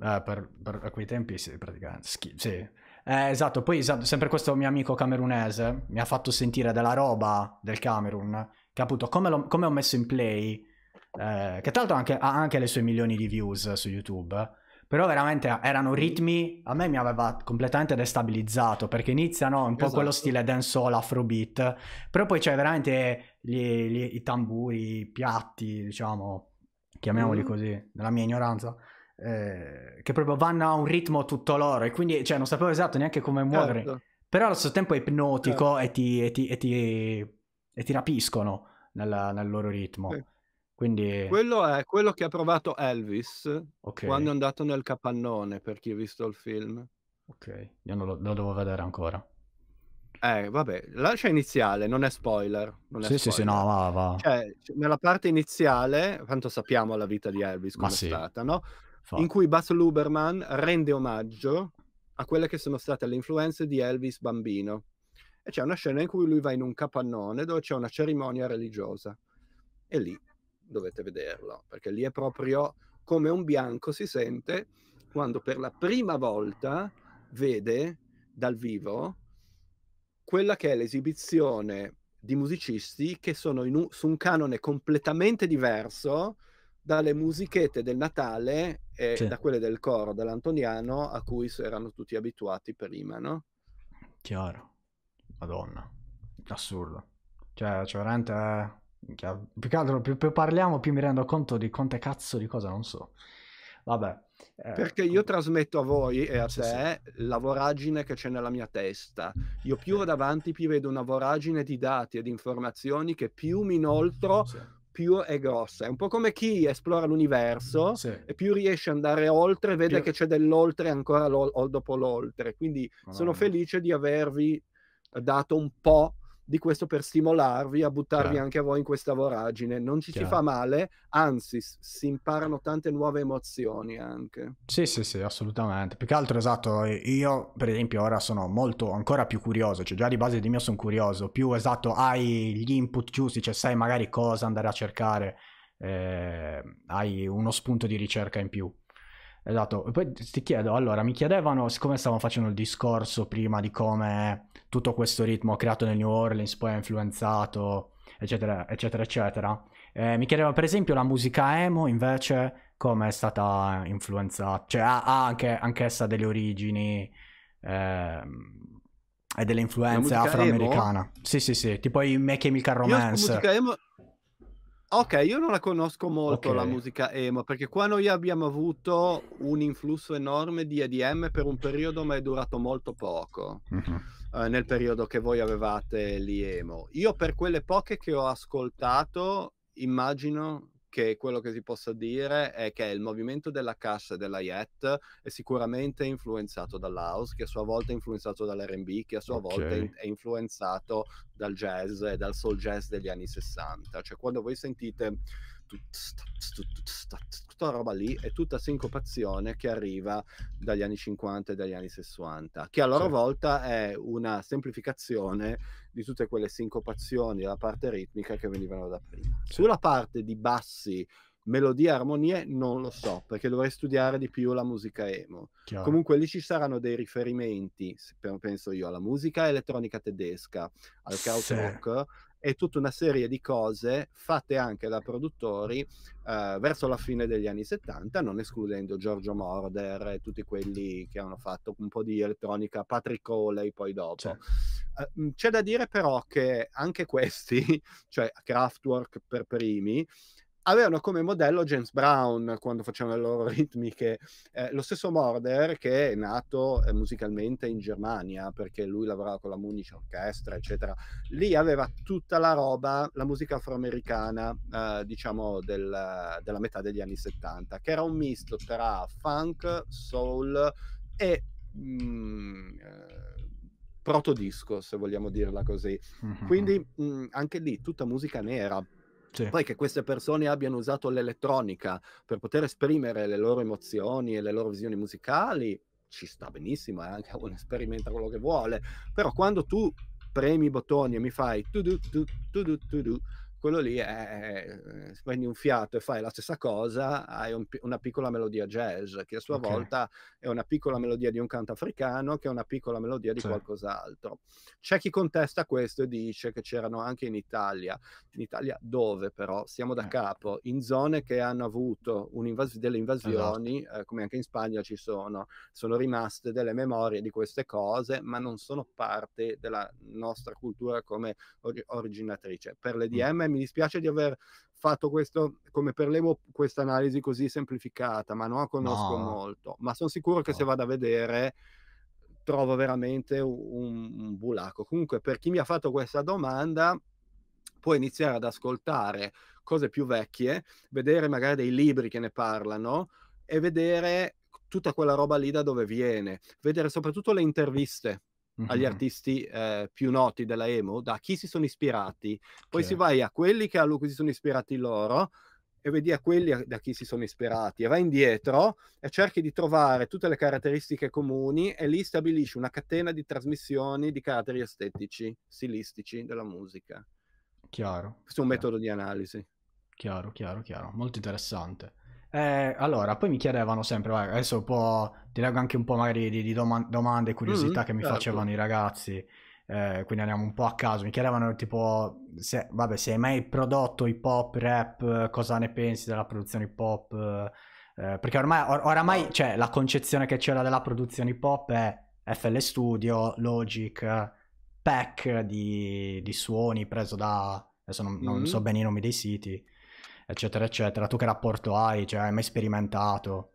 Eh, per, per, a quei tempi sì, praticamente. Schi- sì. Eh, esatto, poi esatto, sempre questo mio amico camerunese mi ha fatto sentire della roba del Camerun, che appunto come, come ho messo in play, eh, che tra l'altro anche, ha anche le sue milioni di views su YouTube, però veramente erano ritmi, a me mi aveva completamente destabilizzato, perché iniziano un po' esatto. quello stile dancehall, afrobeat, però poi c'è veramente gli, gli, i tamburi, i piatti, diciamo, chiamiamoli mm. così, nella mia ignoranza. Eh, che proprio vanno a un ritmo tutto loro e quindi cioè, non sapevo esatto neanche come muovere Certo. Però allo stesso tempo è ipnotico certo. e, ti, e, ti, e, ti, e, ti, rapiscono nella, nel loro ritmo. Sì. Quindi... Quello è quello che ha provato Elvis okay. quando è andato nel capannone, per chi ha visto il film. Ok, io non lo, lo devo vedere ancora. Eh, vabbè, lascia iniziale, non è spoiler. Non è sì, spoiler. sì, sì, no, va, va. Cioè, nella parte iniziale, tanto sappiamo la vita di Elvis come sì. è stata, no? Forte. in cui Bas Luberman rende omaggio a quelle che sono state le influenze di Elvis bambino. E c'è una scena in cui lui va in un capannone dove c'è una cerimonia religiosa. E lì dovete vederlo, perché lì è proprio come un bianco si sente quando per la prima volta vede dal vivo quella che è l'esibizione di musicisti che sono un, su un canone completamente diverso dalle musichette del Natale e sì. da quelle del coro dell'Antoniano a cui erano tutti abituati prima, no? Chiaro. Madonna. Assurdo. Cioè, cioè veramente... Eh, più che altro, più, più, parliamo, più mi rendo conto di quante cazzo di cosa non so. Vabbè. Eh, Perché io com... trasmetto a voi e a te sì. la voragine che c'è nella mia testa. Io più vado avanti, più vedo una voragine di dati e di informazioni che più mi inoltro più è grossa. È un po' come chi esplora l'universo mm, sì. e più riesce ad andare oltre, vede più... che c'è dell'oltre ancora l'ol- dopo l'oltre. Quindi Madonna. sono felice di avervi dato un po' di questo per stimolarvi a buttarvi Chiaro. anche voi in questa voragine. Non ci Chiaro. si fa male, anzi si imparano tante nuove emozioni anche. Sì, sì, sì, assolutamente. Più che altro, esatto, io per esempio ora sono molto ancora più curioso, cioè già di base di mio sono curioso, più esatto hai gli input giusti, cioè sai magari cosa andare a cercare, eh, hai uno spunto di ricerca in più. Esatto, e poi ti chiedo, allora mi chiedevano, siccome stavamo facendo il discorso prima di come tutto questo ritmo creato nel New Orleans poi ha influenzato, eccetera, eccetera, eccetera, eh, mi chiedevano per esempio la musica emo invece come è stata influenzata, cioè ha, ha anche, anch'essa delle origini eh, e delle influenze afroamericane. Sì, sì, sì, tipo i My Chemical Romance. Io, musica emo Ok, io non la conosco molto okay. la musica emo, perché qua noi abbiamo avuto un influsso enorme di EDM per un periodo, ma è durato molto poco, mm-hmm. eh, nel periodo che voi avevate lì emo. Io per quelle poche che ho ascoltato, immagino che quello che si possa dire è che il movimento della cassa e della YET è sicuramente influenzato dall'house, che a sua volta è influenzato dall'RB, che a sua okay. volta è influenzato dal jazz e dal soul jazz degli anni 60. Cioè quando voi sentite tutta roba lì è tutta sincopazione che arriva dagli anni 50 e dagli anni 60, che a loro sì. volta è una semplificazione di tutte quelle sincopazioni della parte ritmica che venivano da prima. Sì. Sulla parte di bassi melodie, armonie, non lo so, perché dovrei studiare di più la musica emo. Chiaro. Comunque lì ci saranno dei riferimenti, penso io, alla musica elettronica tedesca, al couch sì. rock, e tutta una serie di cose fatte anche da produttori eh, verso la fine degli anni 70, non escludendo Giorgio Morder e tutti quelli che hanno fatto un po' di elettronica, Patrick Oley poi dopo. C'è. Eh, c'è da dire però che anche questi, cioè Kraftwerk per primi, avevano come modello James Brown quando facevano le loro ritmiche, eh, lo stesso Morder che è nato eh, musicalmente in Germania perché lui lavorava con la Munich Orchestra, eccetera. Lì aveva tutta la roba, la musica afroamericana, eh, diciamo del, della metà degli anni 70, che era un misto tra funk, soul e... Mm, eh, disco, se vogliamo dirla così. Mm-hmm. Quindi mh, mm, anche lì tutta musica nera, sì. Poi che queste persone abbiano usato l'elettronica per poter esprimere le loro emozioni e le loro visioni musicali, ci sta benissimo, è eh, anche uno sperimenta quello che vuole, però quando tu premi i bottoni e mi fai tu du tu tu tu tu quello lì è, eh, prendi un fiato e fai la stessa cosa, hai un, una piccola melodia jazz, che a sua okay. volta è una piccola melodia di un canto africano, che è una piccola melodia di sì. qualcos'altro. C'è chi contesta questo e dice che c'erano anche in Italia, in Italia dove però, siamo da eh. capo, in zone che hanno avuto delle invasioni, esatto. eh, come anche in Spagna ci sono, sono rimaste delle memorie di queste cose, ma non sono parte della nostra cultura come or- originatrice. Per le DM mm mi dispiace di aver fatto questo come per Levo questa analisi così semplificata, ma non la conosco no. molto. Ma sono sicuro che no. se vado a vedere trovo veramente un, un, bulacco. Comunque, per chi mi ha fatto questa domanda, può iniziare ad ascoltare cose più vecchie, vedere magari dei libri che ne parlano e vedere tutta quella roba lì da dove viene, vedere soprattutto le interviste mm-hmm. agli artisti eh, più noti della emo, da chi si sono ispirati, poi okay. si vai a quelli che a lui si sono ispirati loro e vedi a quelli a, da chi si sono ispirati e vai indietro e cerchi di trovare tutte le caratteristiche comuni e lì stabilisci una catena di trasmissioni di caratteri estetici, stilistici della musica. Chiaro. Questo è un chiaro. metodo di analisi. Chiaro, chiaro, chiaro. Molto interessante. Eh, allora, poi mi chiedevano sempre, vai, adesso ti leggo anche un po' magari di, di doma- domande e curiosità mm, che mi certo. facevano i ragazzi. Eh, quindi andiamo un po' a caso. Mi chiedevano tipo, se, vabbè, se hai mai prodotto hip hop, rap, cosa ne pensi della produzione hip hop? Eh, perché ormai, or- oramai, cioè, la concezione che c'era della produzione hip hop è FL Studio, Logic, pack di, di suoni preso da, adesso non, mm. non so mm-hmm. bene i nomi dei siti eccetera, eccetera. Tu che rapporto hai? Cioè, hai mai sperimentato?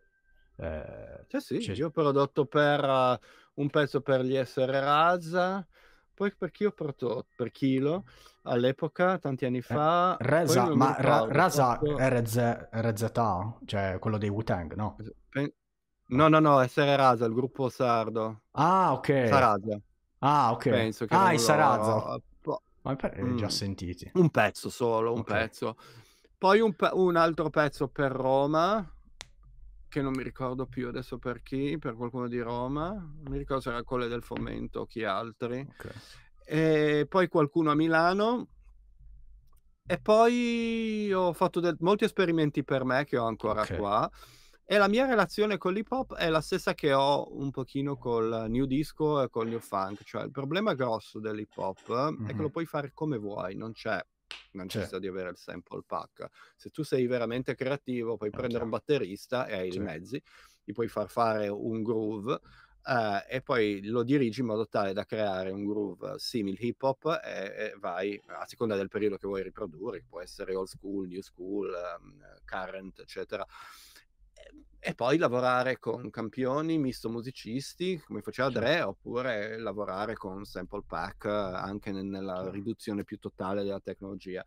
Eh, cioè sì, cioè... io ho prodotto per uh, un pezzo per gli SR Raza, poi per chi ho prodotto per chilo all'epoca, tanti anni eh, fa. Eh, Reza, ma ra- Raza RZ, RZA, cioè quello dei Wu-Tang, no? Pen- no, no, no, SR Raza, il gruppo sardo. Ah, ok. Sarazza. Ah, ok. Penso che ah, i Sarazza. Ma mi pare mm. già sentiti. Un pezzo solo, un okay. pezzo. Poi un, pe- un, altro pezzo per Roma, che non mi ricordo più adesso per chi, per qualcuno di Roma, non mi ricordo se era quello del Fomento o chi altri. Okay. E poi qualcuno a Milano. E poi ho fatto del- molti esperimenti per me che ho ancora okay. qua. E la mia relazione con l'hip hop è la stessa che ho un pochino col new disco e con il new funk. Cioè, il problema grosso dell'hip hop mm-hmm. è che lo mm-hmm. puoi fare come vuoi, non c'è non c'è cioè bisogno di avere il sample pack. Se tu sei veramente creativo, puoi eh, prendere un batterista e hai i mezzi, gli puoi far fare un groove eh, e poi lo dirigi in modo tale da creare un groove simile hip hop e, e, vai a seconda del periodo che vuoi riprodurre, può essere old school, new school, um, current, eccetera e poi lavorare con campioni misto musicisti come faceva certo. Dre oppure lavorare con sample pack anche nella riduzione più totale della tecnologia.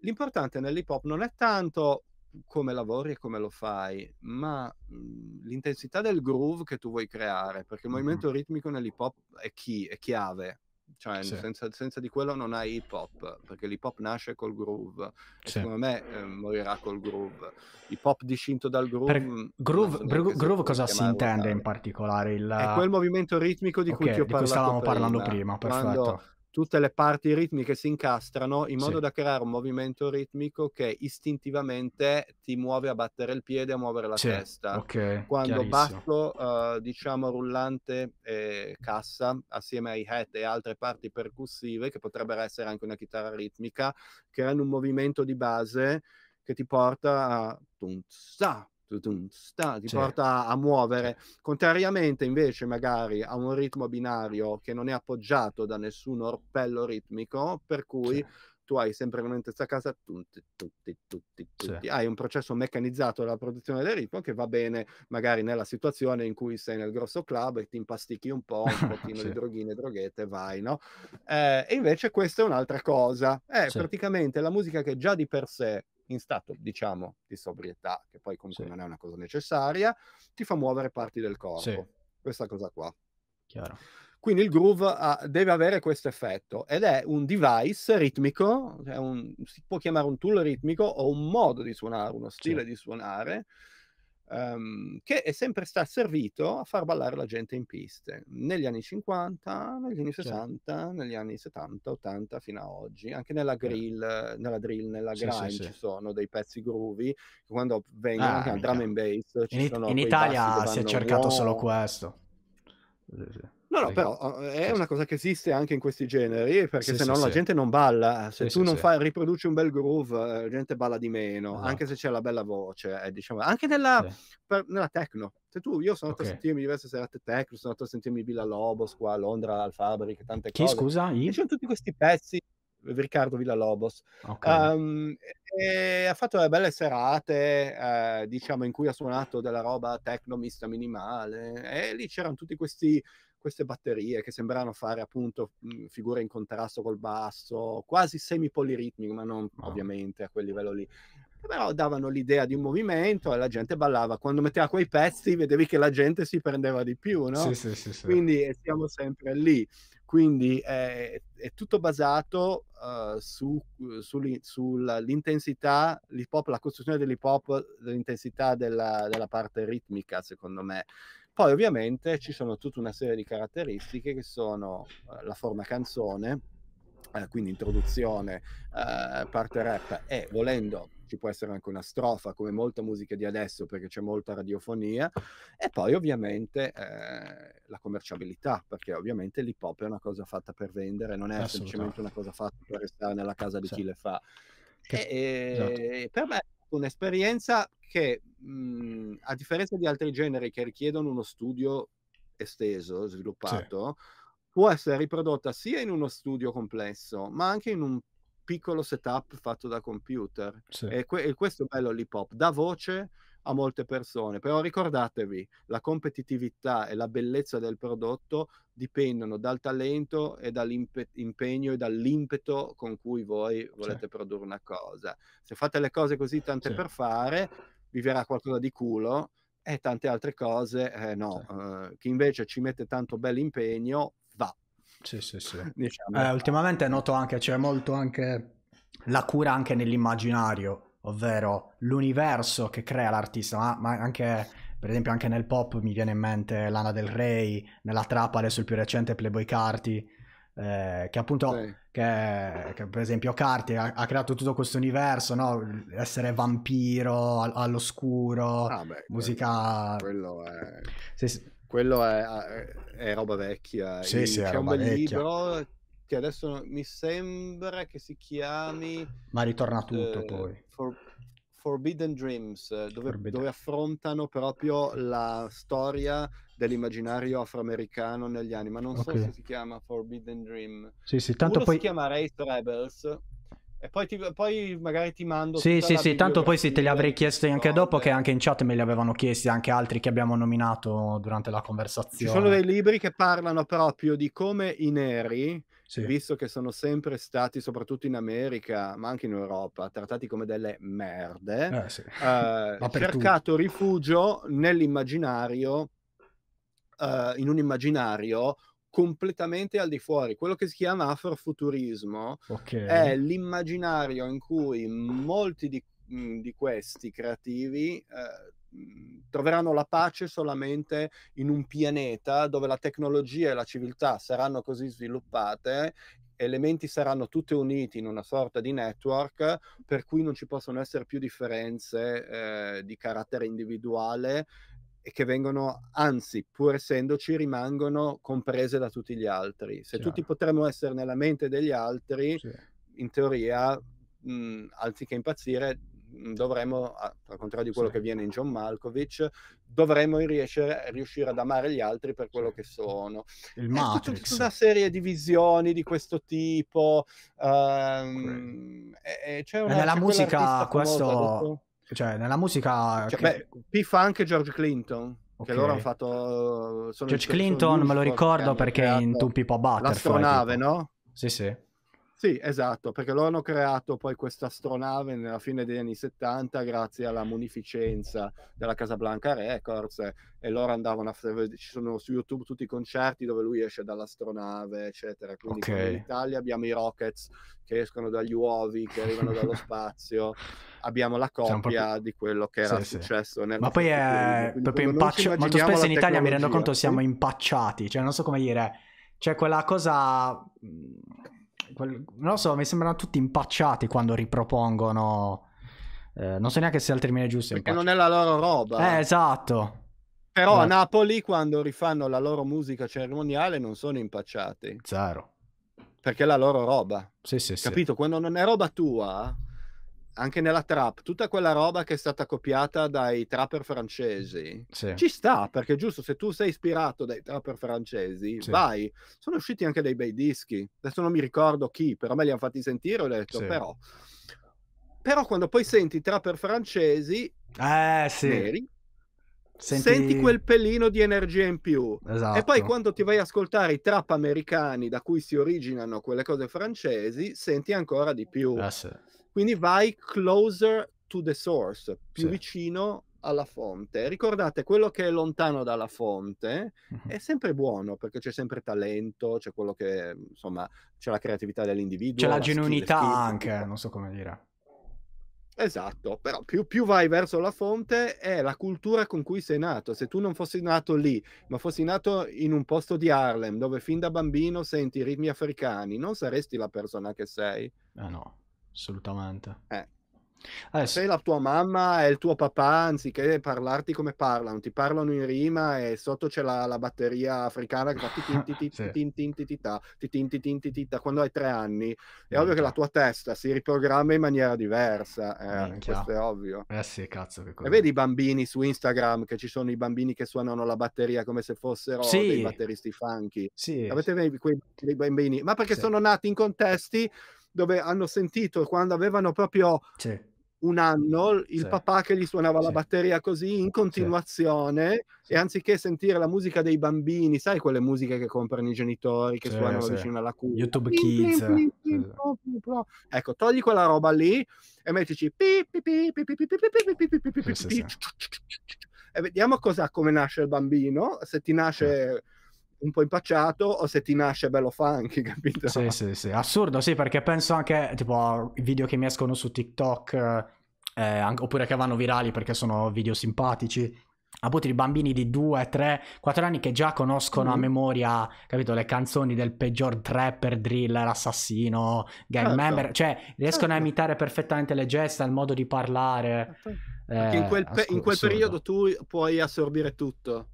L'importante nell'hip hop non è tanto come lavori e come lo fai, ma mhmm, l'intensità del groove che tu vuoi creare, perché il movimento ritmico nell'hip hop è, chi, è chiave cioè sì. senza, senza, di quello non hai hip hop, perché l'hip hop nasce col groove, sì. secondo me eh, morirà col groove. Hip hop discinto dal groove... Per groove, mm, so br- groove cosa si intende in particolare? Il... È quel movimento ritmico di okay, cui ti ho parlato stavamo prima, parlando prima, perfetto. Quando tutte le parti ritmiche si incastrano in modo sì. da creare un movimento ritmico che istintivamente ti muove a battere il piede, a muovere la sì. testa. Okay, Quando basso, uh, diciamo, rullante e cassa, assieme ai hat e altre parti percussive, che potrebbero essere anche una chitarra ritmica, creano un movimento di base che ti porta a... Tunza, Mm, sta, ti certo. porta a cioè muovere. Contrariamente invece magari a un ritmo binario che non è appoggiato da nessun orpello ritmico, per cui certo. tu hai sempre in testa a casa, tutti, tutti, tutti, tutti. Certo. Hai un processo meccanizzato della produzione del ritmo che va bene magari nella situazione in cui sei nel grosso club e ti impastichi un po', un pochino di droghine, droghette, vai, no? Eh, e invece questa è un'altra cosa. Eh, è praticamente la musica che già di per sé in stato, diciamo, di sobrietà, che poi comunque sì. non è una cosa necessaria, ti fa muovere parti del corpo. Sì. Questa cosa qua. Chiaro. Quindi il groove ha, deve avere questo effetto ed è un device ritmico, cioè un, si può chiamare un tool ritmico o un modo di suonare, uno stile sì. di suonare Um, che è sempre stato servito a far ballare la gente in piste negli anni 50, negli anni 60, certo. negli anni 70, 80 fino a oggi, anche nella grill, eh. nella, drill, nella sì, grind sì, ci sono dei pezzi groovy quando vengono ah, anche a drum and bass. in, in Italia si è cercato wow. solo questo. No, no, però è una cosa che esiste anche in questi generi, perché sì, se no sì, la sì. gente non balla. Eh, se tu non fai, riproduci un bel groove, eh, la gente balla di meno, ah. anche se c'è la bella voce, eh, diciamo, anche nella, per, nella techno. Se tu, io sono andato okay. a sentirmi diverse serate techno, sono andato a sentirmi Villa Lobos qua a Londra, al Fabric, tante Chi, cose. Chi, scusa? Io? E c'erano tutti questi pezzi Riccardo Villalobos. Okay. Um, e ha fatto delle belle serate, eh, diciamo, in cui ha suonato della roba techno mista minimale, e lì c'erano tutti questi queste batterie che sembrano fare appunto mhmm, figure in contrasto col basso, quasi semi-poliritmiche, ma non no. Ah. ovviamente a quel livello lì. Però davano l'idea di un movimento e la gente ballava. Quando metteva quei pezzi, vedevi che la gente si prendeva di più, no? Sì, sì, sì, sì. Quindi eh, siamo sempre lì. Quindi eh, è tutto basato uh, su, su, sull'intensità, l'hip hop, la costruzione dell'hip hop, l'intensità della, della parte ritmica, secondo me. Poi ovviamente ci sono tutta una serie di caratteristiche che sono eh, la forma canzone, eh, quindi introduzione, eh, parte rap e volendo ci può essere anche una strofa come molta musica di adesso perché c'è molta radiofonia e poi ovviamente eh, la commerciabilità perché ovviamente l'hip hop è una cosa fatta per vendere non è semplicemente una cosa fatta per restare nella casa di sì. chi le fa che... e, esatto. per me un'esperienza che, mh, mhmm, a differenza di altri generi che richiedono uno studio esteso, sviluppato, sì. può essere riprodotta sia in uno studio complesso, ma anche in un piccolo setup fatto da computer. Sì. E, que- e questo è bello l'hip hop, da voce a molte persone, però ricordatevi, la competitività e la bellezza del prodotto dipendono dal talento e dall'impegno e dall'impeto con cui voi volete sì. produrre una cosa. Se fate le cose così tante sì. per fare, vi verrà qualcosa di culo e tante altre cose eh, no. Sì. Uh, chi invece ci mette tanto bell'impegno va. Sì, sì, sì. Diciamo eh, ultimamente noto anche, c'è molto anche la cura anche nell'immaginario ovvero l'universo che crea l'artista, ma, ma, anche per esempio anche nel pop mi viene in mente Lana del Rey, nella trappa adesso il più recente Playboy Carti, eh, che appunto, sì. che, che per esempio Carti ha, ha, creato tutto questo universo, no? essere vampiro all- all'oscuro, ah, beh, musica... Quello è... Sì, sì. Quello è, è, roba vecchia. Sì, sì, è roba un bel vecchia. libro che adesso mi sembra che si chiami... Ma ritorna eh, tutto eh, poi. For, Forbidden Dreams, eh, dove, Forbidden. dove, affrontano proprio la storia dell'immaginario afroamericano negli anni, ma non okay. so se si chiama Forbidden Dream. Sì, sì, tanto Uno poi... si chiama Race Rebels, e poi, ti, poi, magari ti mando. Sì, sì, sì. Tanto poi sì, te li avrei chiesti anche dopo, che anche in chat me li avevano chiesti anche altri che abbiamo nominato durante la conversazione. Ci sono dei libri che parlano proprio di come i neri sì. visto che sono sempre stati, soprattutto in America, ma anche in Europa, trattati come delle merde, eh, sì. eh, cercato tu. rifugio nell'immaginario, eh, in un immaginario completamente al di fuori. Quello che si chiama afrofuturismo okay. è l'immaginario in cui molti di, di questi creativi eh, Mhmm, troveranno la pace solamente in un pianeta dove la tecnologia e la civiltà saranno così sviluppate elementi saranno tutti uniti in una sorta di network per cui non ci possono essere più differenze eh, di carattere individuale e che vengono, anzi, pur essendoci, rimangono comprese da tutti gli altri. Se Chiaro. tutti potremmo essere nella mente degli altri, sì. in teoria, mh, mhmm, anziché impazzire, Mhmm, dovremmo, al contrario di quello sì. che viene in John Malkovich, dovremmo riuscire, riuscire ad amare gli altri per quello sì. che sono. Il Matrix. Tutta, tutta una serie di visioni di questo tipo. Um, e, e c'è una, nella c'è musica questo... Famosa, cioè, nella musica... Cioè, che... piffa anche George Clinton. Okay. Che loro hanno fatto... George Clinton me lo ricordo perché in Two People Butterfly. L'astronave, no? Sì, sì. Sì, esatto, perché loro hanno creato poi questa astronave nella fine degli anni 70 grazie alla munificenza della Casablanca Records eh, e loro andavano a ci sono su YouTube tutti i concerti dove lui esce dall'astronave, eccetera. Quindi okay. in Italia abbiamo i Rockets che escono dagli uovi, che arrivano dallo spazio, abbiamo la copia proprio... di quello che era sì, successo. Sì. Nel Ma poi è proprio impacciato, molto spesso in Italia mi rendo conto siamo impacciati, cioè non so come dire, c'è cioè quella cosa quel, non lo so, mi sembrano tutti impacciati quando ripropongono... Eh, non so neanche se è il termine giusto. Perché impaccio. non è la loro roba. Eh, esatto. Però no. a esatto. Napoli, quando rifanno la loro musica cerimoniale, non sono impacciati. Zero. Perché è la loro roba. Sì, sì, Capito? Sì. Quando non è roba tua, anche nella trap, tutta quella roba che è stata copiata dai trapper francesi, sì. ci sta, perché giusto, se tu sei ispirato dai trapper francesi, sì. vai. Sono usciti anche dei bei dischi, adesso non mi ricordo chi, però me li hanno fatti sentire, ho detto, sì. però... Però quando poi senti i trapper francesi, eh, sì. neri, Senti... senti... quel pelino di energia in più. Esatto. E poi esatto. quando ti vai a ascoltare i trap americani da cui si originano quelle cose francesi, senti ancora di più. Eh sì. Quindi vai closer to the source, più sì. vicino alla fonte. Ricordate, quello che è lontano dalla fonte è sempre buono perché c'è sempre talento, c'è quello che, insomma, c'è la creatività dell'individuo. C'è la, la genuinità skill, anche, non so come dire. Esatto, però più, più, vai verso la fonte è la cultura con cui sei nato. Se tu non fossi nato lì, ma fossi nato in un posto di Harlem dove fin da bambino senti i ritmi africani, non saresti la persona che sei. Ah no assolutamente. Eh. Adesso... Eh, se la tua mamma e il tuo papà, anziché parlarti come parlano, ti parlano in rima e sotto c'è la, la batteria africana che fa titintitita quando hai tre anni, è ovvio che la tua testa si riprogramma in maniera diversa. Eh, questo è ovvio. Eh sì, cazzo, che cosa... E vedi i bambini su Instagram che ci sono i bambini che suonano la batteria come se fossero sì. dei batteristi funky. Sì, Avete sì. quei bambini? Ma perché sì. sono nati in contesti dove hanno sentito quando avevano proprio sì. un anno il sì. papà che gli suonava sì. la batteria così in continuazione e anziché sentire la musica dei bambini, sai quelle musiche che comprano i genitori che suonano vicino alla cucina. YouTube Kids. Ecco, togli quella roba lì e mettici e vediamo cosa, come nasce il bambino, se ti nasce un po' impacciato o se ti nasce bello funky, capito? Sì, sì, sì, assurdo, sì, perché penso anche tipo a video che mi escono su TikTok eh, eh, anche, oppure che vanno virali perché sono video simpatici. Appunto i bambini di 2, 3, 4 anni che già conoscono mm. a mm-hmm. memoria, capito, le canzoni del peggior trapper, driller, assassino, gang certo. member, cioè riescono certo. a imitare perfettamente le gesta, il modo di parlare. Certo. Eh, in, quel pe- in quel periodo tu puoi assorbire tutto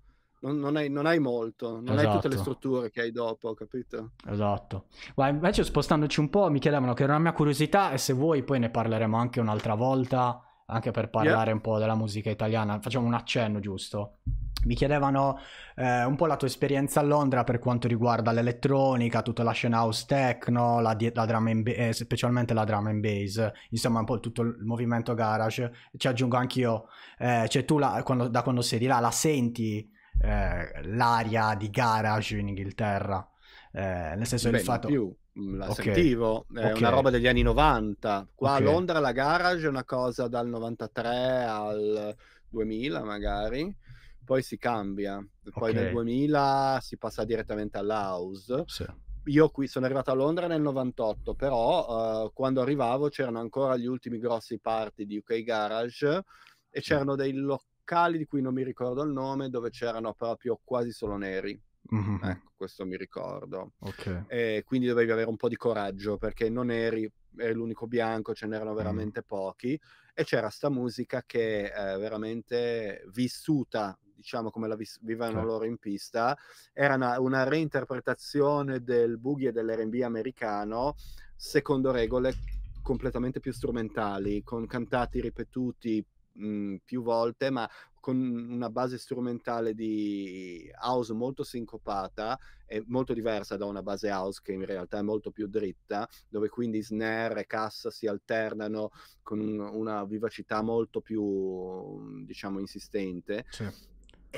non, non, hai, non hai, molto, non esatto. hai tutte le esatto. strutture che hai dopo, capito? Esatto. Ma invece spostandoci un po', mi chiedevano che era una mia curiosità e se vuoi poi ne parleremo anche un'altra volta, anche per parlare yeah. un po' della musica italiana, facciamo un accenno giusto. Mi chiedevano eh, un po' la tua esperienza a Londra per quanto riguarda l'elettronica, tutta la scena house techno, la, la drum and ba- eh, specialmente la drum and bass, insomma un po' tutto il movimento garage. Ci aggiungo anch'io, eh, cioè tu la, quando, da quando sei di là la senti eh, l'area di garage in Inghilterra. Eh, nel senso Beh, il fatto... Più. Mm, la okay. sentivo, è okay. una roba degli anni 90. Qua okay. a Londra la garage è una cosa dal 93 al 2000 magari, poi si cambia, poi nel 2000 si passa direttamente all'house. Sì. Io qui sono arrivato a Londra nel 98, però uh, quando arrivavo c'erano ancora gli ultimi grossi party di UK Garage e c'erano dei locali locali di cui non mi ricordo il nome, dove c'erano proprio quasi solo neri. Mm-hmm. Ecco, questo mi ricordo. Okay. E quindi dovevi avere un po' di coraggio perché non eri, eri l'unico bianco, ce n'erano veramente mm. pochi. E c'era sta musica che eh, veramente vissuta, diciamo come la vis- vivevano okay. Certo. loro in pista, era una, una reinterpretazione del boogie e dell'RB americano secondo regole completamente più strumentali, con cantati ripetuti mh, mhmm, più volte, ma con una base strumentale di house molto sincopata e molto diversa da una base house che in realtà è molto più dritta, dove quindi snare e cassa si alternano con una vivacità molto più, mhmm, diciamo, insistente. Certo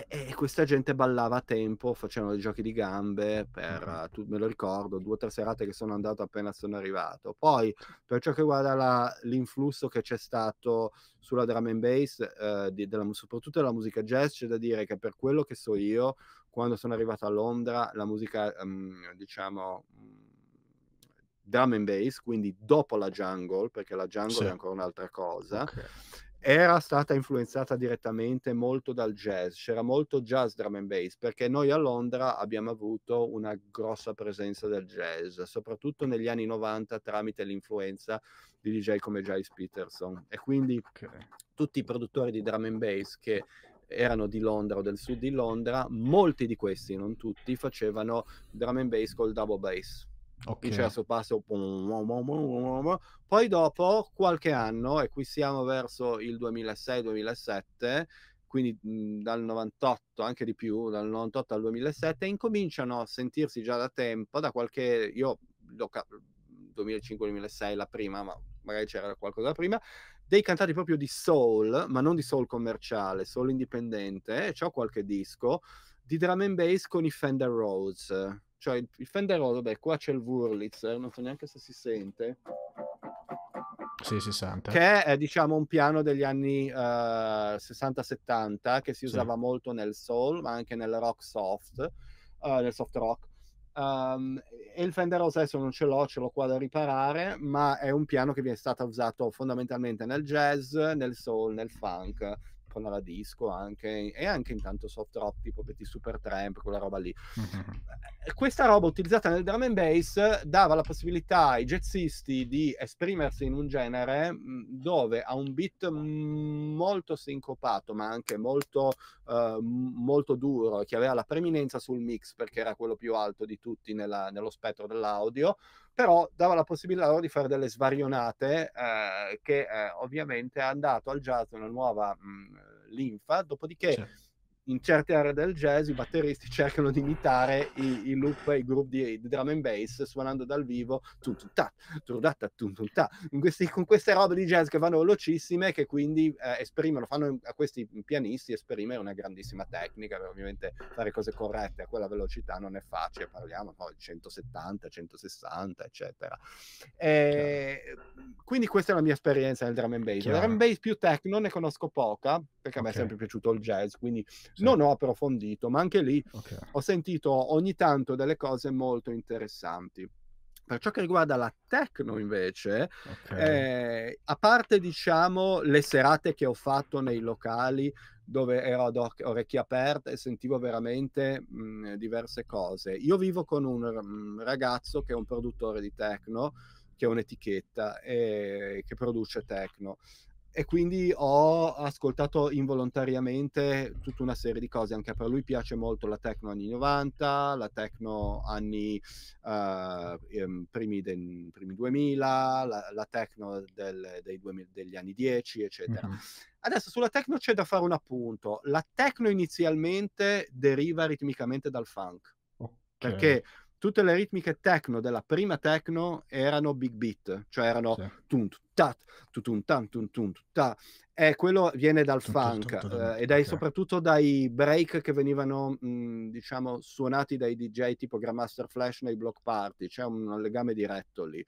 e, e, questa gente ballava a tempo, facevano dei giochi di gambe per, tu, me lo ricordo, due o tre serate che sono andato appena sono arrivato. Poi, per ciò che riguarda l'influsso che c'è stato sulla drum and bass, eh, di, della, soprattutto della musica jazz, c'è da dire che per quello che so io, quando sono arrivato a Londra, la musica, um, diciamo drum and bass, quindi dopo la jungle, perché la jungle sì. è ancora un'altra cosa. Okay era stata influenzata direttamente molto dal jazz, c'era molto jazz drum and bass, perché noi a Londra abbiamo avuto una grossa presenza del jazz, soprattutto negli anni 90 tramite l'influenza di DJ come Giles Peterson. E quindi okay. tutti i produttori di drum and bass che erano di Londra o del sud di Londra, molti di questi, non tutti, facevano drum and bass col double bass Okay. Dice la sua poi dopo qualche anno, e qui siamo verso il 2006-2007, quindi mhmm, dal 98 anche di più, dal 98 al 2007, incominciano a sentirsi già da tempo, da qualche, io 2005-2006 la prima, ma magari c'era qualcosa prima, dei cantati proprio di soul, ma non di soul commerciale, soul indipendente, e ho qualche disco, di drum and bass con i Fender Rose cioè il, il Fenderolo, oh, vabbè, qua c'è il Wurlitzer, eh, non so neanche se si sente. Sì, si sente. Che è diciamo un piano degli anni uh, eh, 60-70 che si usava sì. molto nel soul, ma anche nel rock soft, uh, nel soft rock. Um, e il Fender oh, adesso non ce l'ho, ce l'ho qua da riparare, ma è un piano che viene stato usato fondamentalmente nel jazz, nel soul, nel funk, alla disco anche, e anche intanto soft rock tipo Petit Super Tramp, quella roba lì. Mm-hmm. Eh, questa roba utilizzata nel drum and bass dava la possibilità ai jazzisti di esprimersi in un genere mm, dove ha un beat molto sincopato ma anche molto, eh, molto duro, che aveva la preminenza sul mix perché era quello più alto di tutti nella, nello spettro dell'audio, però dava la possibilità loro di fare delle svarionate eh, che eh, ovviamente ha dato al jazz una nuova mh, mm, linfa, dopodiché certo in certe aree del jazz i batteristi cercano di imitare i, i loop, i groove di, di, drum and bass suonando dal vivo tum tum ta, ta, tum tum ta, questi, con queste robe di jazz che vanno velocissime che quindi eh, esprimono, fanno a questi pianisti esprimere una grandissima tecnica, ovviamente fare cose corrette a quella velocità non è facile, parliamo no, 170, 160 eccetera. E, eh, quindi questa è la mia esperienza nel drum and bass, Chiaro. drum and bass più techno ne conosco poca perché a me è sempre piaciuto il jazz, quindi sì. non ho approfondito, ma anche lì okay. ho sentito ogni tanto delle cose molto interessanti. Per ciò che riguarda la techno invece, okay. eh, a parte diciamo le serate che ho fatto nei locali dove ero ad or- orecchie aperte e sentivo veramente mh, mm, diverse cose, io vivo con un mm, ragazzo che è un produttore di techno, che è un'etichetta eh, che produce techno e quindi ho ascoltato involontariamente tutta una serie di cose, anche per lui piace molto la techno anni 90, la techno anni uh, primi, de, primi 2000, la, la techno del, 2000, degli anni 10, eccetera. Mm-hmm. Adesso sulla techno c'è da fare un appunto, la techno inizialmente deriva ritmicamente dal funk, okay. perché tutte le ritmiche techno della prima techno erano big beat, cioè erano sì. tun tat tutun tan tun tun ta e quello viene dal tutto, funk tutto, eh, e dai, okay. soprattutto dai break che venivano mh, diciamo suonati dai DJ tipo Grandmaster Flash nei block party, c'è un, un legame diretto lì.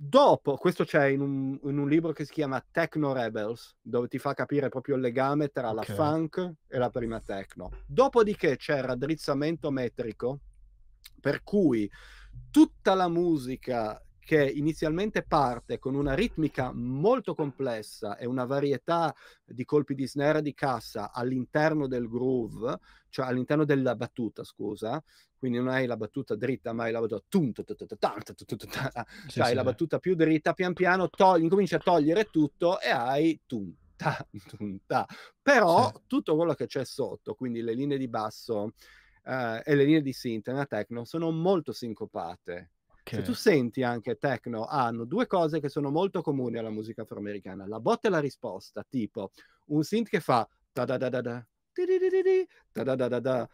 Dopo, questo c'è in un, in un, libro che si chiama Techno Rebels, dove ti fa capire proprio il legame tra okay. la funk e la prima techno. Dopodiché c'è il raddrizzamento metrico, per cui tutta la musica che inizialmente parte con una ritmica molto complessa e una varietà di colpi di snare di cassa all'interno del groove, cioè all'interno della battuta, scusa, quindi non hai la battuta dritta, ma hai la battuta cioè hai la battuta più dritta, pian piano incominci a togliere tutto e hai tum Però tutto quello che c'è sotto, quindi le linee di basso, uh, e le linee di synth Synthena Techno sono molto sincopate. Okay. Se tu senti anche Techno, ah, hanno due cose che sono molto comuni alla musica afroamericana, la botta e la risposta, tipo un synth che fa da da da da da da da,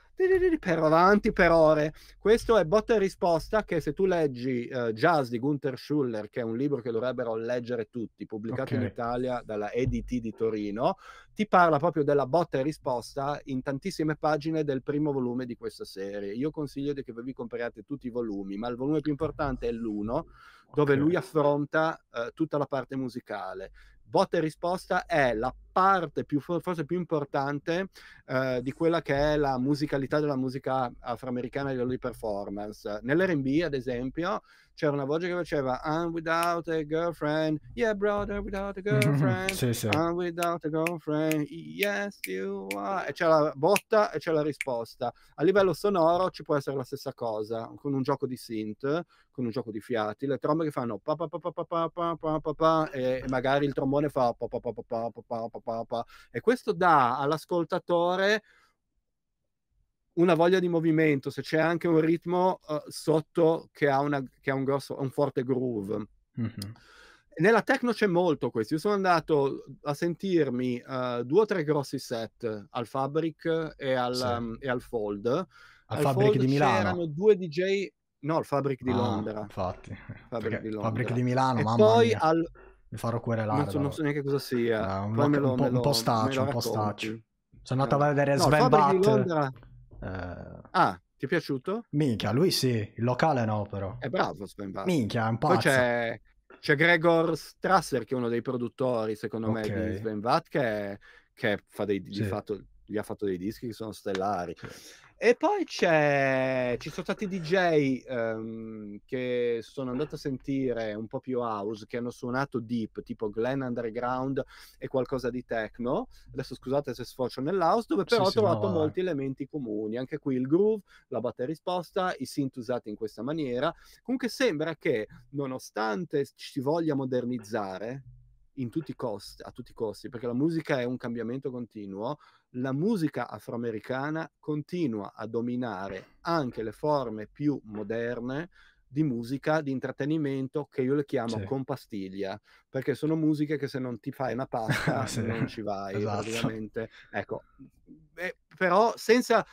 per avanti per ore. Questo è botta e risposta che se tu leggi uh, Jazz di Gunther Schuller, che è un libro che dovrebbero leggere tutti, pubblicato okay. in Italia dalla EDT di Torino, ti parla proprio della botta e risposta in tantissime pagine del primo volume di questa serie. Io consiglio che vi compriate tutti i volumi, ma il volume più importante è l'uno, dove okay. lui affronta uh, tutta la parte musicale. Botta e risposta è la parte più, forse più importante eh, di quella che è la musicalità della musica afroamericana a livello di performance. Nell'RB, ad esempio, c'era una voce che faceva I'm without a girlfriend, yeah brother without a girlfriend, sì, sì. I'm without a girlfriend, yes you are, e c'è la botta e c'è la risposta. A livello sonoro ci può essere la stessa cosa, con un gioco di synth, con un gioco di fiati, le trombe che fanno pa pa pa pa pa pa pa pa pa e magari il trombone fa pa pa pa pa pa pa pa pa, pa. e questo dà all'ascoltatore una voglia di movimento, se c'è anche un ritmo uh, sotto che ha, una, che ha un, grosso, un, forte groove. Mm-hmm. Nella techno c'è molto questo. Io sono andato a sentirmi uh, due o tre grossi set al Fabric e al, sì. um, e al Fold. Al, al Fabric Fold di Milano. C'erano due DJ, no, al Fabric di ah, Londra. Infatti, Fabric di, Londra. Fabric di Milano. E poi mia. al mi farò querelare. Non so, non so neanche cosa sia. Uh, un, lo, un, po', un postaccio, un postaccio. Sono andato a eh. vedere no, Sven Bat. Londra... Eh... Ah, ti è piaciuto? Minchia, lui sì, il locale no però. È bravo Sven Bat. Minchia, è un pazzo. Poi c'è, c'è Gregor Strasser che è uno dei produttori, secondo okay. me, di Sven Bat, che, che fa dei, sì. fatto, gli ha fatto dei dischi che sono stellari. Sì. E poi c'è, ci sono stati DJ um, ehm, che sono andato a sentire un po' più house, che hanno suonato deep, tipo Glen Underground e qualcosa di techno. Adesso scusate se sfocio nell'house, dove però sì, ho trovato no, molti elementi comuni. Anche qui il groove, la batteria risposta, i synth usati in questa maniera. Comunque sembra che, nonostante ci voglia modernizzare, tutti costi, a tutti i costi, perché la musica è un cambiamento continuo, la musica afroamericana continua a dominare anche le forme più moderne di musica, di intrattenimento che io le chiamo sì. con pastiglia, perché sono musiche che se non ti fai una pasta sì. non ci vai, esatto. praticamente. Ecco, eh, però senza,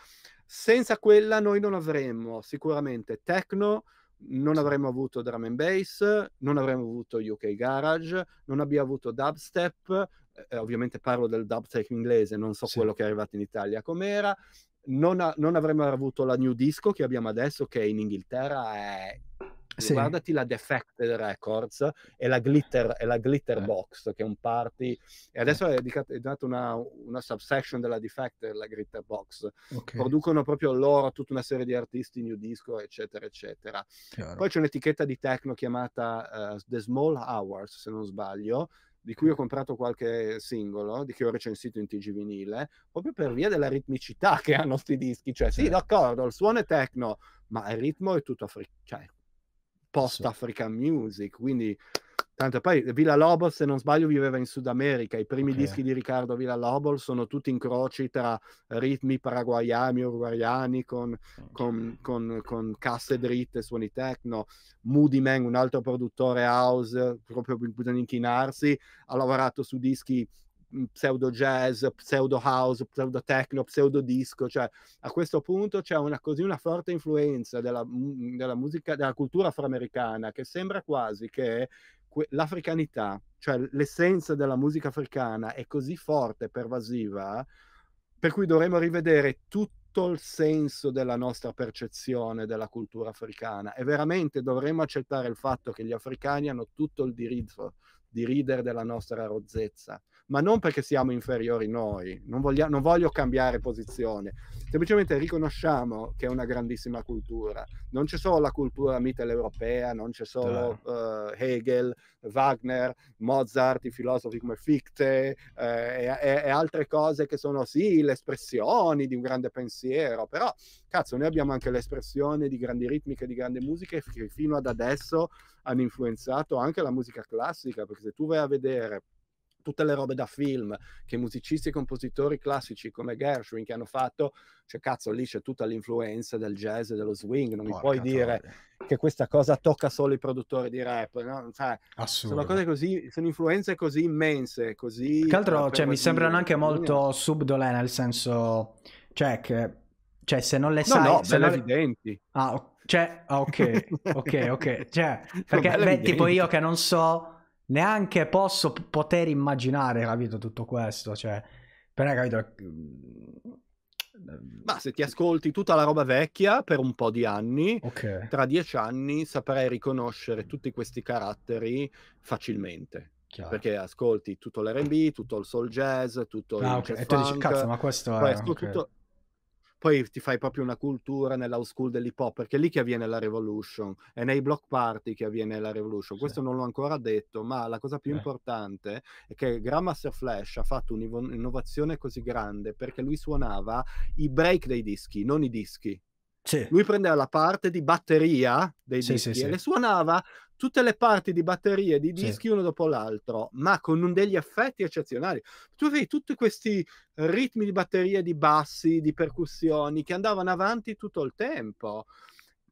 senza quella noi non avremmo sicuramente techno, non avremmo avuto drum and bass, non avremmo avuto UK Garage, non abbiamo avuto dubstep, eh, ovviamente parlo del dub dubstep inglese, non so sì. quello che è arrivato in Italia com'era, non, ha, non, avremmo avuto la new disco che abbiamo adesso che in Inghilterra è... Sì. Guardati la Defected Records e la Glitter, e la glitter eh. Box, che è un party. E adesso eh. è, dedicato, una, una subsection della Defected, la Glitter Box. Okay. Producono proprio loro tutta una serie di artisti, new disco, eccetera, eccetera. Chiaro. Poi c'è un'etichetta di techno chiamata uh, The Small Hours, se non sbaglio, di cui ho comprato qualche singolo, di cui ho recensito in TG vinile, proprio per via della ritmicità che hanno questi dischi. Cioè, sì, certo. d'accordo, il suono è techno, ma il ritmo è tutto africano, cioè, post-African music, quindi tanto poi Villa Lobos, se non sbaglio, viveva in Sud America. I primi okay. dischi di Riccardo Villa Lobos sono tutti incroci tra ritmi paraguayani, uruguayani, con, con, con, con casse dritte, suoni techno. Moody Man, un altro produttore house, proprio bisogna inchinarsi, ha lavorato su dischi Mhmm, pseudo jazz, pseudo house, pseudo techno, pseudo disco, cioè a questo punto c'è una, così una forte influenza della, mhmm, della musica, della cultura afroamericana che sembra quasi che que- l'africanità, cioè l'essenza della musica africana è così forte, pervasiva, per cui dovremmo rivedere tutto il senso della nostra percezione della cultura africana e veramente dovremmo accettare il fatto che gli africani hanno tutto il diritto di ridere della nostra rozzezza, ma non perché siamo inferiori noi, non, voglia, non voglio cambiare posizione, semplicemente riconosciamo che è una grandissima cultura, non c'è solo la cultura mitteleuropea, non c'è solo uh, Hegel, Wagner, Mozart, i filosofi come Fichte eh, e, e, e altre cose che sono sì le espressioni di un grande pensiero, però cazzo noi abbiamo anche l'espressione di grandi ritmiche, di grandi musiche che fino ad adesso hanno influenzato anche la musica classica, perché se tu vai a vedere tutte le robe da film che musicisti e compositori classici come Gershwin che hanno fatto, cioè cazzo lì c'è tutta l'influenza del jazz e dello swing, non Porca mi puoi toglie. dire che questa cosa tocca solo i produttori di rap, no? cioè, sono cose così, sono influenze così immense, così... Che altro, eh, cioè, mi sembrano anche molto subdole nel senso, cioè, che, cioè se non le no, sai... No, se non le... evidenti. Ah, cioè, ok, ok, ok, cioè, perché beh, tipo io che non so neanche posso p- poter immaginare, capito, tutto questo, cioè, per me, capito... Mm, ma se ti ascolti tutta la roba vecchia per un po' di anni, okay. tra dieci anni saprai riconoscere tutti questi caratteri facilmente. Chiaro. Perché ascolti tutto l'RB, tutto il soul jazz, tutto ah, il okay. jazz E tu dici, cazzo, ma questo, questo Okay. Tutto poi ti fai proprio una cultura nell'house school dell'hip hop, perché è lì che avviene la revolution, è nei block party che avviene la revolution. Questo non l'ho ancora detto, ma la cosa più sì. importante è che Grandmaster Flash ha fatto un'innovazione così grande perché lui suonava i break dei dischi, non i dischi. Sì. Lui prendeva la parte di batteria dei sì, dischi sì, e le suonava tutte le parti di batterie di dischi uno dopo l'altro, ma con degli effetti eccezionali. Tu vedi tutti questi ritmi di batteria, di bassi, di percussioni che andavano avanti tutto il tempo.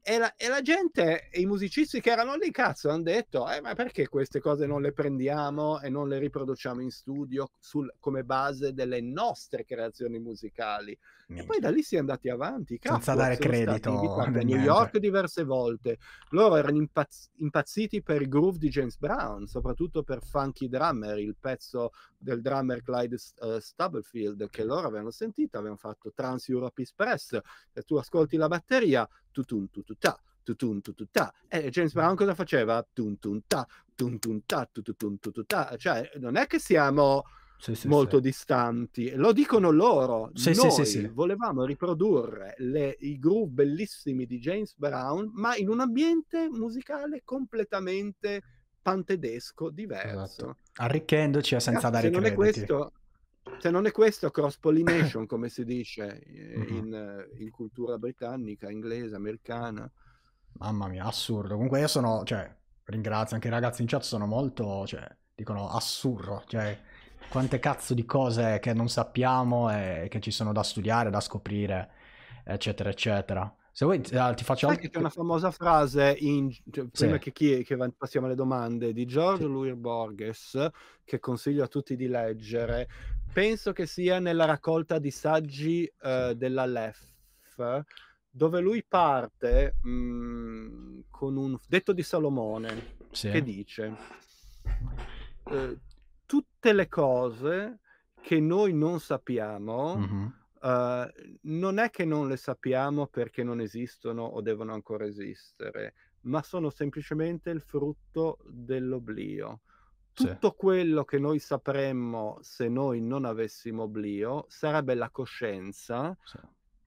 E la, e la, gente, i musicisti che erano lì, cazzo, hanno detto, eh, ma perché queste cose non le prendiamo e non le riproduciamo in studio sul, come base delle nostre creazioni musicali? Minchia. E poi da lì si è andati avanti, cazzo, senza dare credito. A New York diverse volte. Loro erano impazz- impazziti per il groove di James Brown, soprattutto per Funky Drummer, il pezzo del drummer Clyde uh, Stubblefield, che loro avevano sentito, avevano fatto Trans Europe Express. Se eh, tu ascolti la batteria, tutun tututà, tutun tututà. E James Brown cosa faceva? Tun tun ta, tun tun ta, tutun tututà. Cioè, non è che siamo... Sì, sì, molto sì. distanti. Lo dicono loro. Noi volevamo riprodurre le, i groove bellissimi di James Brown, ma in un ambiente musicale completamente pantedesco, diverso. Esatto. Arricchendoci senza Cazzo, dare se non crediti. è questo, se non è questo cross pollination come si dice eh, in, eh, in, cultura britannica, inglese, americana. Mamma mia, assurdo. Comunque io sono, cioè, ringrazio anche i ragazzi in chat, sono molto, cioè, dicono assurdo, cioè, quante cazzo di cose che non sappiamo e che ci sono da studiare, da scoprire, eccetera, eccetera. Se vuoi eh, ti faccio Sai anche... C'è una famosa frase, in, cioè, prima sì. che, chi, che passiamo alle domande, di Giorgio sì. Louis Borges, che consiglio a tutti di leggere. Penso che sia nella raccolta di saggi uh, della LEF, dove lui parte mh, mm, con un detto di Salomone, sì. che dice... Eh, tutte le cose che noi non sappiamo mm-hmm uh, non è che non le sappiamo perché non esistono o devono ancora esistere, ma sono semplicemente il frutto dell'oblio. Tutto sì. quello che noi sapremmo se noi non avessimo oblio sarebbe la coscienza sì.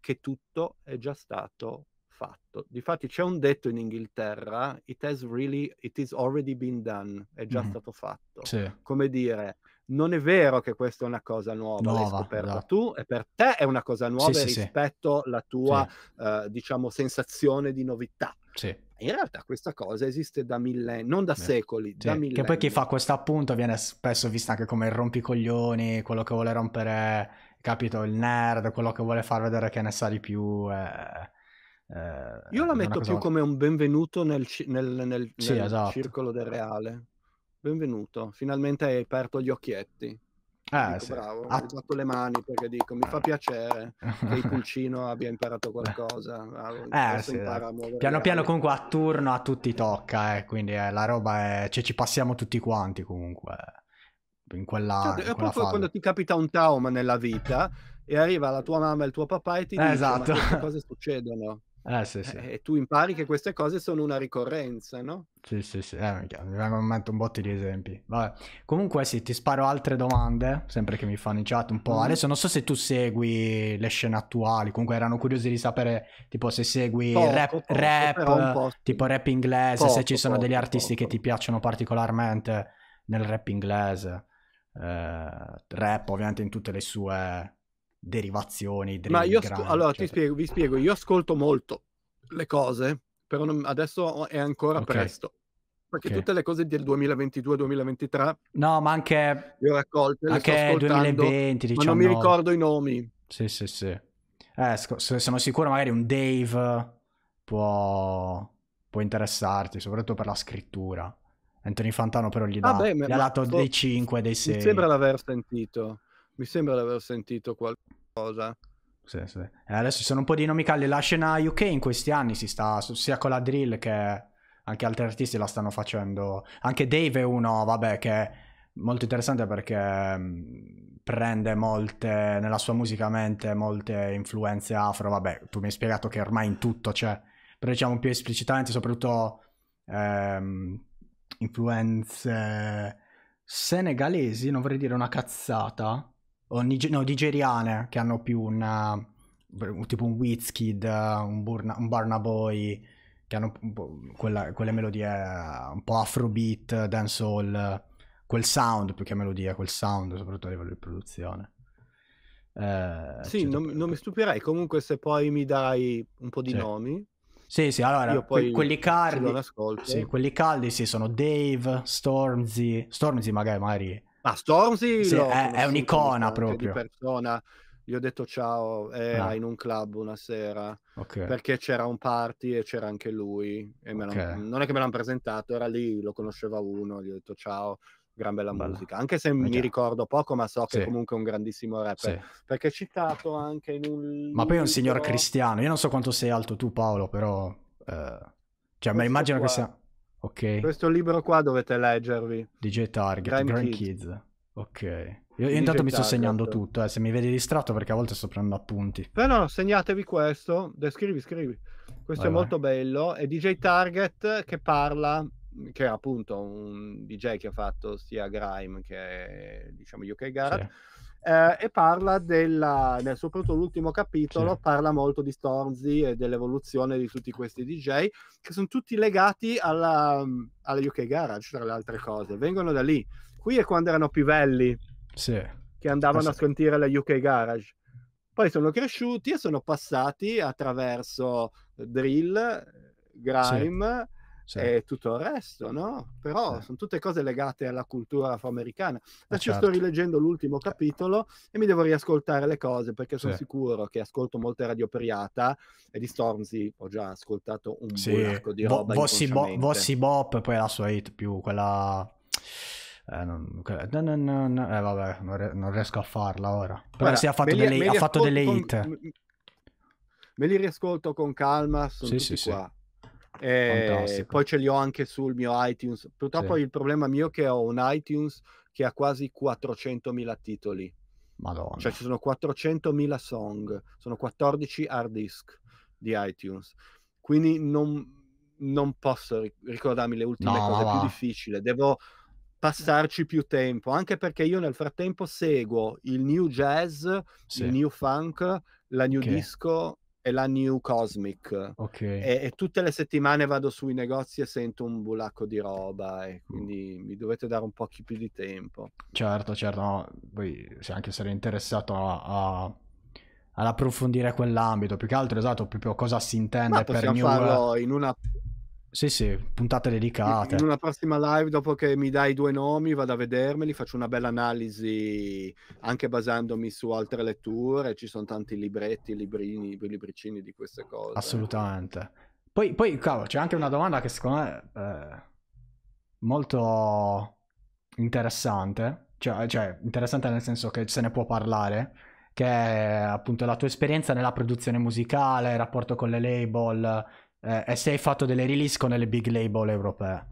che tutto è già stato fatto. Difatti c'è un detto in Inghilterra, it has really, it is already been done, è già mm. stato fatto. Sì. Come dire, non è vero che questa è una cosa nuova, nuova l'hai scoperta no. Esatto. tu e per te è una cosa nuova sì, rispetto alla sì. tua, uh, eh, diciamo, sensazione di novità. Sì. In realtà questa cosa esiste da millenni, non da Beh, secoli, da millenni. Che poi chi fa questo appunto viene spesso vista anche come il rompicoglioni, quello che vuole rompere, capito, il nerd, quello che vuole far vedere che ne sa di più. Eh. Eh, Io la metto più come un benvenuto nel, nel, nel, nel esatto. circolo del reale benvenuto, finalmente hai aperto gli occhietti. Ah, dico, sì. bravo, ah. ho fatto le mani perché dico mi fa ah. piacere che il pulcino abbia imparato qualcosa. Ah, eh, sì, piano piano comunque a turno a tutti tocca, eh, quindi eh, la roba è... Cioè, ci passiamo tutti quanti comunque eh, in quella... Cioè, in quella quando ti capita un trauma nella vita e arriva la tua mamma e il tuo papà e ti eh, dicono esatto. cose succedono. Eh, sì, sì. Eh, e tu impari che queste cose sono una ricorrenza, no? Sì, sì, sì, eh, mi vengono in mente un botto di esempi. Vabbè. Comunque sì, ti sparo altre domande, sempre che mi fanno in chat un po'. Mm. Adesso non so se tu segui le scene attuali, comunque erano curiosi di sapere tipo se segui poco, rap, poco, rap tipo rap inglese, poco, se ci sono degli artisti che ti piacciono particolarmente nel rap inglese. Eh, rap ovviamente in tutte le sue derivazioni. Ma io grande, allora eccetera. ti spiego, vi spiego, io ascolto molto le cose, però non, adesso è ancora okay. presto. Perché okay. tutte le cose del 2022-2023 No, ma anche le ho raccolte, le anche 2020, 19. ma non mi ricordo i nomi. Sì, sì, sì. Eh, sono sicuro magari un Dave può, può interessarti, soprattutto per la scrittura. Anthony Fantano però gli, dà, ah beh, gli ha dato dei 5, dei 6. Mi sembra di aver sentito, mi sembra di aver sentito qualcosa cosa. Sì, sì. Eh, adesso ci sono un po' di nomi calli. La scena UK in questi anni si sta sia con la drill che anche altri artisti la stanno facendo. Anche Dave è uno, vabbè, che è molto interessante perché mm, prende molte, nella sua musica mente, molte influenze afro. Vabbè, tu mi hai spiegato che ormai in tutto c'è, però diciamo più esplicitamente, soprattutto ehm, influenze senegalesi, non vorrei dire una cazzata o niger- no, nigeriane che hanno più un eh, tipo un Wizkid, eh, un, Burna- un Barnaboy che hanno quella, quelle melodie eh, un po' afrobeat, dancehall, quel sound più che melodia, quel sound soprattutto a livello di produzione. Eh, sì, cioè, non, non, mi stupirei comunque se poi mi dai un po' di sì. nomi. Sì, sì, allora, que- quelli caldi, sì, quelli caldi sì, sono Dave, Stormzy, Stormzy magari, magari ma Stormzy sì, è, è un'icona proprio. Di persona. Gli ho detto ciao, era ah. in un club una sera okay. perché c'era un party e c'era anche lui. Okay. Non è che me l'hanno presentato, era lì, lo conosceva uno, gli ho detto ciao gran bella, bella, musica. Anche se Beh, mi ricordo poco, ma so che sì. comunque è un grandissimo rapper. Sì. Perché è citato anche in un. Ma poi è un signor cristiano. Io non so quanto sei alto tu, Paolo, però. Eh... Cioè, ma immagino qua... che sia. Ok. Questo libro qua dovete leggervi. DJ Target, Grand, Grand Kids. Kids. Ok. Io, io intanto mi sto segnando tutto, eh, se mi vedi distratto perché a volte sto prendendo appunti. Però no, segnatevi questo, scrivi, scrivi. Questo vai, è vai. molto bello, è DJ Target che parla, che è appunto un DJ che ha fatto sia Grime che diciamo UK Garage. Sì eh, e parla della, nel, soprattutto l'ultimo capitolo, sì. parla molto di Stormzy e dell'evoluzione di tutti questi DJ, che sono tutti legati alla, alla UK Garage, tra le altre cose, vengono da lì. Qui è quando erano pivelli sì. che andavano sì. a sentire la UK Garage. Poi sono cresciuti e sono passati attraverso drill, grime sì. e tutto il resto, no? Però sì. sono tutte cose legate alla cultura afroamericana. Eh, Adesso certo. sto rileggendo l'ultimo capitolo e mi devo riascoltare le cose perché sono sì. sicuro che ascolto molte radio periata e di Stormzy ho già ascoltato un sì. burraco di roba. Bo- Vossi, Bo- Vossi Bop, poi la sua hit più quella... Eh, non, no, no, no, eh, vabbè, non, re, non, riesco a farla ora. Però Guarda, sì, ha fatto, delle, ha fatto delle hit. Me li riascolto con calma, sono sì, tutti sì, qua. Sì. Ehm, poi ce li ho anche sul mio iTunes. Purtroppo sì. il problema mio è che ho un iTunes che ha quasi 400.000 titoli. Madonna. Cioè ci sono 400.000 song, sono 14 hard disk di iTunes. Quindi non, non posso ricordarmi le ultime no, cose, è più difficili. Devo passarci più tempo, anche perché io nel frattempo seguo il new jazz, sì. il new funk, la new che... disco è la New Cosmic. Okay. E, e, tutte le settimane vado sui negozi e sento un bulacco di roba e mm. quindi mi dovete dare un po' più di tempo. Certo, certo, no. poi se anche sarei interessato a, a, ad approfondire quell'ambito, più che altro esatto, proprio cosa si intende Ma per New... farlo in una sì, sì, puntate dedicate. In una prossima live, dopo che mi dai due nomi, vado a vedermeli, faccio una bella analisi anche basandomi su altre letture. Ci sono tanti libretti, librini, libricini di queste cose. Assolutamente. Poi, poi cavolo, c'è anche una domanda che secondo me è eh, molto interessante. Cioè, cioè, interessante nel senso che se ne può parlare. Che è appunto la tua esperienza nella produzione musicale, il rapporto con le label eh, se hai fatto delle release con le big label europee.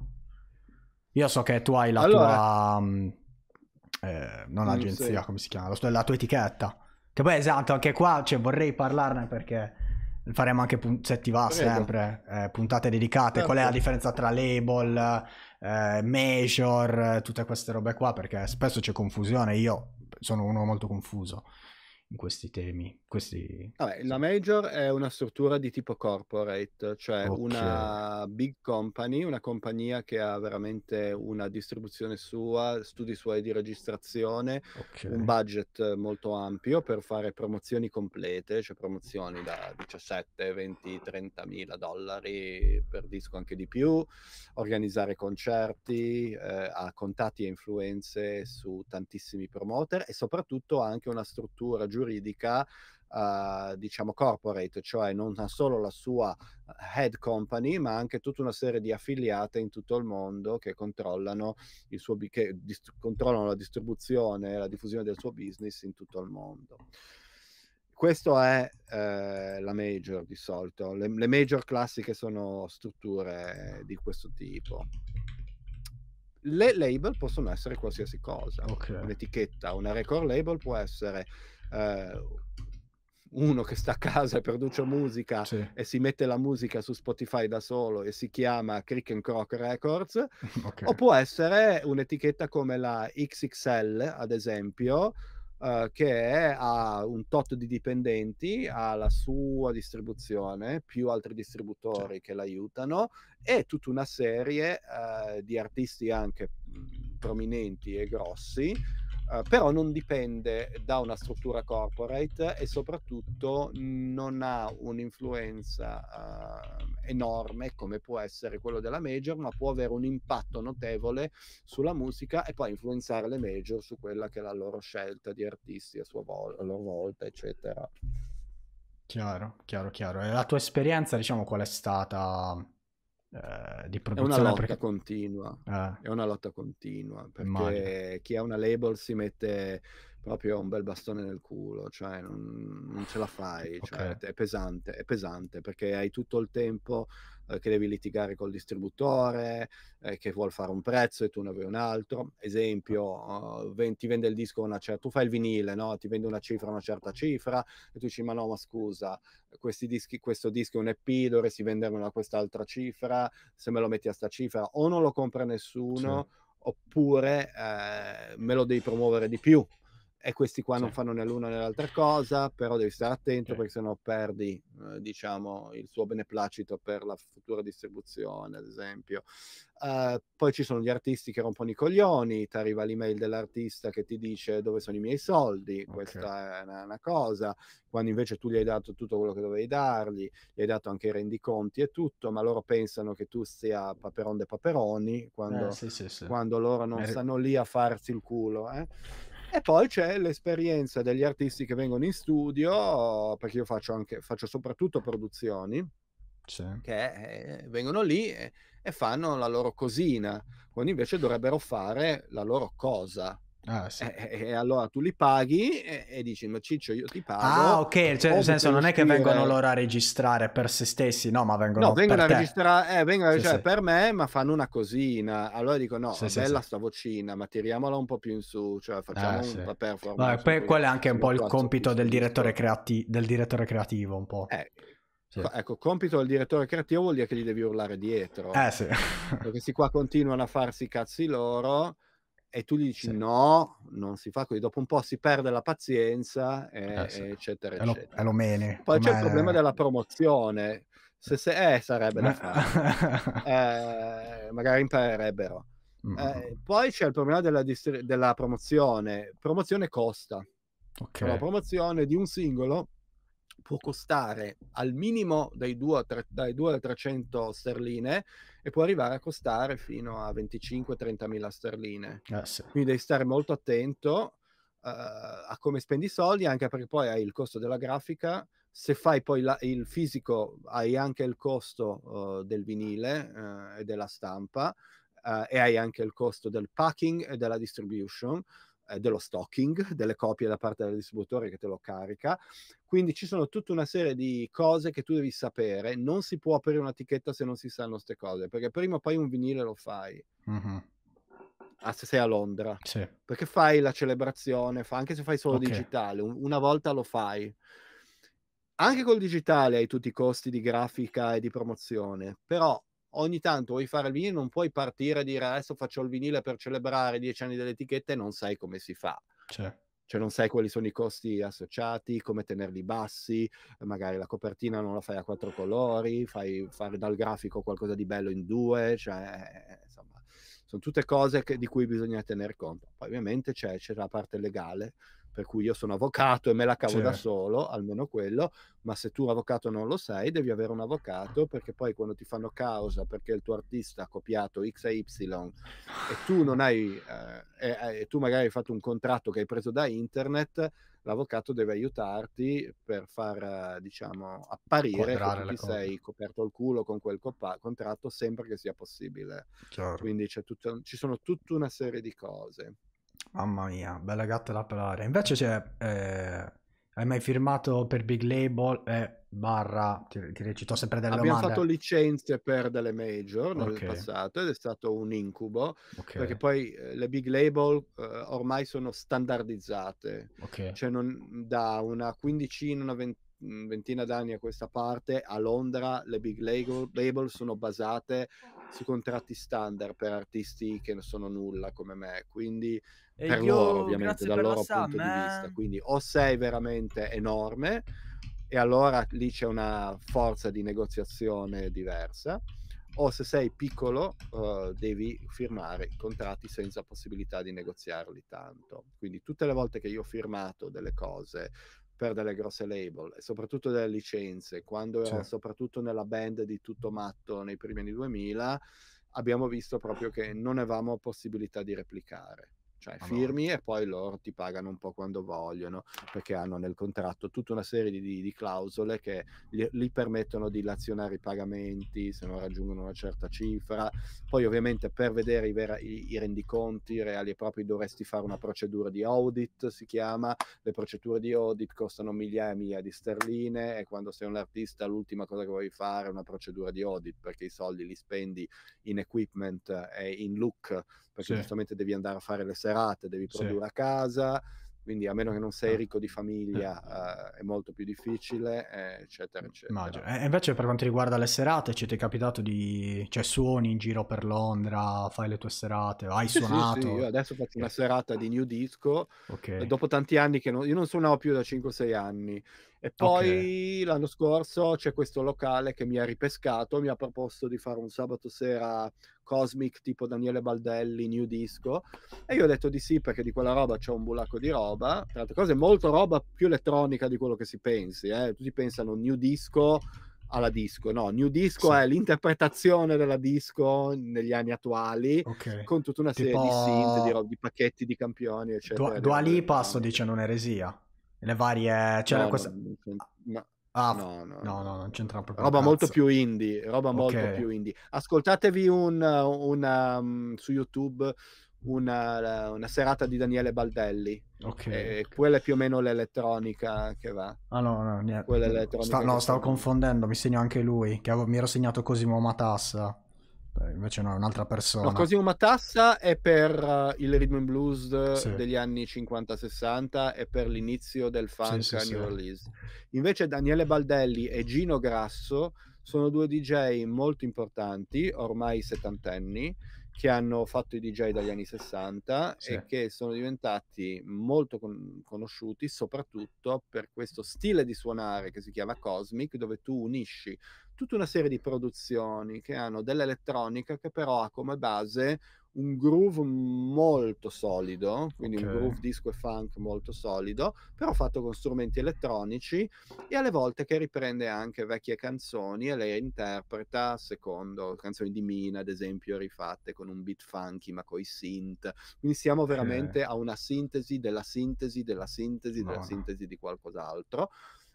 Io so che tu hai la allora... tua... Um, eh, non, non agenzia, come si chiama? La tua etichetta. Che poi esatto, anche qua cioè, vorrei parlarne perché faremo anche, pun- se ti va Prego. sempre, eh, puntate dedicate. Certo. Qual è la differenza tra label, eh, major, tutte queste robe qua? Perché spesso c'è confusione. Io sono uno molto confuso in questi temi questi... Vabbè, la major è una struttura di tipo corporate, cioè okay. una big company, una compagnia che ha veramente una distribuzione sua, studi suoi di registrazione, okay. un budget molto ampio per fare promozioni complete, cioè promozioni da 17, 20, 30 mila dollari per disco anche di più, organizzare concerti, eh, ha contatti e influenze su tantissimi promoter e soprattutto ha anche una struttura giuridica uh, diciamo corporate, cioè non solo la sua uhm, head company, ma anche tutta una serie di affiliate in tutto il mondo che controllano, il suo, che dist- controllano la distribuzione e la diffusione del suo business in tutto il mondo questo è eh, la major di solito. Le, le, major classiche sono strutture di questo tipo. Le label possono essere qualsiasi cosa, okay. un'etichetta, una record label può essere eh, uno che sta a casa e produce musica sì. e si mette la musica su Spotify da solo e si chiama Crick and Croc Records, okay. o può essere un'etichetta come la XXL, ad esempio, Uh, che ha un tot di dipendenti, ha la sua distribuzione, più altri distributori cioè. che l'aiutano e tutta una serie uh, di artisti anche mm, prominenti e grossi Uhm, però non dipende da una struttura corporate e soprattutto non ha un'influenza uh, enorme come può essere quello della major, ma può avere un impatto notevole sulla musica e poi influenzare le major su quella che è la loro scelta di artisti a, sua vol- a loro volta, eccetera. Chiaro, chiaro, chiaro. E la tua esperienza, diciamo, qual è stata? Eh, di produzione. È una lotta perché... continua, ah. è una lotta continua, perché Immagino. chi ha una label si mette proprio un bel bastone nel culo, cioè non, non ce la fai, cioè okay. cioè, è pesante, è pesante perché hai tutto il tempo eh, che devi litigare col distributore, eh, che vuol fare un prezzo e tu ne vuoi un altro. Ah. Esempio, uh, ven- ti vende il disco una certa, tu fai il vinile, no? ti vende una cifra, una certa cifra e tu dici ma no, ma scusa, dischi, questo disco è un EP, dovresti vendermelo a quest'altra cifra, se me lo metti a sta cifra o non lo compra nessuno. Sì. Oppure eh, me lo devi promuovere di più, e questi qua sì. non fanno né l'una né l'altra cosa, però devi stare attento sì. perché sennò perdi, eh, diciamo, il suo beneplacito per la futura distribuzione, ad esempio. Uh, poi ci sono gli artisti che rompono i coglioni, ti arriva l'email dell'artista che ti dice dove sono i miei soldi, okay. questa è una, una, cosa, quando invece tu gli hai dato tutto quello che dovevi dargli, gli hai dato anche i rendiconti e tutto, ma loro pensano che tu sia paperon de paperoni, quando, eh, sì, quando loro non eh. stanno lì a farsi il culo. Eh? E poi c'è l'esperienza degli artisti che vengono in studio, perché io faccio, anche, faccio soprattutto produzioni, che eh, vengono lì e, e, fanno la loro cosina, quando invece dovrebbero fare la loro cosa. Ah, sì. e, eh, eh, e, allora tu li paghi e, e, dici ma Ciccio io ti ah, pago ah ok cioè, nel senso non è che vengono loro a registrare per se stessi no ma vengono, no, vengono a te. registrare eh, vengono sì, cioè, sì. per me ma fanno una cosina allora dico no sì, bella sta vocina ma tiriamola un po' più in su cioè facciamo eh, un performance Vabbè, quello è anche un po' il compito del direttore, creati- del direttore creativo un po' eh. Sì. Ecco, compito del direttore creativo vuol dire che gli devi urlare dietro. Eh sì. Perché questi qua continuano a farsi i cazzi loro e tu gli dici sì. no, non si fa così, dopo un po' si perde la pazienza, e, eh, sì. Eh, eccetera, è lo, eccetera. È lo mene. Poi c'è il problema della promozione, se, se eh, sarebbe da eh. fare, eh, magari imparerebbero. Mm, mm, mm. Eh, poi c'è il problema della, distri- della promozione, promozione costa, cioè, okay. la promozione di un singolo può costare al minimo dai 2 a 300 sterline e può arrivare a costare fino a 25-30 mila sterline. Ah, sì. Quindi devi stare molto attento uh, a come spendi i soldi, anche perché poi hai il costo della grafica. Se fai poi la, il fisico, hai anche il costo uh, del vinile uh, e della stampa, e hai anche il costo del packing e della distribution. Eh, dello stocking, delle copie da parte del distributore che te lo carica. Quindi ci sono tutta una serie di cose che tu devi sapere. Non si può aprire un'etichetta se non si sanno queste cose, perché prima o poi un vinile lo fai. Mm-hmm. Ah, se sei a Londra, sì. perché fai la celebrazione, anche se fai solo okay. digitale, una volta lo fai anche col digitale hai tutti i costi di grafica e di promozione, però ogni tanto vuoi fare il vinile, non puoi partire e dire adesso faccio il vinile per celebrare i dieci anni dell'etichetta e non sai come si fa. Cioè. cioè non sai quali sono i costi associati, come tenerli bassi, magari la copertina non la fai a quattro colori, fai fare dal grafico qualcosa di bello in due, cioè, eh, insomma, sono tutte cose che, di cui bisogna tener conto. Poi ovviamente c'è, c'è la parte legale, per cui io sono avvocato e me la cavo certo. da solo, almeno quello, ma se tu avvocato non lo sei devi avere un avvocato perché poi quando ti fanno causa perché il tuo artista ha copiato X e Y e tu non hai, eh, e, e tu magari hai fatto un contratto che hai preso da internet, l'avvocato deve aiutarti per far, eh, diciamo, apparire Quadrare che tu sei coperto il culo con quel copa- contratto, sempre che sia possibile. Chiaro. Quindi tutto, ci sono tutta una serie di cose. Mamma mia, bella gatta da pelare. Invece c'è... Eh, hai mai firmato per big label eh, barra, ti, ti recito sempre delle Abbiamo domande. fatto licenze per delle major okay. nel passato ed è stato un incubo, okay. perché poi eh, le big label eh, ormai sono standardizzate, okay. cioè non, da una quindicina, una ventina Mm, ventina d'anni a questa parte, a Londra le big label, sono basate su contratti standard per artisti che non sono nulla come me, quindi e per io, loro ovviamente, dal loro punto Sam, di eh. vista. Quindi o sei veramente enorme e allora lì c'è una forza di negoziazione diversa, o se sei piccolo uh, devi firmare i contratti senza possibilità di negoziarli tanto. Quindi tutte le volte che io ho firmato delle cose per delle grosse label e soprattutto delle licenze, quando certo. ero soprattutto nella band di tutto matto nei primi anni 2000, abbiamo visto proprio che non avevamo possibilità di replicare cioè allora. Ah, firmi e poi loro ti pagano un po' quando vogliono perché hanno nel contratto tutta una serie di, di clausole che gli, gli, permettono di lazionare i pagamenti se non raggiungono una certa cifra poi ovviamente per vedere i, vera, i, i rendiconti reali e propri dovresti fare una procedura di audit si chiama le procedure di audit costano migliaia e migliaia di sterline e quando sei un artista l'ultima cosa che vuoi fare è una procedura di audit perché i soldi li spendi in equipment e in look perché sì. giustamente devi andare a fare le serate, devi produrre sì. a casa, quindi a meno che non sei ricco di certo. famiglia eh. eh, è molto più difficile, eh, eccetera, eccetera. E invece per quanto riguarda le serate, ci ti è capitato di... cioè suoni in giro per Londra, fai le tue serate, hai sì, suonato? Sì, sì, io adesso faccio una serata di new disco, okay. Eh, dopo tanti anni che non... io non suonavo più da 5-6 anni, e poi okay. l'anno scorso c'è questo locale che mi ha ripescato, mi ha proposto di fare un sabato sera cosmic tipo Daniele Baldelli, New Disco. E io ho detto di sì perché di quella roba c'è un bulacco di roba. Tra altre cose, molto roba più elettronica di quello che si pensi. Eh. Tutti pensano New Disco alla disco, no? New Disco sì. è l'interpretazione della disco negli anni attuali, okay. con tutta una serie tipo... di synth, di, rob- di, pacchetti di campioni, eccetera. Dua, Dua Lipa sto dicendo un'eresia. Le varie... Cioè no, questa... no, no. Ah, no, no, no, no, non c'entra proprio. Roba molto più indie, roba molto più indie. Ascoltatevi un, una, um, su YouTube una, uh, una, serata di Daniele Baldelli. Ok. E quella è più o meno l'elettronica che va. Ah no, no, niente. Sta, no, stavo confondendo, mi segno anche lui, che avevo, mi ero segnato Cosimo Matassa. Eh, invece no, è un'altra persona. No, Cosimo Matassa è per uh, il rhythm and blues sì. degli anni 50-60 e per l'inizio del funk sì, sì, New Orleans. Invece Daniele Baldelli e Gino Grasso sono due DJ molto importanti, ormai settantenni, che hanno fatto i DJ dagli anni 60 e che sono diventati molto con- conosciuti soprattutto per questo stile di suonare che si chiama Cosmic, dove tu unisci tutta una serie di produzioni che hanno dell'elettronica che però ha come base un groove molto solido, quindi okay. un groove disco e funk molto solido, però fatto con strumenti elettronici e alle volte che riprende anche vecchie canzoni e le interpreta secondo canzoni di Mina, ad esempio, rifatte con un beat funky ma coi synth. Quindi siamo veramente okay. a una sintesi della sintesi della sintesi della no. sintesi di qualcos'altro.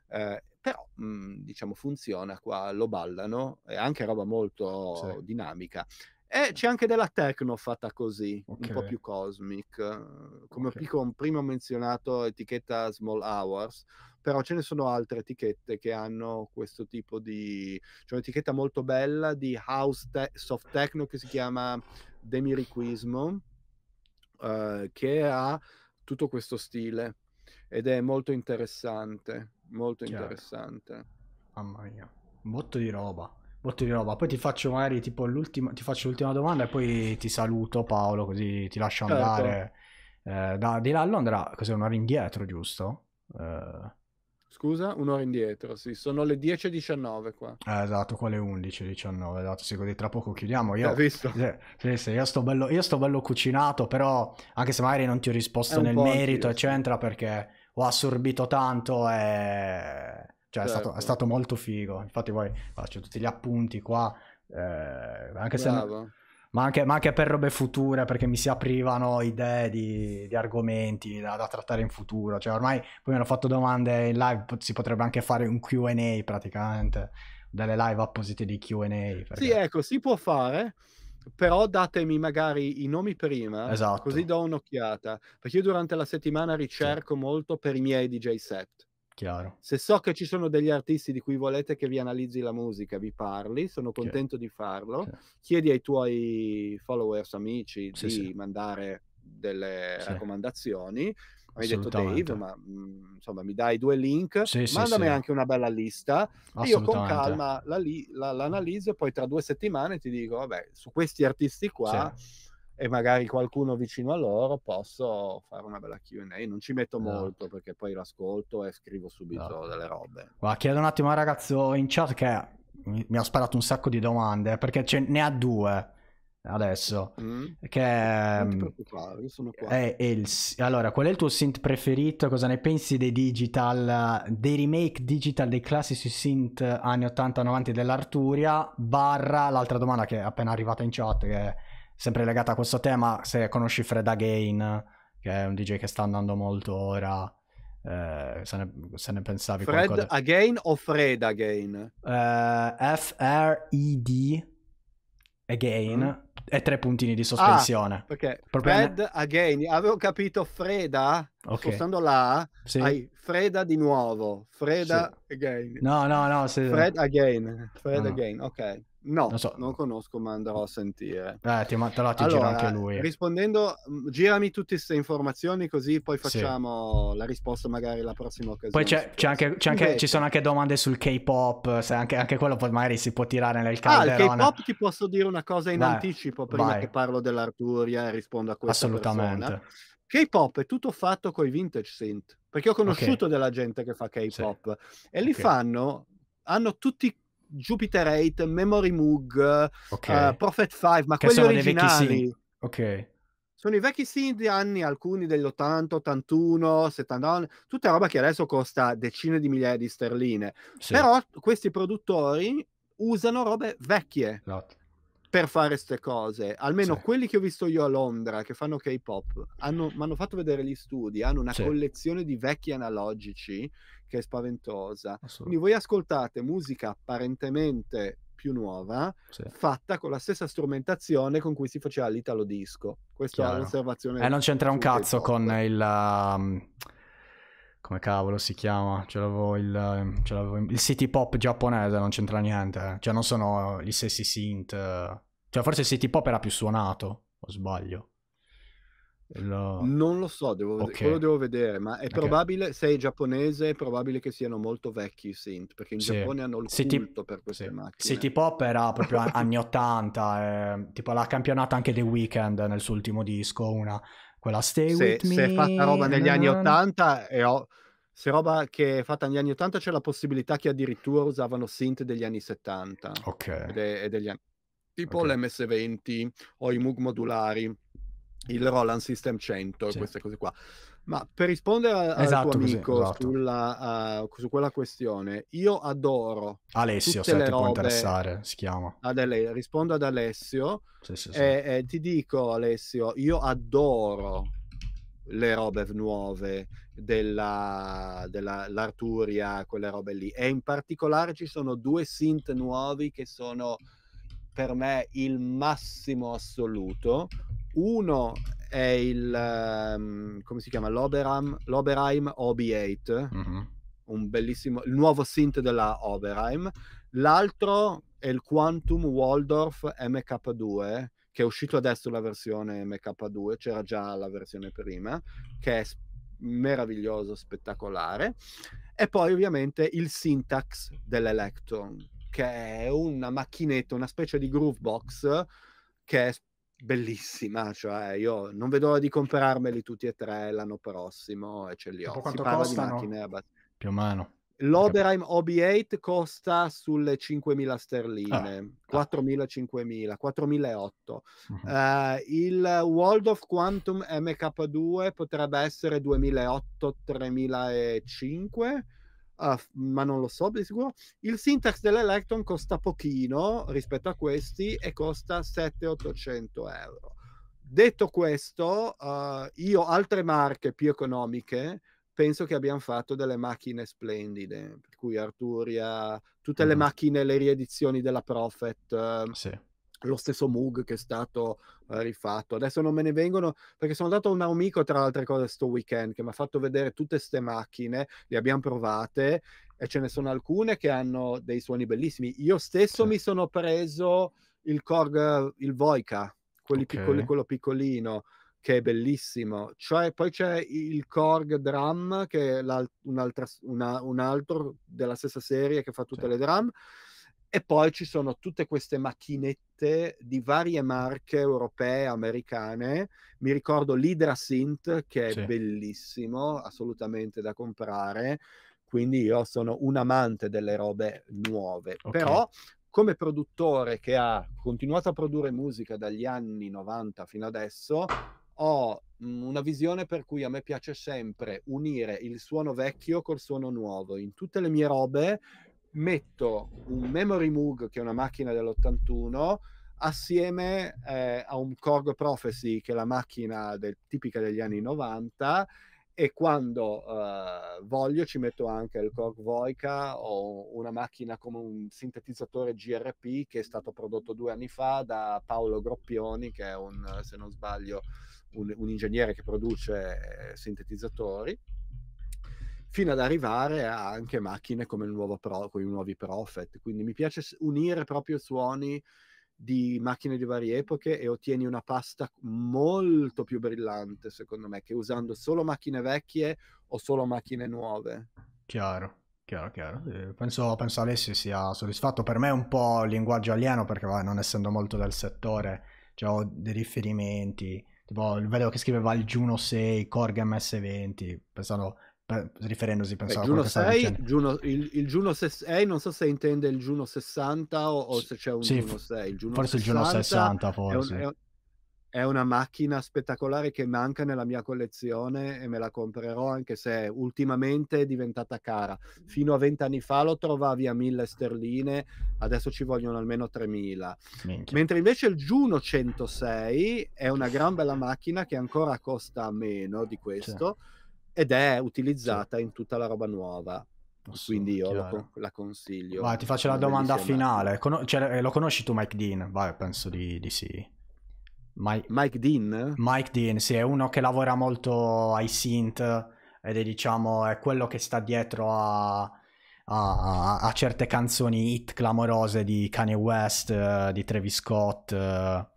Ehm, però mh, mhmm, diciamo funziona qua, lo ballano, è anche roba molto sì. dinamica. E c'è anche della techno fatta così, okay. un po' più cosmic, uhm, come okay. ho prima menzionato etichetta Small Hours, però ce ne sono altre etichette che hanno questo tipo di... c'è un'etichetta molto bella di house te- soft techno che si chiama Demiriquismo, eh, che ha tutto questo stile ed è molto interessante molto Chiaro. interessante. Mamma mia, botto di roba. Botto di roba. Poi ti faccio magari tipo l'ultima, ti faccio l'ultima domanda e poi ti saluto Paolo, così ti lascio certo. andare. Eh, da, di là a Londra, cos'è un'ora indietro, giusto? Eh... Scusa, un'ora indietro, sì, sono le 10.19 qua. Eh, esatto, qua le 11.19, esatto, sì, così tra poco chiudiamo. Io, visto? Sì, sì, sì io, sto bello, io, sto bello, cucinato, però anche se magari non ti ho risposto nel merito, eccetera, perché ho assorbito tanto e... Cioè, certo. è, stato, è, certo. stato, molto figo. Infatti, poi faccio tutti gli appunti qua. Eh, anche se, ma, anche, ma, anche, per robe future, perché mi si aprivano idee di, di argomenti da, da, trattare in futuro. Cioè, ormai poi mi hanno fatto domande in live, si potrebbe anche fare un QA praticamente. Delle live apposite di QA. Perché... Sì, ecco, si può fare però datemi magari i nomi prima, esatto. così do un'occhiata, perché io durante la settimana ricerco sì. molto per i miei DJ set. Chiaro. Se so che ci sono degli artisti di cui volete che vi analizzi la musica, vi parli, sono contento Chiaro. di farlo. Chiaro. Chiedi ai tuoi followers, amici, sì, di sì. mandare delle raccomandazioni hai detto Dave, ma mh, mm, insomma mi dai due link, sì, mandami sì, anche una bella lista io con calma la li, la, l'analizzo e poi tra due settimane ti dico, vabbè, su questi artisti qua e magari qualcuno vicino a loro posso fare una bella Q&A non ci metto no. molto perché poi l'ascolto e scrivo subito no. delle robe Guarda, chiedo un attimo al ragazzo in chat che mi, mi ha sparato un sacco di domande perché ce ne ha due adesso. Mm. Che è, è, ehm, è il, allora, qual è il tuo synth preferito? Cosa ne pensi dei digital, dei remake digital dei classici synth anni 80-90 dell'Arturia? Barra l'altra domanda che è appena arrivata in chat, che è sempre legata a questo tema, se conosci Fred Again, che è un DJ che sta andando molto ora. Eh, se, ne, se, ne, pensavi Fred qualcosa. Again o Fred Again? Uh, eh, F-R-E-D Again, mm e tre puntini di ah, sospensione. Ah, perché Proprio Fred ne... again, avevo capito Freda, okay. spostando la sì. hai Freda di nuovo, Freda sì. again. No, no, no. Sì. Fred again, Fred no, again, ok. No, non, so. non conosco, ma andrò a sentire. Eh, ti, allora, ti allora, anche lui. Rispondendo, mm, girami tutte queste informazioni così poi facciamo sì. la risposta magari la prossima occasione. Poi c'è, c'è anche, c'è anche ci sono anche domande sul K-pop, se anche, anche quello poi magari si può tirare nel calderone. Ah, il K-pop ti posso dire una cosa in vai, anticipo prima vai. che parlo dell'Arturia e rispondo a questa Assolutamente. persona. K-pop è tutto fatto con i vintage synth, perché ho conosciuto okay. della gente che fa K-pop sì. e li okay. fanno hanno tutti Jupiter 8, Memory Mug, okay. uh, Prophet 5, ma che quelli sono originali. Vecchi, sì. Ok. Sono i vecchi di anni, alcuni dell'80, 81, 79, tutta roba che adesso costa decine di migliaia di sterline. Sì. Però questi produttori usano robe vecchie. Not per fare queste cose. Almeno sì. quelli che ho visto io a Londra che fanno K-pop mi hanno fatto vedere gli studi, hanno una sì. collezione di vecchi analogici che è spaventosa. Quindi voi ascoltate musica apparentemente più nuova, sì. fatta con la stessa strumentazione con cui si faceva l'italo disco. Questa Chiaro. è l'osservazione. Eh, non c'entra un cazzo con il. Um, come cavolo si chiama? Ce l'avevo il, ce l'avevo il city pop giapponese, non c'entra niente. Eh. Cioè, non sono gli stessi synth. Cioè, forse City Pop era più suonato, o sbaglio. Lo... Non lo so, devo okay. vedere, lo devo vedere, ma è probabile, okay. sei giapponese, è probabile che siano molto vecchi i synth, perché in sì. Giappone hanno il City... culto per queste sì. macchine. City Pop era proprio anni 80, eh, tipo la campionata anche The Weeknd nel suo ultimo disco, una, quella Stay se, With Me. Se è fatta roba negli anni 80 e ho... Se roba che è fatta negli anni 80 c'è la possibilità che addirittura usavano synth degli anni 70 okay. e degli anni tipo okay. l'MS20 o i MUG modulari, il Roland System 100, sì. queste cose qua. Ma per rispondere a, esatto, tuo amico così, esatto. sulla, uh, su quella questione, io adoro Alessio, se ti può interessare, si chiama. Ad Ale- rispondo ad Alessio sì, sì, e, e eh, eh, ti dico Alessio, io adoro le robe nuove della, dell'Arturia, quelle robe lì. E in particolare ci sono due synth nuovi che sono per me il massimo assoluto. Uno è il um, come si chiama? L'Oberam, L'Oberheim OB8, mm-hmm. un bellissimo, il nuovo synth della Oberheim. L'altro è il Quantum Waldorf MK2, che è uscito adesso la versione MK2, c'era già la versione prima, che è sp- meraviglioso, spettacolare. E poi ovviamente il syntax dell'Electron, che è una macchinetta, una specie di groove box che è bellissima, cioè io non vedo l'ora di comprarmeli tutti e tre l'anno prossimo e ce li ho. Tipo quanto costano? Abbast- Più o meno. L'Oberheim OB8 costa sulle 5.000 sterline, ah, 4.000-5.000, 4.008. Uh-huh. Uh, il Waldorf Quantum MK2 potrebbe essere 2008-3005 Uh, ma non lo so di sicuro. Il syntax dell'Electron costa pochino rispetto a questi e costa 700-800 euro. Detto questo, uh, io altre marche più economiche penso che abbiamo fatto delle macchine splendide, per cui Arturia, tutte mm. le macchine, le riedizioni della Prophet, ehm, sì lo stesso Moog che è stato eh, rifatto. Adesso non me ne vengono perché sono andato a un amico, tra le altre cose, sto weekend che mi ha fatto vedere tutte queste macchine, le abbiamo provate e ce ne sono alcune che hanno dei suoni bellissimi. Io stesso okay. mi sono preso il Korg, il Voica, okay. piccoli, quello piccolino che è bellissimo. Cioè, poi c'è il Korg Drum, che è un altro della stessa serie che fa tutte okay. le drum. E poi ci sono tutte queste macchinette di varie marche europee, americane. Mi ricordo l'Hydra Synth, che è sì. bellissimo, assolutamente da comprare. Quindi io sono un amante delle robe nuove. Okay. Però come produttore che ha continuato a produrre musica dagli anni 90 fino adesso, ho mm, una visione per cui a me piace sempre unire il suono vecchio col suono nuovo. In tutte le mie robe metto un Memory Moog, che è una macchina dell'81, assieme eh, a un Korg Prophecy, che è la macchina del, tipica degli anni 90, e quando eh, voglio ci metto anche il Korg Voica o una macchina come un sintetizzatore GRP che è stato prodotto due anni fa da Paolo Groppioni, che è un, se non sbaglio, un, un ingegnere che produce eh, sintetizzatori fino ad arrivare a anche macchine come il nuovo Pro, con i nuovi Prophet. Quindi mi piace unire proprio suoni di macchine di varie epoche e ottieni una pasta molto più brillante, secondo me, che usando solo macchine vecchie o solo macchine nuove. Chiaro. Chiaro, chiaro. Eh, penso, penso Alessio sia soddisfatto. Per me è un po' linguaggio alieno perché vabbè, non essendo molto del settore cioè, ho dei riferimenti. Tipo, vedevo che scrive il Juno 6, Korg MS20, pensando riferendosi pensavo Beh, Juno 6, Juno, il, il, Juno 6 eh, non so se intende il Juno 60 o, o se c'è un sì, Juno 6 il Juno forse il Juno 60 forse è, un, è, è, una macchina spettacolare che manca nella mia collezione e me la comprerò anche se ultimamente è diventata cara fino a 20 anni fa lo trovavi a 1000 sterline adesso ci vogliono almeno 3000 Minchia. mentre invece il Juno 106 è una gran bella macchina che ancora costa meno di questo sì ed è utilizzata in tutta la roba nuova. Quindi io lo, la consiglio. Vai, ti faccio la domanda finale. Con- cioè, eh, lo conosci tu Mike Dean? Vai, penso di, di sì. Mike... Mike Dean? Mike Dean, sì, è uno che lavora molto ai synth ed è diciamo è quello che sta dietro a, a, a, a certe canzoni hit clamorose di Kanye West, uh, di Travis Scott. Uh,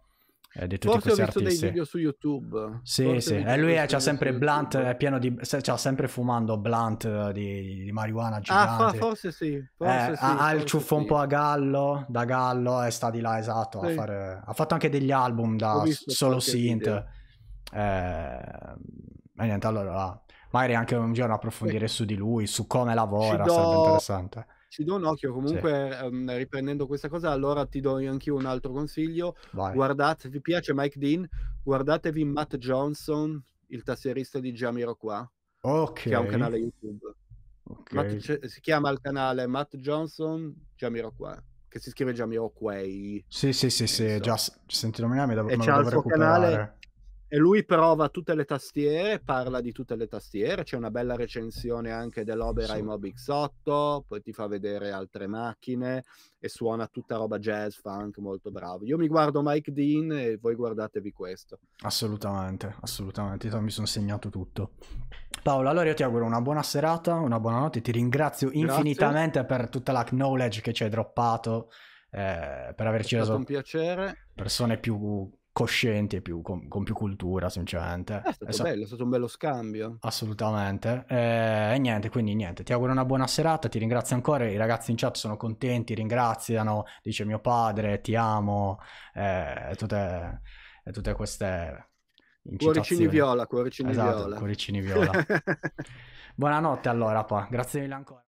ha detto tutti Forse questi artisti. Forse ho visto dei video su YouTube. Sì, Forse sì. E eh, lui c'ha sempre Blunt, YouTube. è pieno di... c'ha sempre fumando Blunt di, di marijuana ah, gigante. Ah, forse sì. Eh, forse eh, sì, ha, il ciuffo sì. un po' a gallo, da gallo, e sta di là, esatto, sì. fare... Ha fatto anche degli album da solo synth. Eh, e niente, allora... Magari anche un giorno approfondire su di lui, su come lavora, do... sarebbe interessante. Ci do un occhio, comunque sì. um, ehm, riprendendo questa cosa, allora ti do anch'io un altro consiglio. Vai. Guardate, vi piace Mike Dean? Guardatevi Matt Johnson, il tastierista di Jamiroquai, okay. che ha un canale YouTube. Okay. Matt, eh, si chiama il canale Matt Johnson Jamiroquai che si scrive Jamiroquai. Sì, sì, sì, sì, già sentito nominare mi devo, e recuperare. canale e lui prova tutte le tastiere, parla di tutte le tastiere, c'è una bella recensione anche dell'Opera sì. 8 poi ti fa vedere altre macchine e suona tutta roba jazz, funk, molto bravo. Io mi guardo Mike Dean e voi guardatevi questo. Assolutamente, assolutamente, mi sono segnato tutto. Paolo, allora io ti auguro una buona serata, una buona notte, ti ringrazio Grazie. infinitamente per tutta la knowledge che ci hai droppato. Eh, per averci è stato reso persone più coscienti e più, con, con, più cultura, sinceramente. È stato, è bello, è stato un bello scambio. Assolutamente. E, eh, e niente, quindi niente, ti auguro una buona serata, ti ringrazio ancora, i ragazzi in chat sono contenti, ringraziano, dice mio padre, ti amo, eh, e, tutte, tutte queste... Cuoricini viola, cuoricini esatto, viola. Cuoricini viola. Buonanotte allora, pa. grazie mille ancora.